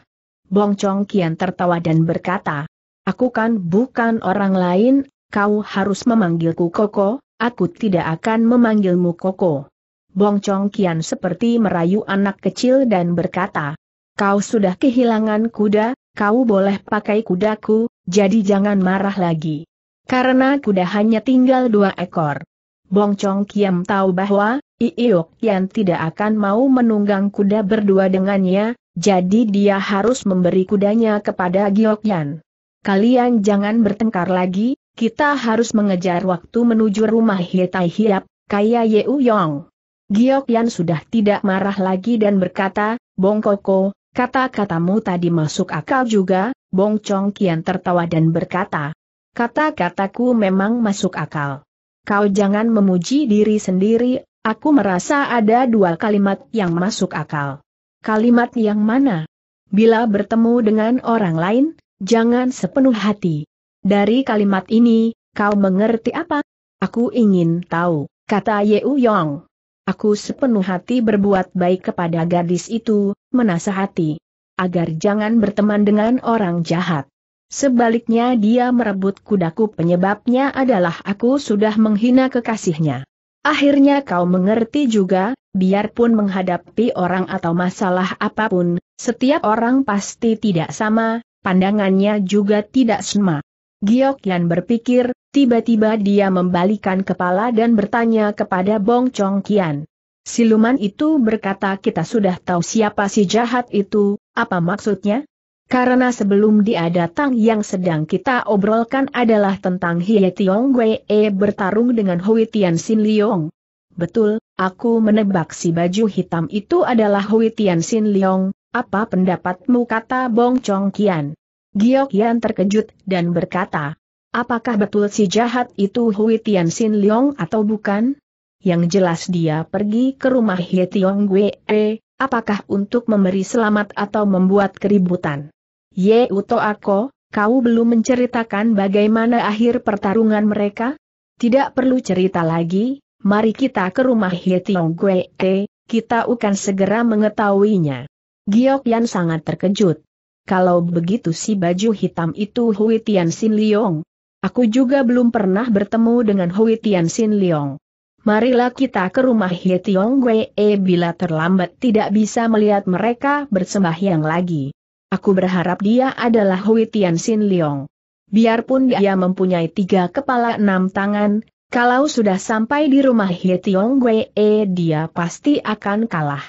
Bong Chong Kian tertawa dan berkata, Aku kan bukan orang lain, kau harus memanggilku Koko, aku tidak akan memanggilmu Koko. Bong Chong Kian seperti merayu anak kecil dan berkata, Kau sudah kehilangan kuda, kau boleh pakai kudaku, jadi jangan marah lagi. Karena kuda hanya tinggal dua ekor. Bong Chong Kiam tahu bahwa, Iiok yang tidak akan mau menunggang kuda berdua dengannya, jadi dia harus memberi kudanya kepada Giok Yan. Kalian jangan bertengkar lagi, kita harus mengejar waktu menuju rumah Hietai Hiap, kaya Yeu Yong. Giok Yan sudah tidak marah lagi dan berkata, Bong Koko, Kata-katamu tadi masuk akal juga, Bong Chong Kian tertawa dan berkata. Kata-kataku memang masuk akal. Kau jangan memuji diri sendiri, aku merasa ada dua kalimat yang masuk akal. Kalimat yang mana? Bila bertemu dengan orang lain, jangan sepenuh hati. Dari kalimat ini, kau mengerti apa? Aku ingin tahu, kata Yeu Yong. Aku sepenuh hati berbuat baik kepada gadis itu, menasehati. Agar jangan berteman dengan orang jahat. Sebaliknya dia merebut kudaku penyebabnya adalah aku sudah menghina kekasihnya. Akhirnya kau mengerti juga, biarpun menghadapi orang atau masalah apapun, setiap orang pasti tidak sama, pandangannya juga tidak sama. Giok yang berpikir, Tiba-tiba dia membalikan kepala dan bertanya kepada Bong Chong Kian. Siluman itu berkata kita sudah tahu siapa si jahat itu, apa maksudnya? Karena sebelum dia datang yang sedang kita obrolkan adalah tentang Hie Tiong Wei e, bertarung dengan Hui Tian Sin Liong. Betul, aku menebak si baju hitam itu adalah Hui Tian Sin Liong, apa pendapatmu kata Bong Chong Kian? Giok Yan terkejut dan berkata, Apakah betul si jahat itu Hui Tian Sin Leong atau bukan? Yang jelas dia pergi ke rumah He Tiong eh, apakah untuk memberi selamat atau membuat keributan? Ye Uto Ako, kau belum menceritakan bagaimana akhir pertarungan mereka? Tidak perlu cerita lagi, mari kita ke rumah He Tiong eh, kita akan segera mengetahuinya. Giok Yan sangat terkejut. Kalau begitu si baju hitam itu Hui Tian Sin Leong, Aku juga belum pernah bertemu dengan Hui Tian Sin Leong. Marilah kita ke rumah Hie Tiong Wei e, bila terlambat tidak bisa melihat mereka bersembahyang lagi. Aku berharap dia adalah Hui Tian Sin Leong. Biarpun dia mempunyai tiga kepala enam tangan, kalau sudah sampai di rumah Hie Tiong Wei e, dia pasti akan kalah.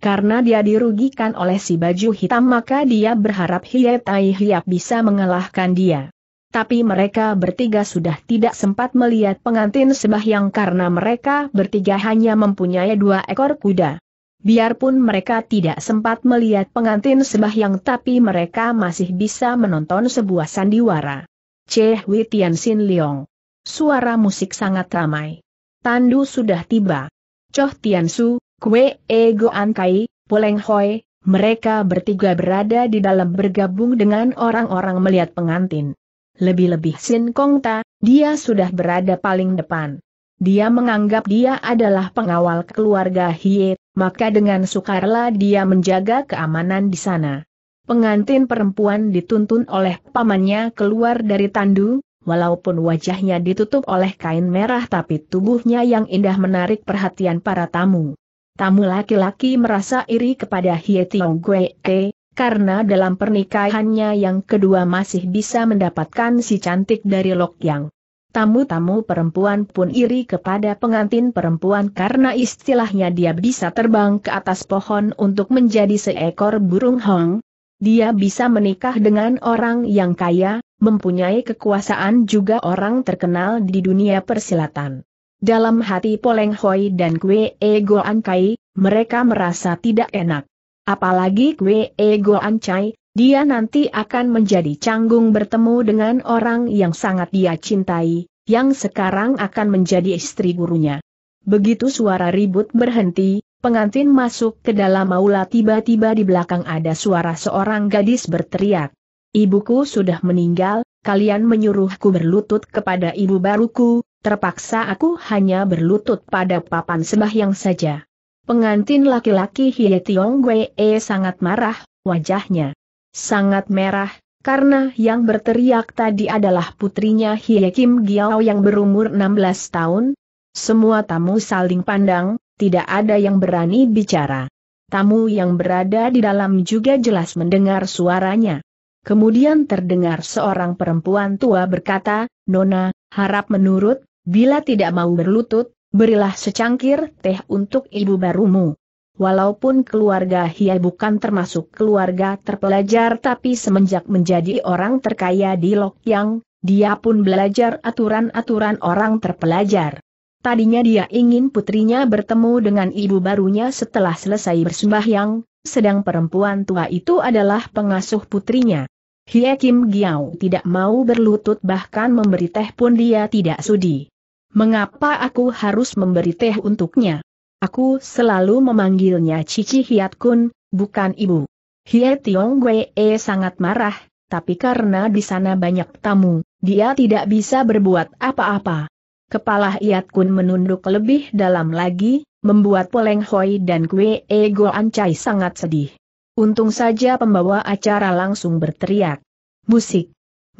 Karena dia dirugikan oleh si baju hitam maka dia berharap Hie Tai Hiap bisa mengalahkan dia tapi mereka bertiga sudah tidak sempat melihat pengantin sembahyang karena mereka bertiga hanya mempunyai dua ekor kuda. Biarpun mereka tidak sempat melihat pengantin sembahyang tapi mereka masih bisa menonton sebuah sandiwara. Cheh Wei Sin Leong. Suara musik sangat ramai. Tandu sudah tiba. Choh Tian Su, Kue Ego Kai, Poleng Hoi, mereka bertiga berada di dalam bergabung dengan orang-orang melihat pengantin. Lebih-lebih Sin Kong Ta, dia sudah berada paling depan. Dia menganggap dia adalah pengawal keluarga Hie, maka dengan sukarela dia menjaga keamanan di sana. Pengantin perempuan dituntun oleh pamannya keluar dari tandu, walaupun wajahnya ditutup oleh kain merah tapi tubuhnya yang indah menarik perhatian para tamu. Tamu laki-laki merasa iri kepada Hie Tiong Gue, karena dalam pernikahannya yang kedua masih bisa mendapatkan si cantik dari Lok Yang. Tamu-tamu perempuan pun iri kepada pengantin perempuan karena istilahnya dia bisa terbang ke atas pohon untuk menjadi seekor burung hong. Dia bisa menikah dengan orang yang kaya, mempunyai kekuasaan juga orang terkenal di dunia persilatan. Dalam hati Poleng Hoi dan Kwe Ego Angkai, mereka merasa tidak enak. Apalagi Kwe Ego Ancai, dia nanti akan menjadi canggung bertemu dengan orang yang sangat dia cintai, yang sekarang akan menjadi istri gurunya. Begitu suara ribut berhenti, pengantin masuk ke dalam aula tiba-tiba di belakang ada suara seorang gadis berteriak. Ibuku sudah meninggal, kalian menyuruhku berlutut kepada ibu baruku, terpaksa aku hanya berlutut pada papan sembahyang saja. Pengantin laki-laki Hie Tiong Wee sangat marah, wajahnya sangat merah, karena yang berteriak tadi adalah putrinya Hie Kim Giao yang berumur 16 tahun. Semua tamu saling pandang, tidak ada yang berani bicara. Tamu yang berada di dalam juga jelas mendengar suaranya. Kemudian terdengar seorang perempuan tua berkata, Nona, harap menurut, bila tidak mau berlutut, Berilah secangkir teh untuk ibu barumu. Walaupun keluarga Hiai bukan termasuk keluarga terpelajar tapi semenjak menjadi orang terkaya di Lokyang, dia pun belajar aturan-aturan orang terpelajar. Tadinya dia ingin putrinya bertemu dengan ibu barunya setelah selesai bersembahyang, sedang perempuan tua itu adalah pengasuh putrinya. Hie Kim Giao tidak mau berlutut bahkan memberi teh pun dia tidak sudi. Mengapa aku harus memberi teh untuknya? Aku selalu memanggilnya Cici Hiat Kun, bukan ibu. Hie Tiong Gue e sangat marah, tapi karena di sana banyak tamu, dia tidak bisa berbuat apa-apa. Kepala Hiat Kun menunduk lebih dalam lagi, membuat Poleng Hoi dan Go e Goan Chai sangat sedih. Untung saja pembawa acara langsung berteriak. Musik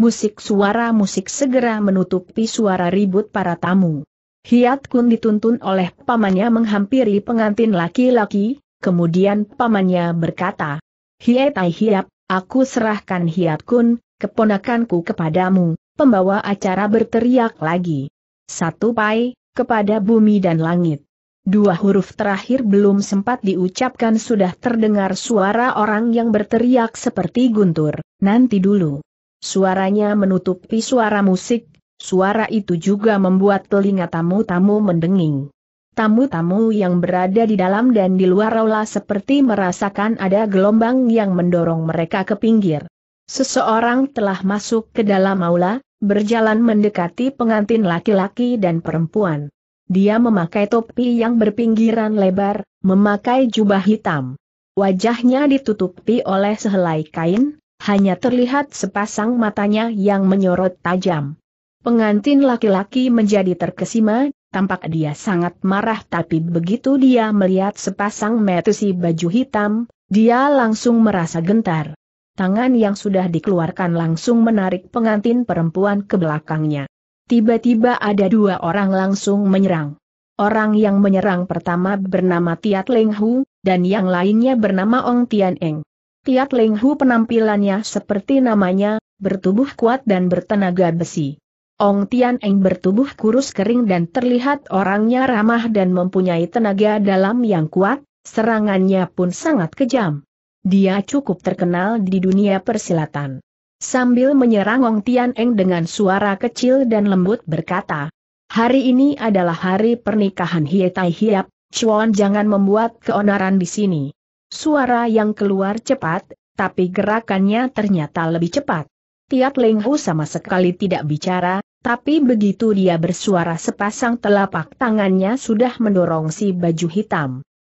musik suara musik segera menutupi suara ribut para tamu. Hiat Kun dituntun oleh pamannya menghampiri pengantin laki-laki, kemudian pamannya berkata, Hietai Hiap, aku serahkan Hiat Kun, keponakanku kepadamu, pembawa acara berteriak lagi. Satu pai, kepada bumi dan langit. Dua huruf terakhir belum sempat diucapkan sudah terdengar suara orang yang berteriak seperti guntur, nanti dulu. Suaranya menutupi suara musik, suara itu juga membuat telinga tamu-tamu mendenging. Tamu-tamu yang berada di dalam dan di luar aula seperti merasakan ada gelombang yang mendorong mereka ke pinggir. Seseorang telah masuk ke dalam aula, berjalan mendekati pengantin laki-laki dan perempuan. Dia memakai topi yang berpinggiran lebar, memakai jubah hitam. Wajahnya ditutupi oleh sehelai kain, hanya terlihat sepasang matanya yang menyorot tajam. Pengantin laki-laki menjadi terkesima, tampak dia sangat marah tapi begitu dia melihat sepasang metusi baju hitam, dia langsung merasa gentar. Tangan yang sudah dikeluarkan langsung menarik pengantin perempuan ke belakangnya. Tiba-tiba ada dua orang langsung menyerang. Orang yang menyerang pertama bernama Tiat Leng Hu, dan yang lainnya bernama Ong Tian Eng. Tiat Ling Hu penampilannya seperti namanya, bertubuh kuat dan bertenaga besi. Ong Tian Eng bertubuh kurus kering dan terlihat orangnya ramah dan mempunyai tenaga dalam yang kuat, serangannya pun sangat kejam. Dia cukup terkenal di dunia persilatan. Sambil menyerang Ong Tian Eng dengan suara kecil dan lembut berkata, Hari ini adalah hari pernikahan Hietai Hiap, Chuan jangan membuat keonaran di sini. Suara yang keluar cepat, tapi gerakannya ternyata lebih cepat. Tiat Lenghu sama sekali tidak bicara, tapi begitu dia bersuara sepasang telapak tangannya sudah mendorong si baju hitam.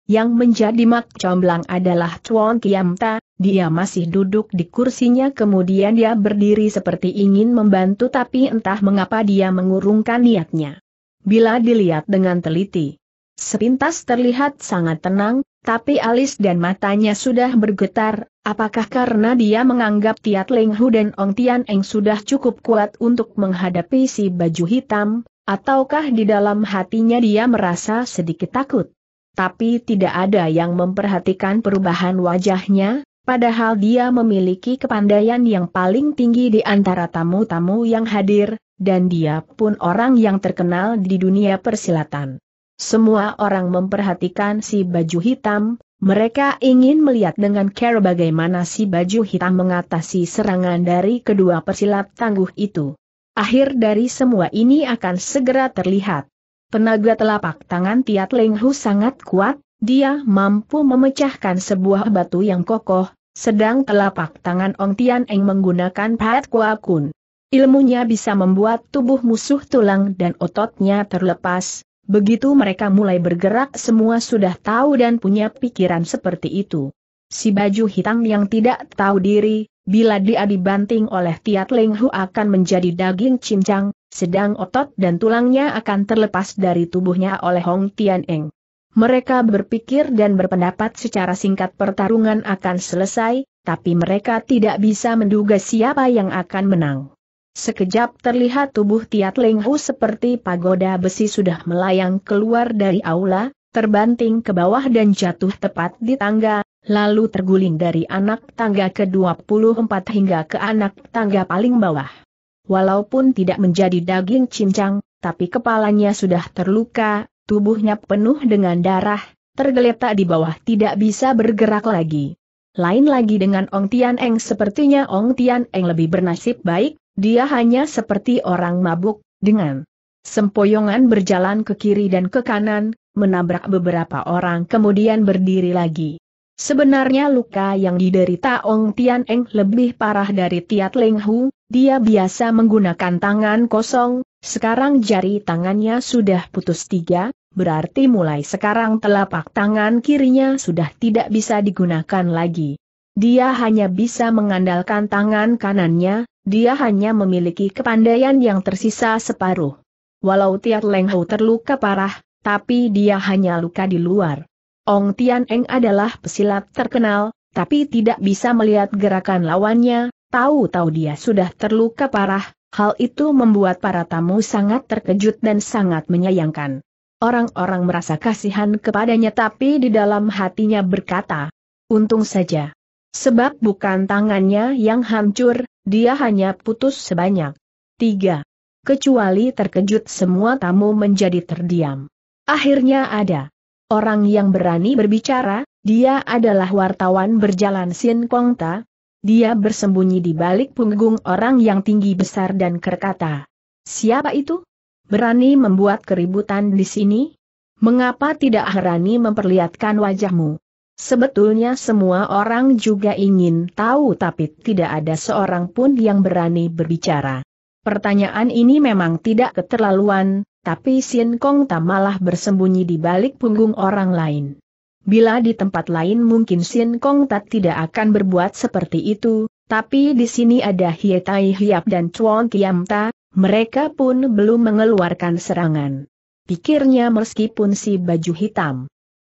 Yang menjadi mak comblang adalah Chuan Kiamta, dia masih duduk di kursinya kemudian dia berdiri seperti ingin membantu tapi entah mengapa dia mengurungkan niatnya. Bila dilihat dengan teliti, sepintas terlihat sangat tenang, tapi alis dan matanya sudah bergetar, apakah karena dia menganggap Tiat Leng Hu dan Ong Tian Eng sudah cukup kuat untuk menghadapi si baju hitam, ataukah di dalam hatinya dia merasa sedikit takut? Tapi tidak ada yang memperhatikan perubahan wajahnya, padahal dia memiliki kepandaian yang paling tinggi di antara tamu-tamu yang hadir, dan dia pun orang yang terkenal di dunia persilatan. Semua orang memperhatikan si baju hitam, mereka ingin melihat dengan care bagaimana si baju hitam mengatasi serangan dari kedua pesilat tangguh itu. Akhir dari semua ini akan segera terlihat. Tenaga telapak tangan Tiat Leng Hu sangat kuat, dia mampu memecahkan sebuah batu yang kokoh, sedang telapak tangan Ong Tian Eng menggunakan Pat Kua Kun. Ilmunya bisa membuat tubuh musuh tulang dan ototnya terlepas, Begitu mereka mulai bergerak semua sudah tahu dan punya pikiran seperti itu. Si baju hitam yang tidak tahu diri, bila dia dibanting oleh Tiat Ling Hu akan menjadi daging cincang, sedang otot dan tulangnya akan terlepas dari tubuhnya oleh Hong Tian Eng. Mereka berpikir dan berpendapat secara singkat pertarungan akan selesai, tapi mereka tidak bisa menduga siapa yang akan menang. Sekejap terlihat tubuh Tiat Leng Hu seperti pagoda besi sudah melayang keluar dari aula, terbanting ke bawah dan jatuh tepat di tangga, lalu terguling dari anak tangga ke-24 hingga ke anak tangga paling bawah. Walaupun tidak menjadi daging cincang, tapi kepalanya sudah terluka, tubuhnya penuh dengan darah, tergeletak di bawah tidak bisa bergerak lagi. Lain lagi dengan Ong Tian Eng sepertinya Ong Tian Eng lebih bernasib baik, dia hanya seperti orang mabuk, dengan sempoyongan berjalan ke kiri dan ke kanan, menabrak beberapa orang kemudian berdiri lagi. Sebenarnya luka yang diderita Ong Tian Eng lebih parah dari Tiat Leng Hu, dia biasa menggunakan tangan kosong, sekarang jari tangannya sudah putus tiga, berarti mulai sekarang telapak tangan kirinya sudah tidak bisa digunakan lagi. Dia hanya bisa mengandalkan tangan kanannya, dia hanya memiliki kepandaian yang tersisa separuh. Walau Tiat Leng Hou terluka parah, tapi dia hanya luka di luar. Ong Tian Eng adalah pesilat terkenal, tapi tidak bisa melihat gerakan lawannya, tahu-tahu dia sudah terluka parah, hal itu membuat para tamu sangat terkejut dan sangat menyayangkan. Orang-orang merasa kasihan kepadanya tapi di dalam hatinya berkata, untung saja. Sebab bukan tangannya yang hancur, dia hanya putus sebanyak tiga. Kecuali terkejut semua tamu menjadi terdiam. Akhirnya ada orang yang berani berbicara, dia adalah wartawan berjalan Sin Kongta. Dia bersembunyi di balik punggung orang yang tinggi besar dan berkata, Siapa itu? Berani membuat keributan di sini? Mengapa tidak berani memperlihatkan wajahmu? Sebetulnya semua orang juga ingin tahu tapi tidak ada seorang pun yang berani berbicara. Pertanyaan ini memang tidak keterlaluan, tapi Sin Kong tak malah bersembunyi di balik punggung orang lain. Bila di tempat lain mungkin Sin Kong tak tidak akan berbuat seperti itu, tapi di sini ada Hie Tai Hiap dan Chuan Kiam Ta, mereka pun belum mengeluarkan serangan. Pikirnya meskipun si baju hitam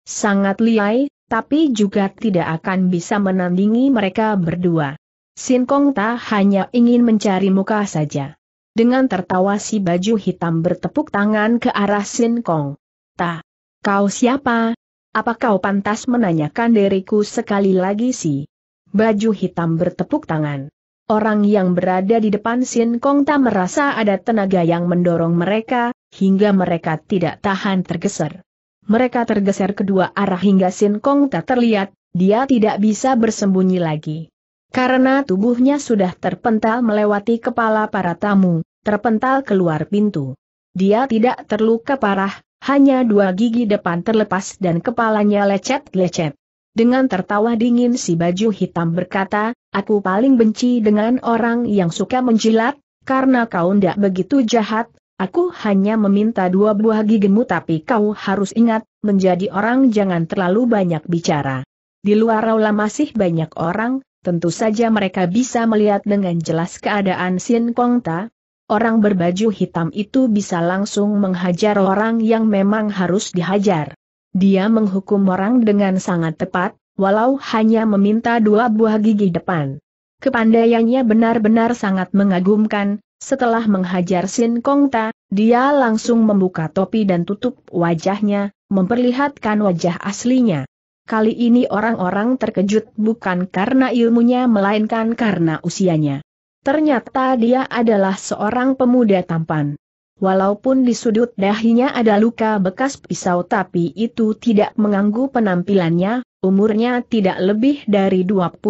sangat liai, tapi juga tidak akan bisa menandingi mereka berdua. Sin Kong Ta hanya ingin mencari muka saja. Dengan tertawa si baju hitam bertepuk tangan ke arah Sin Kong. Ta, kau siapa? Apa kau pantas menanyakan diriku sekali lagi si? Baju hitam bertepuk tangan. Orang yang berada di depan Sin Kong Ta merasa ada tenaga yang mendorong mereka, hingga mereka tidak tahan tergeser mereka tergeser kedua arah hingga Sin Kong tak terlihat, dia tidak bisa bersembunyi lagi. Karena tubuhnya sudah terpental melewati kepala para tamu, terpental keluar pintu. Dia tidak terluka parah, hanya dua gigi depan terlepas dan kepalanya lecet-lecet. Dengan tertawa dingin si baju hitam berkata, aku paling benci dengan orang yang suka menjilat, karena kau ndak begitu jahat, Aku hanya meminta dua buah gigimu tapi kau harus ingat, menjadi orang jangan terlalu banyak bicara. Di luar aula masih banyak orang, tentu saja mereka bisa melihat dengan jelas keadaan Sin Kong Ta. Orang berbaju hitam itu bisa langsung menghajar orang yang memang harus dihajar. Dia menghukum orang dengan sangat tepat, walau hanya meminta dua buah gigi depan. Kepandaiannya benar-benar sangat mengagumkan, setelah menghajar Sin Kong Ta, dia langsung membuka topi dan tutup wajahnya, memperlihatkan wajah aslinya. Kali ini orang-orang terkejut bukan karena ilmunya melainkan karena usianya. Ternyata dia adalah seorang pemuda tampan. Walaupun di sudut dahinya ada luka bekas pisau tapi itu tidak mengganggu penampilannya, umurnya tidak lebih dari 25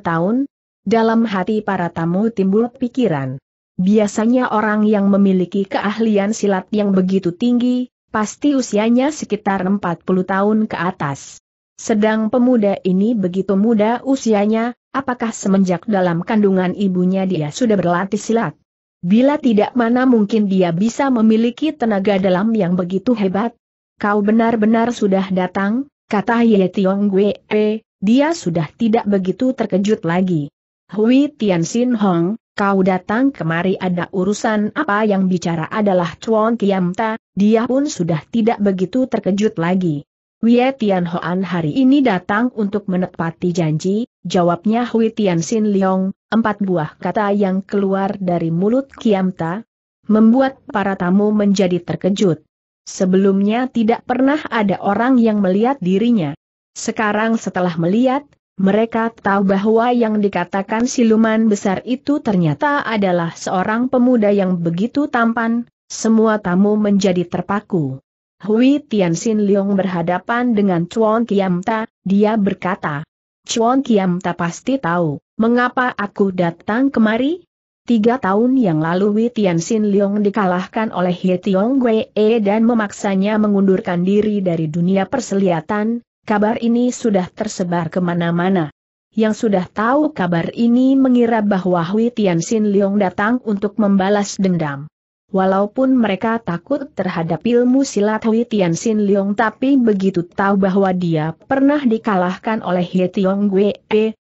tahun. Dalam hati para tamu timbul pikiran. Biasanya orang yang memiliki keahlian silat yang begitu tinggi, pasti usianya sekitar 40 tahun ke atas. Sedang pemuda ini begitu muda usianya, apakah semenjak dalam kandungan ibunya dia sudah berlatih silat? Bila tidak mana mungkin dia bisa memiliki tenaga dalam yang begitu hebat? Kau benar-benar sudah datang, kata Ye Tiong eh, dia sudah tidak begitu terkejut lagi. Hui Tian Xin Hong, kau datang kemari ada urusan apa yang bicara adalah Chuan Ta, dia pun sudah tidak begitu terkejut lagi. Wei Tian Hoan hari ini datang untuk menepati janji, jawabnya Hui Tian Sin Leong, empat buah kata yang keluar dari mulut Kiam Ta, membuat para tamu menjadi terkejut. Sebelumnya tidak pernah ada orang yang melihat dirinya. Sekarang setelah melihat, mereka tahu bahwa yang dikatakan siluman besar itu ternyata adalah seorang pemuda yang begitu tampan, semua tamu menjadi terpaku. Hui Tianxin Liong berhadapan dengan Chuan Kiamta, dia berkata, Chuan Kiamta pasti tahu, mengapa aku datang kemari? Tiga tahun yang lalu Hui Tianxin Liong dikalahkan oleh He Tiong Wei dan memaksanya mengundurkan diri dari dunia perseliatan, Kabar ini sudah tersebar kemana-mana. Yang sudah tahu kabar ini mengira bahwa Hui Tianxin Leong datang untuk membalas dendam. Walaupun mereka takut terhadap ilmu silat Hui Tianxin Leong tapi begitu tahu bahwa dia pernah dikalahkan oleh He Tiong Gue,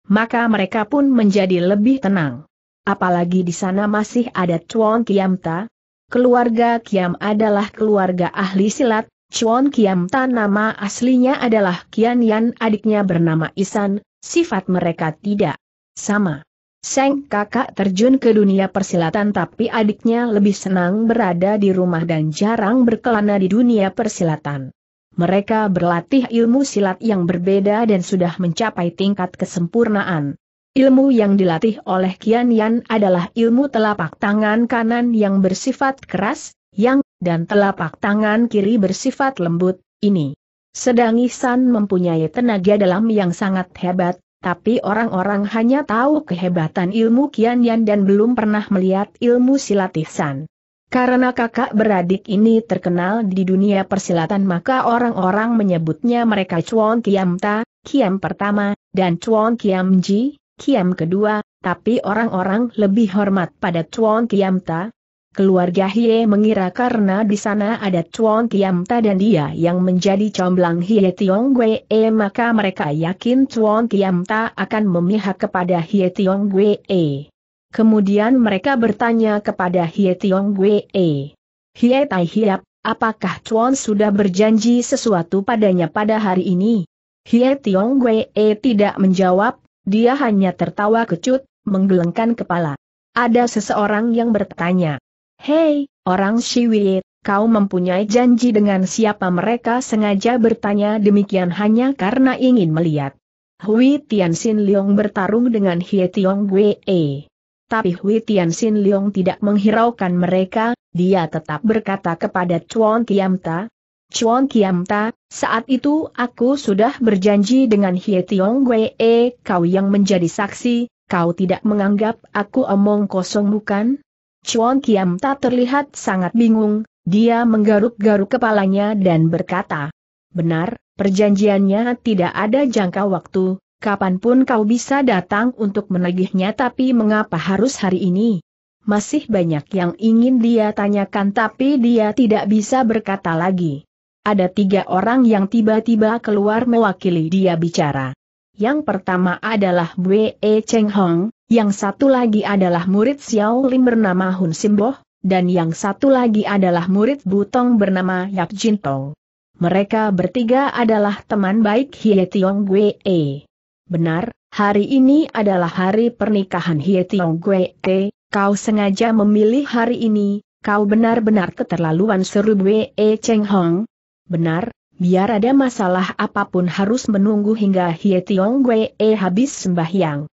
maka mereka pun menjadi lebih tenang. Apalagi di sana masih ada Chuan Ta. Keluarga Kiam adalah keluarga ahli silat, Chuan Kiam Tan nama aslinya adalah Kian Yan adiknya bernama Isan, sifat mereka tidak sama. Seng kakak terjun ke dunia persilatan tapi adiknya lebih senang berada di rumah dan jarang berkelana di dunia persilatan. Mereka berlatih ilmu silat yang berbeda dan sudah mencapai tingkat kesempurnaan. Ilmu yang dilatih oleh Kian Yan adalah ilmu telapak tangan kanan yang bersifat keras, yang dan telapak tangan kiri bersifat lembut, ini. Sedang Ihsan mempunyai tenaga dalam yang sangat hebat, tapi orang-orang hanya tahu kehebatan ilmu Kian Yan dan belum pernah melihat ilmu silat Ihsan. Karena kakak beradik ini terkenal di dunia persilatan maka orang-orang menyebutnya mereka Chuan Kiam Ta, Kiam pertama, dan Chuan Kiam Ji, Kiam kedua, tapi orang-orang lebih hormat pada Chuan Kiam Ta, Keluarga Hie mengira karena di sana ada Chuan Kiamta dan dia yang menjadi comblang Hie Tiong Wei, e, maka mereka yakin Chuan Kiamta akan memihak kepada Hie Tiong Wei. E. Kemudian mereka bertanya kepada Hie Tiong Wei. E. Hie Tai Hiap, apakah Chuan sudah berjanji sesuatu padanya pada hari ini? Hie Tiong Wei tidak menjawab, dia hanya tertawa kecut, menggelengkan kepala. Ada seseorang yang bertanya. Hei, orang Siwit, kau mempunyai janji dengan siapa mereka sengaja bertanya demikian hanya karena ingin melihat. Hui Tianxin Liong bertarung dengan Hie Tiong Wei. Tapi Hui Tianxin Liong tidak menghiraukan mereka, dia tetap berkata kepada Chuan Kiamta, Chuan Kiamta, saat itu aku sudah berjanji dengan Hie Tiong Wei, kau yang menjadi saksi, kau tidak menganggap aku omong kosong bukan? Chuan Kiam tak terlihat sangat bingung, dia menggaruk-garuk kepalanya dan berkata, Benar, perjanjiannya tidak ada jangka waktu, kapanpun kau bisa datang untuk menagihnya tapi mengapa harus hari ini? Masih banyak yang ingin dia tanyakan tapi dia tidak bisa berkata lagi. Ada tiga orang yang tiba-tiba keluar mewakili dia bicara. Yang pertama adalah Bue Cheng Hong, yang satu lagi adalah murid Xiao Lim bernama Hun Simboh, dan yang satu lagi adalah murid Butong bernama Yap Jin Jintong. Mereka bertiga adalah teman baik Hie Tiong E. Benar, hari ini adalah hari pernikahan Hie Tiong E. Kau sengaja memilih hari ini, kau benar-benar keterlaluan seru Gue e Cheng Hong. Benar, biar ada masalah apapun harus menunggu hingga Hie Tiong E habis sembahyang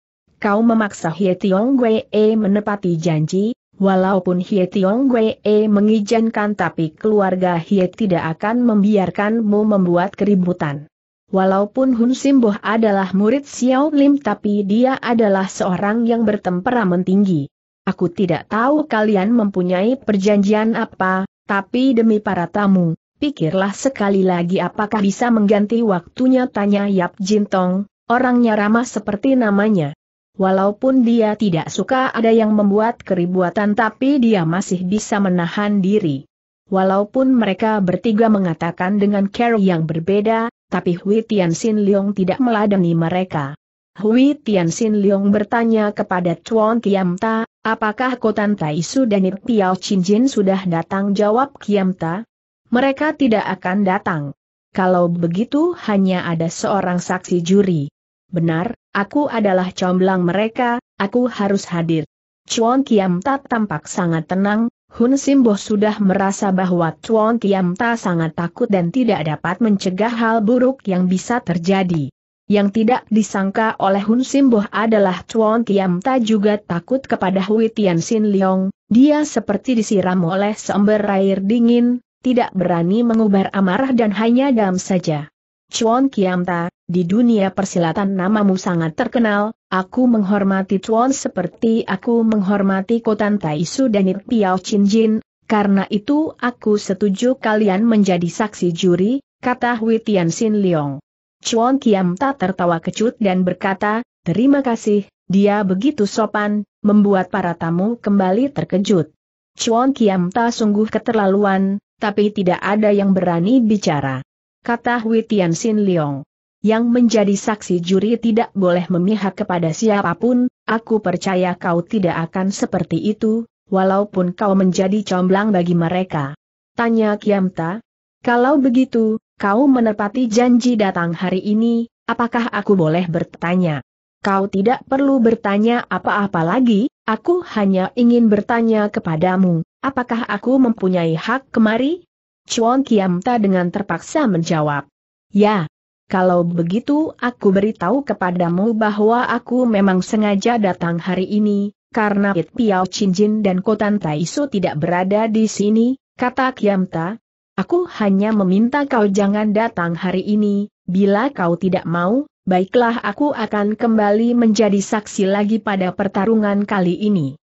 kau memaksa Hie Tiong e menepati janji, walaupun Hie Tiong e mengizinkan tapi keluarga Hie tidak akan membiarkanmu membuat keributan. Walaupun Hun Simboh adalah murid Xiao Lim tapi dia adalah seorang yang bertemperamen tinggi. Aku tidak tahu kalian mempunyai perjanjian apa, tapi demi para tamu, pikirlah sekali lagi apakah bisa mengganti waktunya tanya Yap Jintong, orangnya ramah seperti namanya. Walaupun dia tidak suka ada yang membuat keributan, tapi dia masih bisa menahan diri. Walaupun mereka bertiga mengatakan dengan care yang berbeda, tapi Hui Tianxin Liong tidak meladeni mereka. Hui Tianxin Liong bertanya kepada Chuan Kiamta, apakah Kotan Taisu dan Piao Jin sudah datang jawab Kiamta? Mereka tidak akan datang. Kalau begitu hanya ada seorang saksi juri. Benar, Aku adalah comblang mereka, aku harus hadir. Chuan Kiam Ta tampak sangat tenang, Hun Simbo sudah merasa bahwa Chuan Kiam Ta sangat takut dan tidak dapat mencegah hal buruk yang bisa terjadi. Yang tidak disangka oleh Hun Simbo adalah Chuan Kiam Ta juga takut kepada Hui Tian Sin Leong, dia seperti disiram oleh seember air dingin, tidak berani mengubar amarah dan hanya dalam saja. Chuan Kiamta, di dunia persilatan namamu sangat terkenal, aku menghormati Chuan seperti aku menghormati Kotan Taisu dan Nip Piao Chin Jin, karena itu aku setuju kalian menjadi saksi juri, kata Hui Tian Sin Leong. Chuan Kiamta tertawa kecut dan berkata, terima kasih, dia begitu sopan, membuat para tamu kembali terkejut. Chuan Kiamta sungguh keterlaluan, tapi tidak ada yang berani bicara kata Hui Tian Sin Leong. Yang menjadi saksi juri tidak boleh memihak kepada siapapun, aku percaya kau tidak akan seperti itu, walaupun kau menjadi comblang bagi mereka. Tanya Kiamta, kalau begitu, kau menepati janji datang hari ini, apakah aku boleh bertanya? Kau tidak perlu bertanya apa-apa lagi, aku hanya ingin bertanya kepadamu, apakah aku mempunyai hak kemari? Chuan Ta dengan terpaksa menjawab. Ya, kalau begitu aku beritahu kepadamu bahwa aku memang sengaja datang hari ini, karena It Piao Jin dan Kotan Taiso tidak berada di sini, kata Ta. Aku hanya meminta kau jangan datang hari ini, bila kau tidak mau, baiklah aku akan kembali menjadi saksi lagi pada pertarungan kali ini.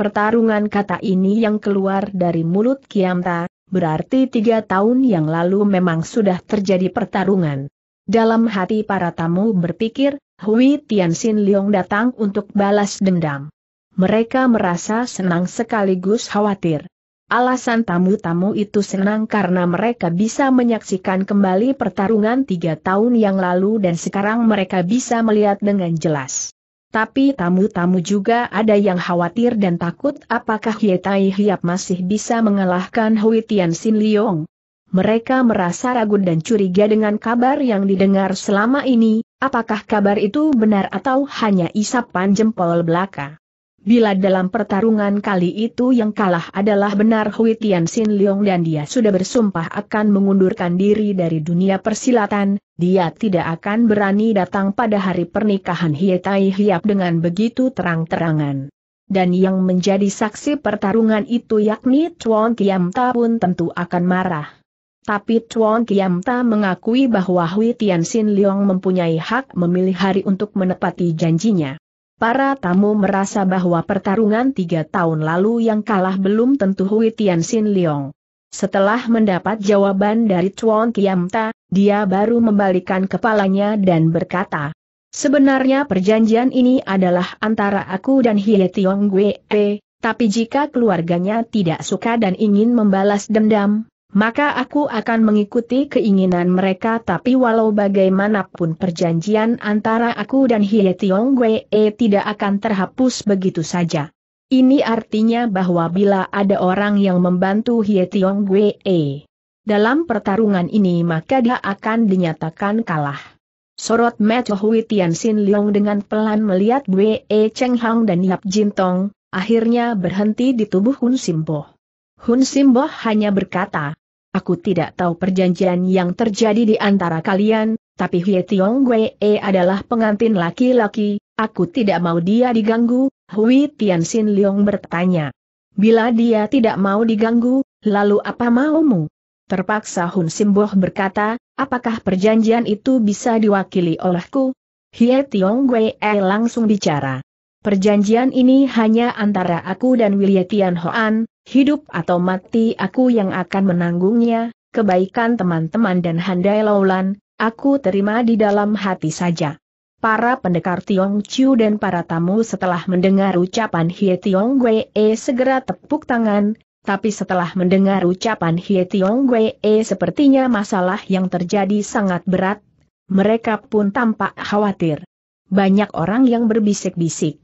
Pertarungan kata ini yang keluar dari mulut Kiamta, berarti tiga tahun yang lalu memang sudah terjadi pertarungan. Dalam hati para tamu berpikir, Hui Tianxin Liong datang untuk balas dendam. Mereka merasa senang sekaligus khawatir. Alasan tamu-tamu itu senang karena mereka bisa menyaksikan kembali pertarungan tiga tahun yang lalu dan sekarang mereka bisa melihat dengan jelas. Tapi tamu-tamu juga ada yang khawatir dan takut apakah Ye Tai Hiap masih bisa mengalahkan Hui Tian Sin Liong. Mereka merasa ragu dan curiga dengan kabar yang didengar selama ini, apakah kabar itu benar atau hanya isapan jempol belaka. Bila dalam pertarungan kali itu yang kalah adalah benar Hui Tian Sin Leong dan dia sudah bersumpah akan mengundurkan diri dari dunia persilatan, dia tidak akan berani datang pada hari pernikahan Tai Hiap dengan begitu terang-terangan. Dan yang menjadi saksi pertarungan itu yakni Chuan Kiam Ta pun tentu akan marah. Tapi Chuan Kiam Ta mengakui bahwa Hui Tian Sin Leong mempunyai hak memilih hari untuk menepati janjinya. Para tamu merasa bahwa pertarungan tiga tahun lalu yang kalah belum tentu Hui Tian Xin Liong. Setelah mendapat jawaban dari Chuan Ta, dia baru membalikan kepalanya dan berkata, Sebenarnya perjanjian ini adalah antara aku dan Hie Tiong Gwe, eh, tapi jika keluarganya tidak suka dan ingin membalas dendam, maka aku akan mengikuti keinginan mereka tapi walau bagaimanapun perjanjian antara aku dan Hie Tiong Wee eh, tidak akan terhapus begitu saja. Ini artinya bahwa bila ada orang yang membantu Hie Tiong Wee eh, dalam pertarungan ini maka dia akan dinyatakan kalah. Sorot Mata Hui Tian Sin Leong dengan pelan melihat Wee eh, Cheng Hang dan Yap Jin Tong, akhirnya berhenti di tubuh Hun Simbo. Hun Simbo hanya berkata, Aku tidak tahu perjanjian yang terjadi di antara kalian, tapi Hye Tiong Wee adalah pengantin laki-laki, aku tidak mau dia diganggu, Hui Tian Sin Leong bertanya. Bila dia tidak mau diganggu, lalu apa maumu? Terpaksa Hun Simboh berkata, apakah perjanjian itu bisa diwakili olehku? Hye Tiong Wee langsung bicara. Perjanjian ini hanya antara aku dan William Tian Hoan, hidup atau mati aku yang akan menanggungnya, kebaikan teman-teman dan handai laulan, aku terima di dalam hati saja. Para pendekar Tiong Chiu dan para tamu setelah mendengar ucapan Hie Tiong Gue e segera tepuk tangan, tapi setelah mendengar ucapan Hie Tiong Gue e sepertinya masalah yang terjadi sangat berat, mereka pun tampak khawatir. Banyak orang yang berbisik-bisik.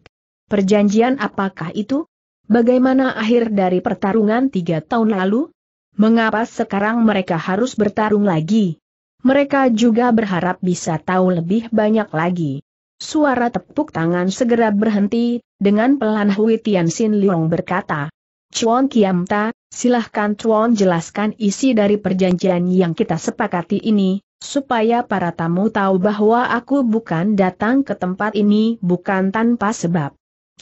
Perjanjian apakah itu? Bagaimana akhir dari pertarungan tiga tahun lalu? Mengapa sekarang mereka harus bertarung lagi? Mereka juga berharap bisa tahu lebih banyak lagi. Suara tepuk tangan segera berhenti, dengan pelan Hui Tianxin Liong berkata. Chuan Kiamta, silahkan Chuan jelaskan isi dari perjanjian yang kita sepakati ini, supaya para tamu tahu bahwa aku bukan datang ke tempat ini bukan tanpa sebab.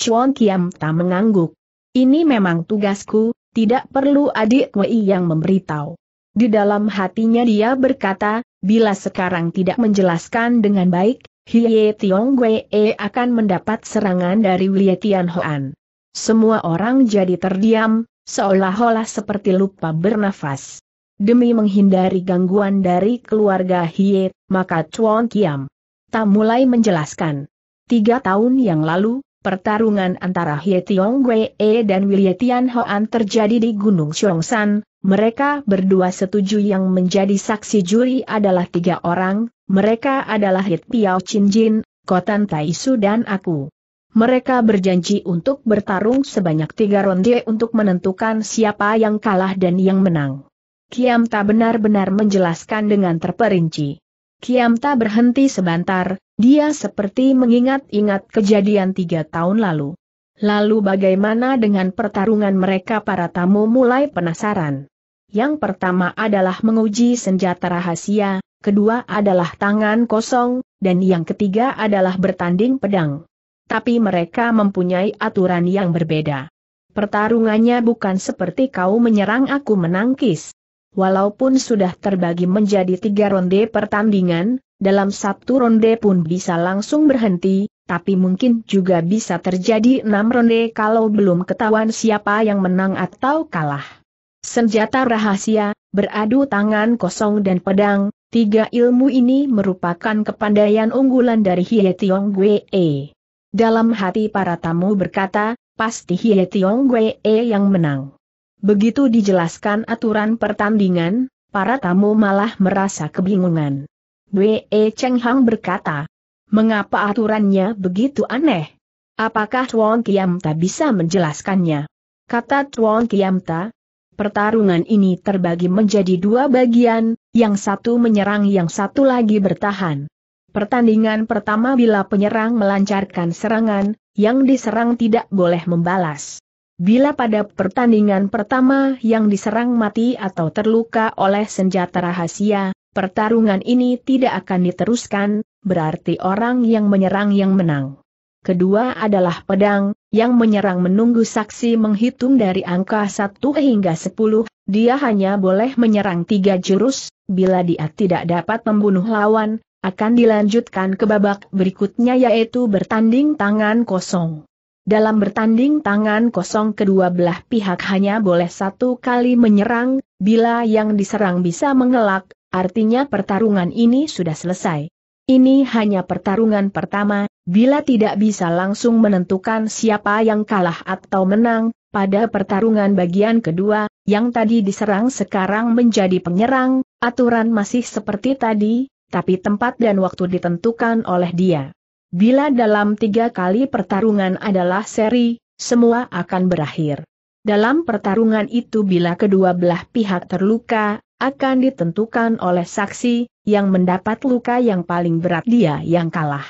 Chuan Kiam tak mengangguk. Ini memang tugasku, tidak perlu adik Wei yang memberitahu. Di dalam hatinya dia berkata, bila sekarang tidak menjelaskan dengan baik, Hie Tiong Wei e akan mendapat serangan dari Wei Tian Hoan. Semua orang jadi terdiam, seolah-olah seperti lupa bernafas. Demi menghindari gangguan dari keluarga Hie, maka Chuan Kiam tak mulai menjelaskan. Tiga tahun yang lalu, Pertarungan antara Hye Tiong Wei e, dan Wilye Tian Hoan terjadi di Gunung Xiongsan, mereka berdua setuju yang menjadi saksi juri adalah tiga orang, mereka adalah Hit Piao Chin Jin, Kotan Tai Su dan aku. Mereka berjanji untuk bertarung sebanyak tiga ronde untuk menentukan siapa yang kalah dan yang menang. Kiam tak benar-benar menjelaskan dengan terperinci. Kiamta berhenti sebentar, dia seperti mengingat-ingat kejadian tiga tahun lalu. Lalu bagaimana dengan pertarungan mereka para tamu mulai penasaran. Yang pertama adalah menguji senjata rahasia, kedua adalah tangan kosong, dan yang ketiga adalah bertanding pedang. Tapi mereka mempunyai aturan yang berbeda. Pertarungannya bukan seperti kau menyerang aku menangkis walaupun sudah terbagi menjadi tiga ronde pertandingan, dalam satu ronde pun bisa langsung berhenti, tapi mungkin juga bisa terjadi enam ronde kalau belum ketahuan siapa yang menang atau kalah. Senjata rahasia, beradu tangan kosong dan pedang, tiga ilmu ini merupakan kepandaian unggulan dari Hie Tiong Gwe. E. Dalam hati para tamu berkata, pasti Hie Tiong Gwe e yang menang. Begitu dijelaskan aturan pertandingan, para tamu malah merasa kebingungan. Wee Cheng Hang berkata, mengapa aturannya begitu aneh? Apakah Tuan Kiam Ta bisa menjelaskannya? Kata Tuan Kiam Ta, pertarungan ini terbagi menjadi dua bagian, yang satu menyerang yang satu lagi bertahan. Pertandingan pertama bila penyerang melancarkan serangan, yang diserang tidak boleh membalas. Bila pada pertandingan pertama yang diserang mati atau terluka oleh senjata rahasia, pertarungan ini tidak akan diteruskan, berarti orang yang menyerang yang menang. Kedua adalah pedang, yang menyerang menunggu saksi menghitung dari angka 1 hingga 10, dia hanya boleh menyerang tiga jurus, bila dia tidak dapat membunuh lawan, akan dilanjutkan ke babak berikutnya yaitu bertanding tangan kosong. Dalam bertanding tangan kosong kedua belah pihak hanya boleh satu kali menyerang, bila yang diserang bisa mengelak, artinya pertarungan ini sudah selesai. Ini hanya pertarungan pertama, bila tidak bisa langsung menentukan siapa yang kalah atau menang, pada pertarungan bagian kedua, yang tadi diserang sekarang menjadi penyerang, aturan masih seperti tadi, tapi tempat dan waktu ditentukan oleh dia. Bila dalam tiga kali pertarungan adalah seri, semua akan berakhir. Dalam pertarungan itu bila kedua belah pihak terluka, akan ditentukan oleh saksi, yang mendapat luka yang paling berat dia yang kalah.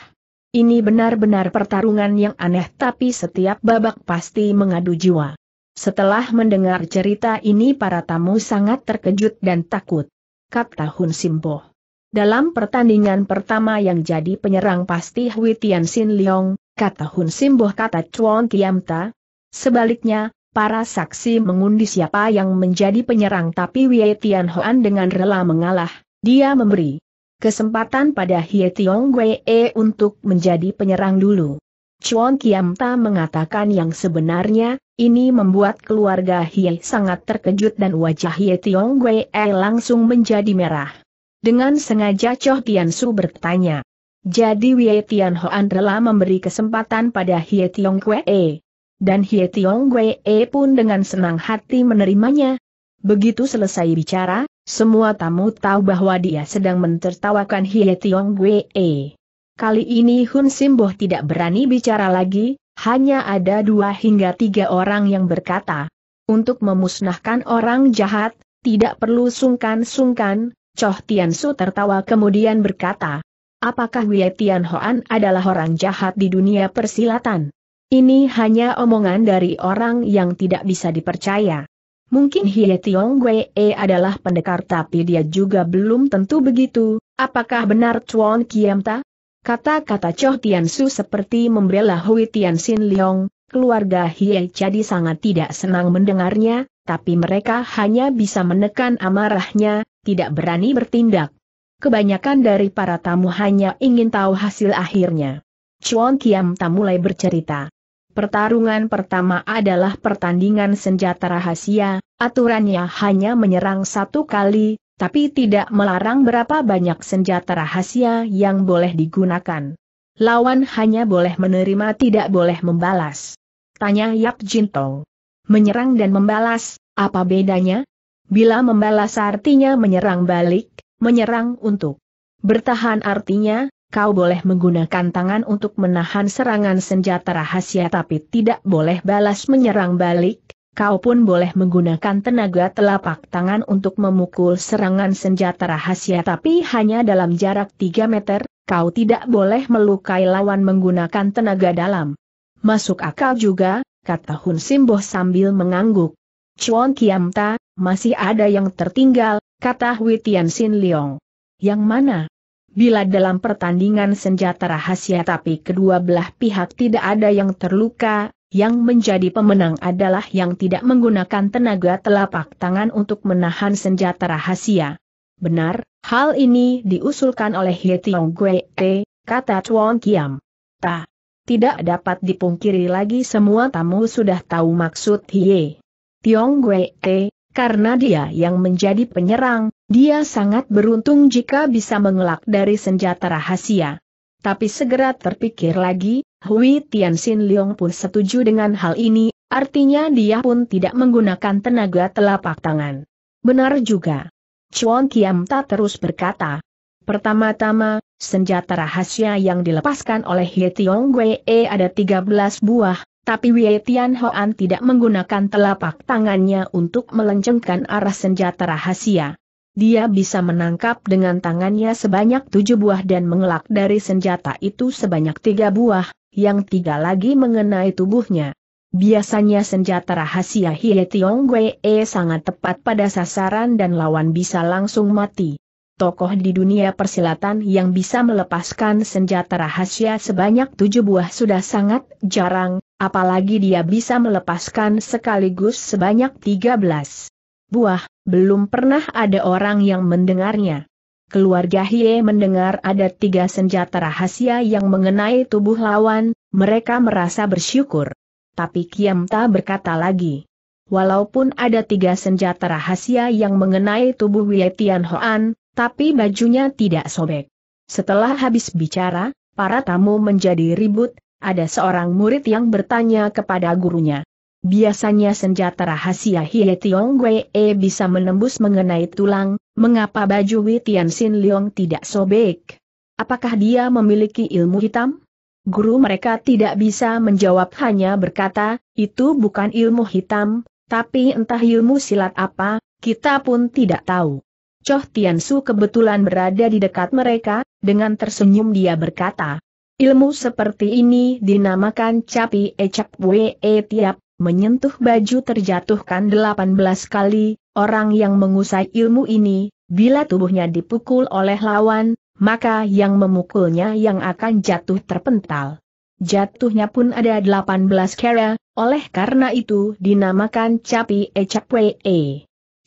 Ini benar-benar pertarungan yang aneh tapi setiap babak pasti mengadu jiwa. Setelah mendengar cerita ini para tamu sangat terkejut dan takut. Kapta tahun Simpo dalam pertandingan pertama yang jadi penyerang pasti Hui Tian Sin Leong, kata Hun Simboh kata Chuan Ta. Sebaliknya, para saksi mengundi siapa yang menjadi penyerang tapi Wei Tian Hoan dengan rela mengalah, dia memberi kesempatan pada Hie Tiong Wei e untuk menjadi penyerang dulu. Chuan Ta mengatakan yang sebenarnya, ini membuat keluarga Hie sangat terkejut dan wajah Hie Tiong Wei e langsung menjadi merah. Dengan sengaja Choh Tian Su bertanya. Jadi Wei Tian Hoan rela memberi kesempatan pada Hie Tiong Kwee. Dan Hie Tiong Kwee pun dengan senang hati menerimanya. Begitu selesai bicara, semua tamu tahu bahwa dia sedang mentertawakan Hie Tiong Kwee. Kali ini Hun Simboh tidak berani bicara lagi, hanya ada dua hingga tiga orang yang berkata. Untuk memusnahkan orang jahat, tidak perlu sungkan-sungkan, Choh Tian Su tertawa kemudian berkata, Apakah Wei Tian Hoan adalah orang jahat di dunia persilatan? Ini hanya omongan dari orang yang tidak bisa dipercaya. Mungkin Hie Tiong Wei e adalah pendekar tapi dia juga belum tentu begitu, apakah benar Chuan Ta? Kata-kata Choh Tian Su seperti membela Hui Tian Sin Leong, Keluarga Hie jadi sangat tidak senang mendengarnya, tapi mereka hanya bisa menekan amarahnya, tidak berani bertindak. Kebanyakan dari para tamu hanya ingin tahu hasil akhirnya. Chuan Kiam tak mulai bercerita. Pertarungan pertama adalah pertandingan senjata rahasia, aturannya hanya menyerang satu kali, tapi tidak melarang berapa banyak senjata rahasia yang boleh digunakan. Lawan hanya boleh menerima tidak boleh membalas. Tanya Yap Jinto. Menyerang dan membalas, apa bedanya? Bila membalas artinya menyerang balik, menyerang untuk bertahan artinya, kau boleh menggunakan tangan untuk menahan serangan senjata rahasia tapi tidak boleh balas menyerang balik, kau pun boleh menggunakan tenaga telapak tangan untuk memukul serangan senjata rahasia tapi hanya dalam jarak 3 meter, kau tidak boleh melukai lawan menggunakan tenaga dalam. Masuk akal juga, kata Hun Simboh sambil mengangguk. Chuan Kiamta, masih ada yang tertinggal, kata Hui Xin Liong. Yang mana? Bila dalam pertandingan senjata rahasia tapi kedua belah pihak tidak ada yang terluka, yang menjadi pemenang adalah yang tidak menggunakan tenaga telapak tangan untuk menahan senjata rahasia. Benar, hal ini diusulkan oleh Hietiong Gwe, kata Chuan Kiam. Ta. Tidak dapat dipungkiri lagi semua tamu sudah tahu maksud Hie. Tiong Gue Te, karena dia yang menjadi penyerang, dia sangat beruntung jika bisa mengelak dari senjata rahasia. Tapi segera terpikir lagi, Hui Tianxin Leong pun setuju dengan hal ini, artinya dia pun tidak menggunakan tenaga telapak tangan. Benar juga. Chuan Kiam tak terus berkata. Pertama-tama, Senjata rahasia yang dilepaskan oleh Ye Tiong Wei e, ada 13 buah, tapi Wei Tian Hoan tidak menggunakan telapak tangannya untuk melencengkan arah senjata rahasia. Dia bisa menangkap dengan tangannya sebanyak tujuh buah dan mengelak dari senjata itu sebanyak tiga buah, yang tiga lagi mengenai tubuhnya. Biasanya senjata rahasia Hie Tiong Wei e, sangat tepat pada sasaran dan lawan bisa langsung mati tokoh di dunia persilatan yang bisa melepaskan senjata rahasia sebanyak tujuh buah sudah sangat jarang, apalagi dia bisa melepaskan sekaligus sebanyak tiga belas buah, belum pernah ada orang yang mendengarnya. Keluarga Hie mendengar ada tiga senjata rahasia yang mengenai tubuh lawan, mereka merasa bersyukur. Tapi Kiamta berkata lagi. Walaupun ada tiga senjata rahasia yang mengenai tubuh Wei Tian Hoan, tapi bajunya tidak sobek. Setelah habis bicara, para tamu menjadi ribut, ada seorang murid yang bertanya kepada gurunya. Biasanya senjata rahasia Hie Tiong E bisa menembus mengenai tulang, mengapa baju Tian Sin Leong tidak sobek? Apakah dia memiliki ilmu hitam? Guru mereka tidak bisa menjawab hanya berkata, itu bukan ilmu hitam, tapi entah ilmu silat apa, kita pun tidak tahu. Choh Su kebetulan berada di dekat mereka, dengan tersenyum dia berkata, Ilmu seperti ini dinamakan capi ecap we e tiap, menyentuh baju terjatuhkan 18 kali, orang yang mengusai ilmu ini, bila tubuhnya dipukul oleh lawan, maka yang memukulnya yang akan jatuh terpental. Jatuhnya pun ada 18 kera, oleh karena itu dinamakan capi ecap we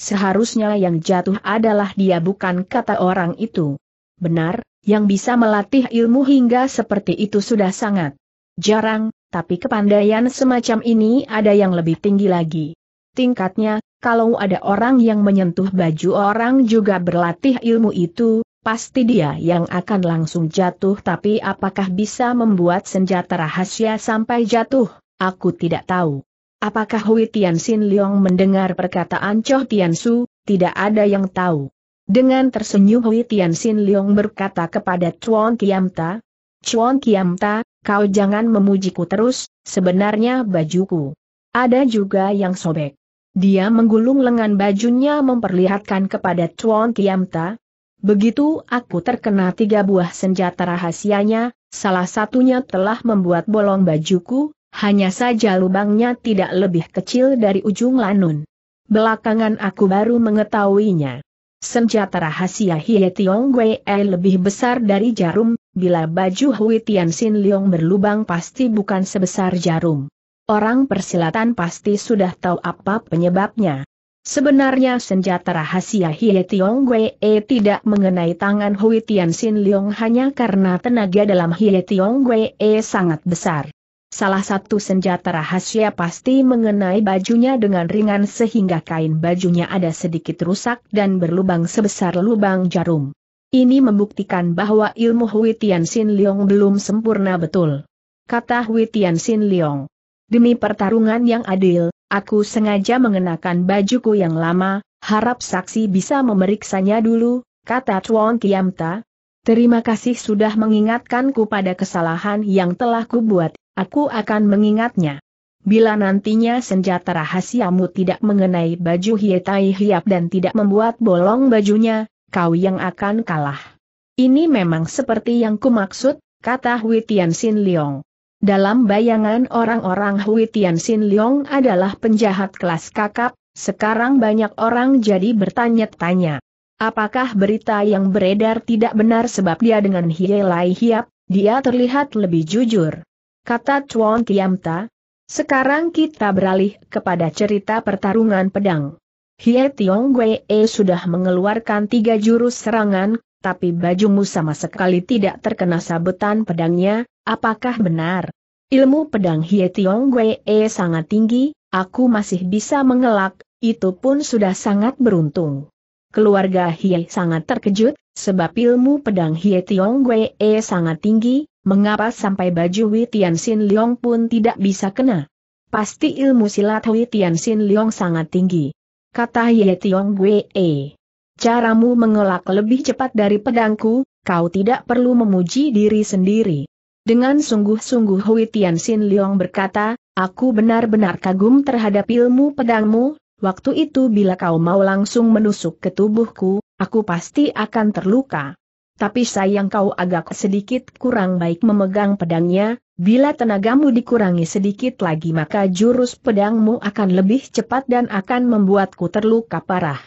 Seharusnya yang jatuh adalah dia bukan kata orang itu. Benar, yang bisa melatih ilmu hingga seperti itu sudah sangat jarang, tapi kepandaian semacam ini ada yang lebih tinggi lagi. Tingkatnya, kalau ada orang yang menyentuh baju orang juga berlatih ilmu itu, pasti dia yang akan langsung jatuh tapi apakah bisa membuat senjata rahasia sampai jatuh, aku tidak tahu. Apakah Hui Tianxin Leong mendengar perkataan Cho Tiansu? Tidak ada yang tahu. Dengan tersenyum Hui Tianxin Leong berkata kepada Chuan Kiamta, Chuan Kiamta, kau jangan memujiku terus, sebenarnya bajuku. Ada juga yang sobek. Dia menggulung lengan bajunya memperlihatkan kepada Chuan Kiamta. Begitu aku terkena tiga buah senjata rahasianya, salah satunya telah membuat bolong bajuku, hanya saja lubangnya tidak lebih kecil dari ujung lanun. Belakangan aku baru mengetahuinya. Senjata rahasia Hie Tiong Wei lebih besar dari jarum, bila baju Hui Tian Sin Leong berlubang pasti bukan sebesar jarum. Orang persilatan pasti sudah tahu apa penyebabnya. Sebenarnya senjata rahasia Hie Tiong Wei tidak mengenai tangan Hui Tian Sin Leong hanya karena tenaga dalam Hie Tiong Wei sangat besar. Salah satu senjata rahasia pasti mengenai bajunya dengan ringan sehingga kain bajunya ada sedikit rusak dan berlubang sebesar lubang jarum. Ini membuktikan bahwa ilmu Hui Tian Xin Leong belum sempurna betul. Kata Hui Tian Xin Leong. Demi pertarungan yang adil, aku sengaja mengenakan bajuku yang lama, harap saksi bisa memeriksanya dulu, kata Chuan Kiamta. Terima kasih sudah mengingatkanku pada kesalahan yang telah kubuat Aku akan mengingatnya. Bila nantinya senjata rahasiamu tidak mengenai baju Hietai Hiap dan tidak membuat bolong bajunya, kau yang akan kalah. Ini memang seperti yang kumaksud, kata Hui Tian Sin Leong. Dalam bayangan orang-orang Hui Tian Sin Leong adalah penjahat kelas kakap, sekarang banyak orang jadi bertanya-tanya. Apakah berita yang beredar tidak benar sebab dia dengan Hielai Hiap, dia terlihat lebih jujur kata Chuan Tiamta, Sekarang kita beralih kepada cerita pertarungan pedang. Hie Tiong Wei e sudah mengeluarkan tiga jurus serangan, tapi bajumu sama sekali tidak terkena sabetan pedangnya, apakah benar? Ilmu pedang Hie Tiong Wei e sangat tinggi, aku masih bisa mengelak, itu pun sudah sangat beruntung. Keluarga Hie sangat terkejut, sebab ilmu pedang Hie Tiong Wei e sangat tinggi, Mengapa sampai baju Witian Tianxin Leong pun tidak bisa kena? Pasti ilmu silat Witian Tianxin Leong sangat tinggi. Kata Ye Tiong Gue. Caramu mengelak lebih cepat dari pedangku, kau tidak perlu memuji diri sendiri. Dengan sungguh-sungguh Witian Tianxin Leong berkata, aku benar-benar kagum terhadap ilmu pedangmu, waktu itu bila kau mau langsung menusuk ke tubuhku, aku pasti akan terluka tapi sayang kau agak sedikit kurang baik memegang pedangnya, bila tenagamu dikurangi sedikit lagi maka jurus pedangmu akan lebih cepat dan akan membuatku terluka parah.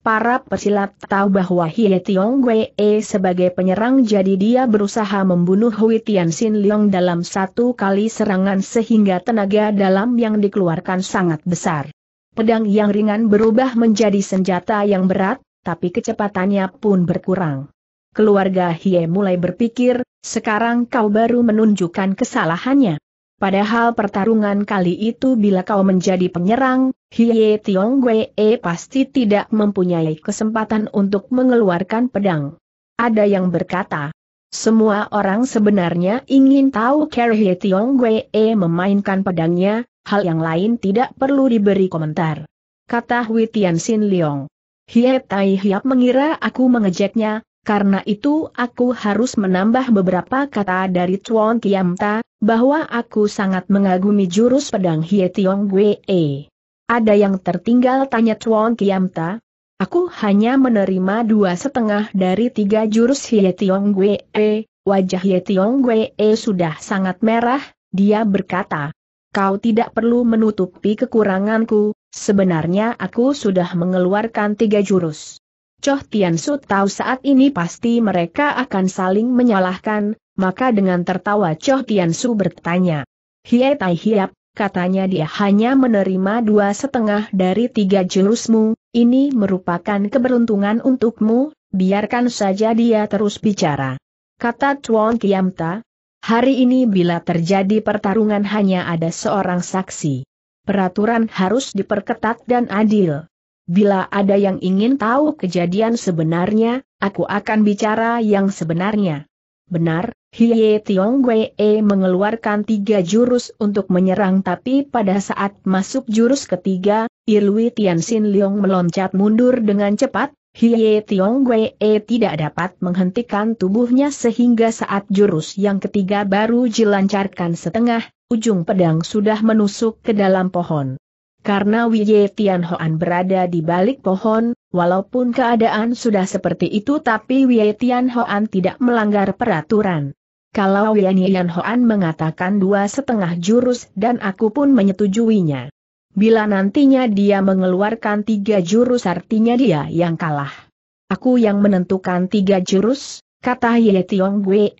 Para pesilat tahu bahwa Hie Tiong Wei e sebagai penyerang jadi dia berusaha membunuh Hui Tian Sin Leong dalam satu kali serangan sehingga tenaga dalam yang dikeluarkan sangat besar. Pedang yang ringan berubah menjadi senjata yang berat, tapi kecepatannya pun berkurang keluarga Hie mulai berpikir, sekarang kau baru menunjukkan kesalahannya. Padahal pertarungan kali itu bila kau menjadi penyerang, Hie Tiong Wee pasti tidak mempunyai kesempatan untuk mengeluarkan pedang. Ada yang berkata, semua orang sebenarnya ingin tahu Hye Tiong Wee memainkan pedangnya, hal yang lain tidak perlu diberi komentar. Kata Hui Tian Sin Leong. Hie Tai Hiap mengira aku mengejeknya, karena itu aku harus menambah beberapa kata dari Chuan Kiamta, bahwa aku sangat mengagumi jurus pedang Hie Tiong Gue. E. Ada yang tertinggal tanya Chuan Kiamta? Aku hanya menerima dua setengah dari tiga jurus Hie Tiong Gue. E. Wajah Hie Tiong Gue e sudah sangat merah, dia berkata. Kau tidak perlu menutupi kekuranganku, sebenarnya aku sudah mengeluarkan tiga jurus. Choh Tian Su tahu saat ini pasti mereka akan saling menyalahkan, maka dengan tertawa Choh Tian Su bertanya. Hie Tai Hiap, katanya dia hanya menerima dua setengah dari tiga jurusmu, ini merupakan keberuntungan untukmu, biarkan saja dia terus bicara. Kata Chuan Kiamta, hari ini bila terjadi pertarungan hanya ada seorang saksi. Peraturan harus diperketat dan adil. Bila ada yang ingin tahu kejadian sebenarnya, aku akan bicara yang sebenarnya. Benar, Hiye Tiong E mengeluarkan tiga jurus untuk menyerang tapi pada saat masuk jurus ketiga, Ilui Tianxin Leong meloncat mundur dengan cepat, Hiye Tiong E tidak dapat menghentikan tubuhnya sehingga saat jurus yang ketiga baru dilancarkan setengah, ujung pedang sudah menusuk ke dalam pohon. Karena Wiye Tianhoan berada di balik pohon, walaupun keadaan sudah seperti itu tapi Wiye Tianhoan tidak melanggar peraturan. Kalau Wiye Tianhoan mengatakan dua setengah jurus dan aku pun menyetujuinya. Bila nantinya dia mengeluarkan tiga jurus artinya dia yang kalah. Aku yang menentukan tiga jurus, kata Ye Tiong Gwe.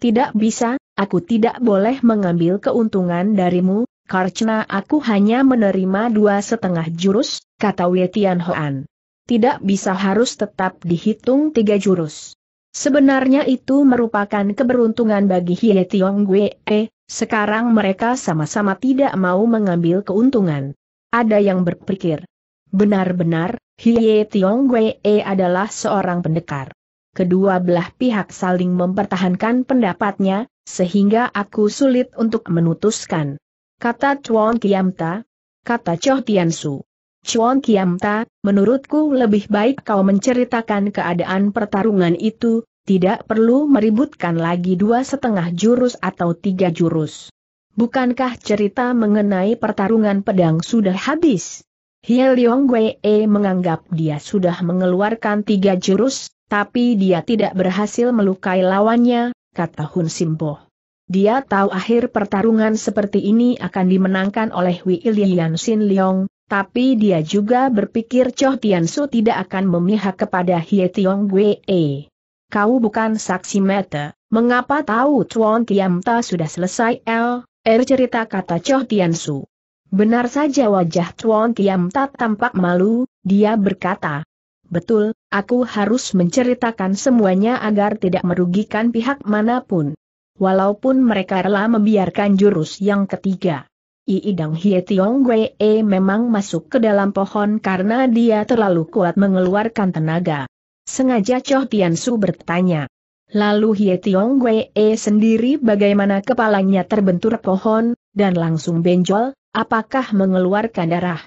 Tidak bisa, aku tidak boleh mengambil keuntungan darimu, karena aku hanya menerima dua setengah jurus, kata Wetian Hoan. Tidak bisa harus tetap dihitung tiga jurus. Sebenarnya itu merupakan keberuntungan bagi Hie Tiong eh, sekarang mereka sama-sama tidak mau mengambil keuntungan. Ada yang berpikir, benar-benar, Hie Tiong Gue adalah seorang pendekar. Kedua belah pihak saling mempertahankan pendapatnya, sehingga aku sulit untuk menutuskan kata Chuan Kiamta, kata Choh Tiansu. Chuan Kiamta, menurutku lebih baik kau menceritakan keadaan pertarungan itu, tidak perlu meributkan lagi dua setengah jurus atau tiga jurus. Bukankah cerita mengenai pertarungan pedang sudah habis? Hie Leong Wei e menganggap dia sudah mengeluarkan tiga jurus, tapi dia tidak berhasil melukai lawannya, kata Hun Simpoh. Dia tahu akhir pertarungan seperti ini akan dimenangkan oleh Wei Lian Xin Leong, tapi dia juga berpikir Choh Tian Su tidak akan memihak kepada Hie Tiong Wei. Kau bukan saksi mata, mengapa tahu Chuan Tiam Ta sudah selesai L, R er cerita kata Choh Tian Su. Benar saja wajah Chuan Tiam Ta tampak malu, dia berkata. Betul, aku harus menceritakan semuanya agar tidak merugikan pihak manapun walaupun mereka rela membiarkan jurus yang ketiga. Iidang Hie Tiong Wei e memang masuk ke dalam pohon karena dia terlalu kuat mengeluarkan tenaga. Sengaja Choh Tian Su bertanya. Lalu Hie Tiong Wei e sendiri bagaimana kepalanya terbentur pohon, dan langsung benjol, apakah mengeluarkan darah?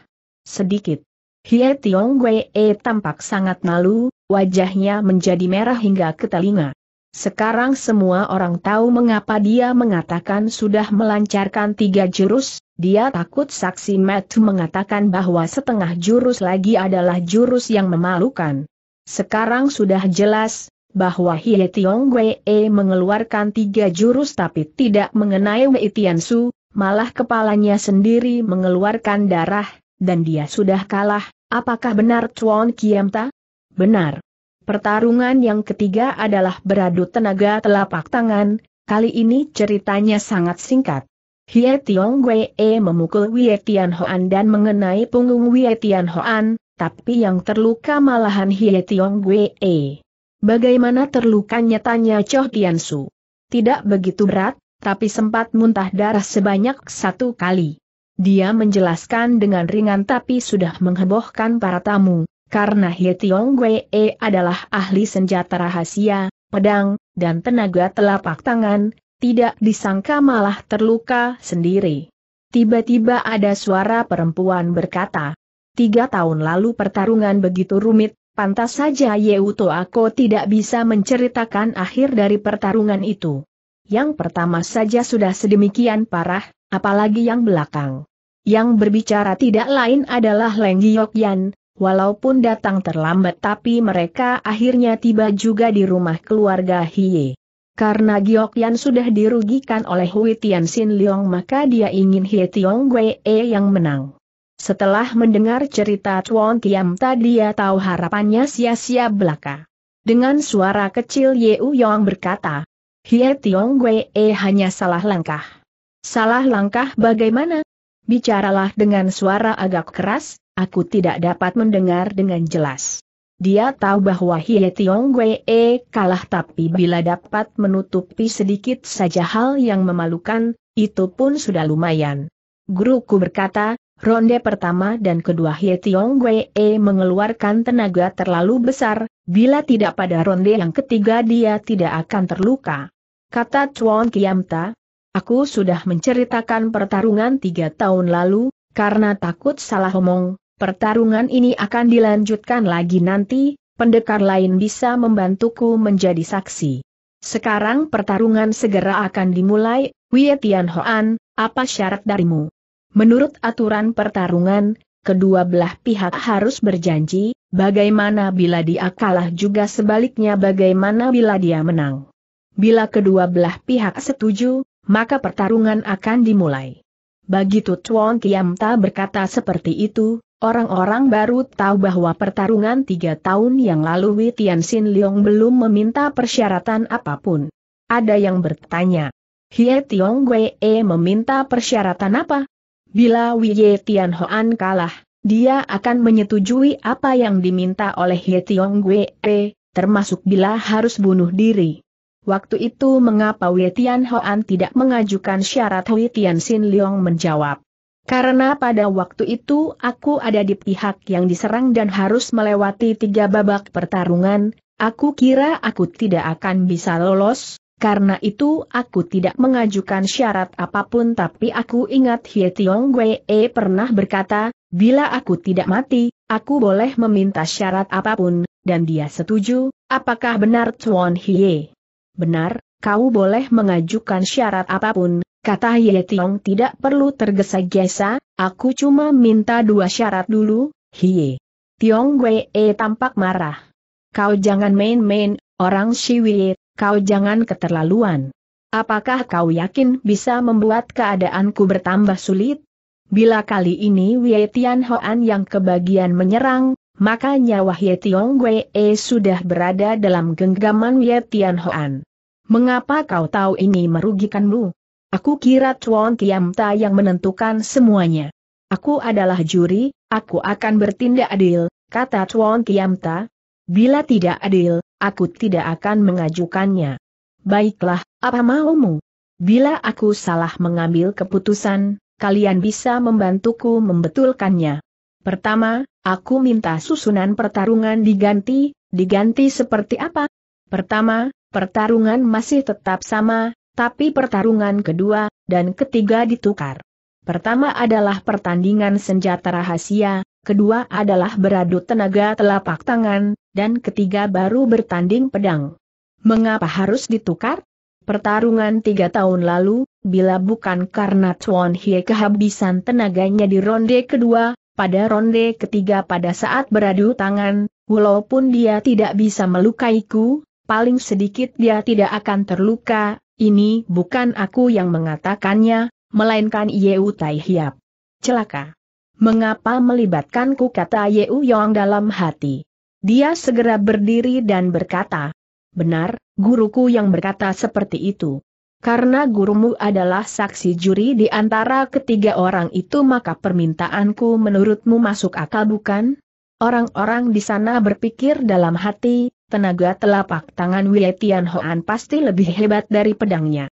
Sedikit. Hie Tiong Wei e tampak sangat malu, wajahnya menjadi merah hingga ke telinga. Sekarang semua orang tahu mengapa dia mengatakan sudah melancarkan tiga jurus, dia takut saksi Matthew mengatakan bahwa setengah jurus lagi adalah jurus yang memalukan. Sekarang sudah jelas, bahwa Hie Tiong Wei e mengeluarkan tiga jurus tapi tidak mengenai Wei Tiansu, malah kepalanya sendiri mengeluarkan darah, dan dia sudah kalah, apakah benar Chuan Kiemta? Benar. Pertarungan yang ketiga adalah beradu tenaga telapak tangan, kali ini ceritanya sangat singkat. Hie Tiong Wei e memukul Wei Tian Hoan dan mengenai punggung Wei Tian Hoan, tapi yang terluka malahan Hie Tiong Wei. E. Bagaimana terlukanya tanya Choh Tian Su. Tidak begitu berat, tapi sempat muntah darah sebanyak satu kali. Dia menjelaskan dengan ringan tapi sudah menghebohkan para tamu, karena He Tiong Wei e adalah ahli senjata rahasia, pedang, dan tenaga telapak tangan, tidak disangka malah terluka sendiri. Tiba-tiba ada suara perempuan berkata, Tiga tahun lalu pertarungan begitu rumit, pantas saja Yeuto Ako tidak bisa menceritakan akhir dari pertarungan itu. Yang pertama saja sudah sedemikian parah, apalagi yang belakang. Yang berbicara tidak lain adalah Leng Yan. Walaupun datang terlambat tapi mereka akhirnya tiba juga di rumah keluarga Hiye. Karena Giok Yan sudah dirugikan oleh Hui Sin Leong maka dia ingin Hie Tiong Wei e yang menang. Setelah mendengar cerita Chuan Kiam tadi dia tahu harapannya sia-sia belaka. Dengan suara kecil Yeu Yong berkata, Hie Tiong Wei e hanya salah langkah. Salah langkah bagaimana? Bicaralah dengan suara agak keras, Aku tidak dapat mendengar dengan jelas. Dia tahu bahwa Hie Tiong Wee kalah tapi bila dapat menutupi sedikit saja hal yang memalukan, itu pun sudah lumayan. Guruku berkata, ronde pertama dan kedua Hie Tiong Wee mengeluarkan tenaga terlalu besar, bila tidak pada ronde yang ketiga dia tidak akan terluka. Kata Chuan Kiamta, aku sudah menceritakan pertarungan tiga tahun lalu, karena takut salah omong, Pertarungan ini akan dilanjutkan lagi nanti, pendekar lain bisa membantuku menjadi saksi. Sekarang pertarungan segera akan dimulai, Wei Hoan, apa syarat darimu? Menurut aturan pertarungan, kedua belah pihak harus berjanji, bagaimana bila dia kalah juga sebaliknya bagaimana bila dia menang. Bila kedua belah pihak setuju, maka pertarungan akan dimulai. Bagi Chuan Kiamta berkata seperti itu, Orang-orang baru tahu bahwa pertarungan tiga tahun yang lalu Tian Sin Leong belum meminta persyaratan apapun. Ada yang bertanya, Hie Tiong Wei e meminta persyaratan apa? Bila Wei Tian Hoan kalah, dia akan menyetujui apa yang diminta oleh Hie Tiong Wei, e, termasuk bila harus bunuh diri. Waktu itu mengapa Wei Tian Hoan tidak mengajukan syarat Wei Tian Sin Leong menjawab. Karena pada waktu itu aku ada di pihak yang diserang dan harus melewati tiga babak pertarungan, aku kira aku tidak akan bisa lolos, karena itu aku tidak mengajukan syarat apapun tapi aku ingat Hye Tiong Wei e pernah berkata, bila aku tidak mati, aku boleh meminta syarat apapun, dan dia setuju, apakah benar Tuan Hye? Benar, kau boleh mengajukan syarat apapun, kata Ye Tiong tidak perlu tergesa-gesa, aku cuma minta dua syarat dulu, hiye. Tiong Wee tampak marah. Kau jangan main-main, orang Shiwie, kau jangan keterlaluan. Apakah kau yakin bisa membuat keadaanku bertambah sulit? Bila kali ini Wei Tian Hoan yang kebagian menyerang, maka nyawa Ye Tiong Wee sudah berada dalam genggaman Wei Tian Hoan. Mengapa kau tahu ini merugikanmu? Aku kira Chuan Kiamta yang menentukan semuanya. Aku adalah juri, aku akan bertindak adil, kata Chuan Kiamta. Bila tidak adil, aku tidak akan mengajukannya. Baiklah, apa maumu? Bila aku salah mengambil keputusan, kalian bisa membantuku membetulkannya. Pertama, aku minta susunan pertarungan diganti, diganti seperti apa? Pertama, pertarungan masih tetap sama, tapi pertarungan kedua dan ketiga ditukar. Pertama adalah pertandingan senjata rahasia, kedua adalah beradu tenaga telapak tangan, dan ketiga baru bertanding pedang. Mengapa harus ditukar? Pertarungan tiga tahun lalu, bila bukan karena Tuan Hie kehabisan tenaganya di ronde kedua, pada ronde ketiga pada saat beradu tangan, walaupun dia tidak bisa melukaiku, paling sedikit dia tidak akan terluka, ini bukan aku yang mengatakannya, melainkan Yeu Tai Hiap. Celaka. Mengapa melibatkanku kata Yeu Yong dalam hati? Dia segera berdiri dan berkata, Benar, guruku yang berkata seperti itu. Karena gurumu adalah saksi juri di antara ketiga orang itu maka permintaanku menurutmu masuk akal bukan? Orang-orang di sana berpikir dalam hati, tenaga telapak tangan Wei Hoan pasti lebih hebat dari pedangnya.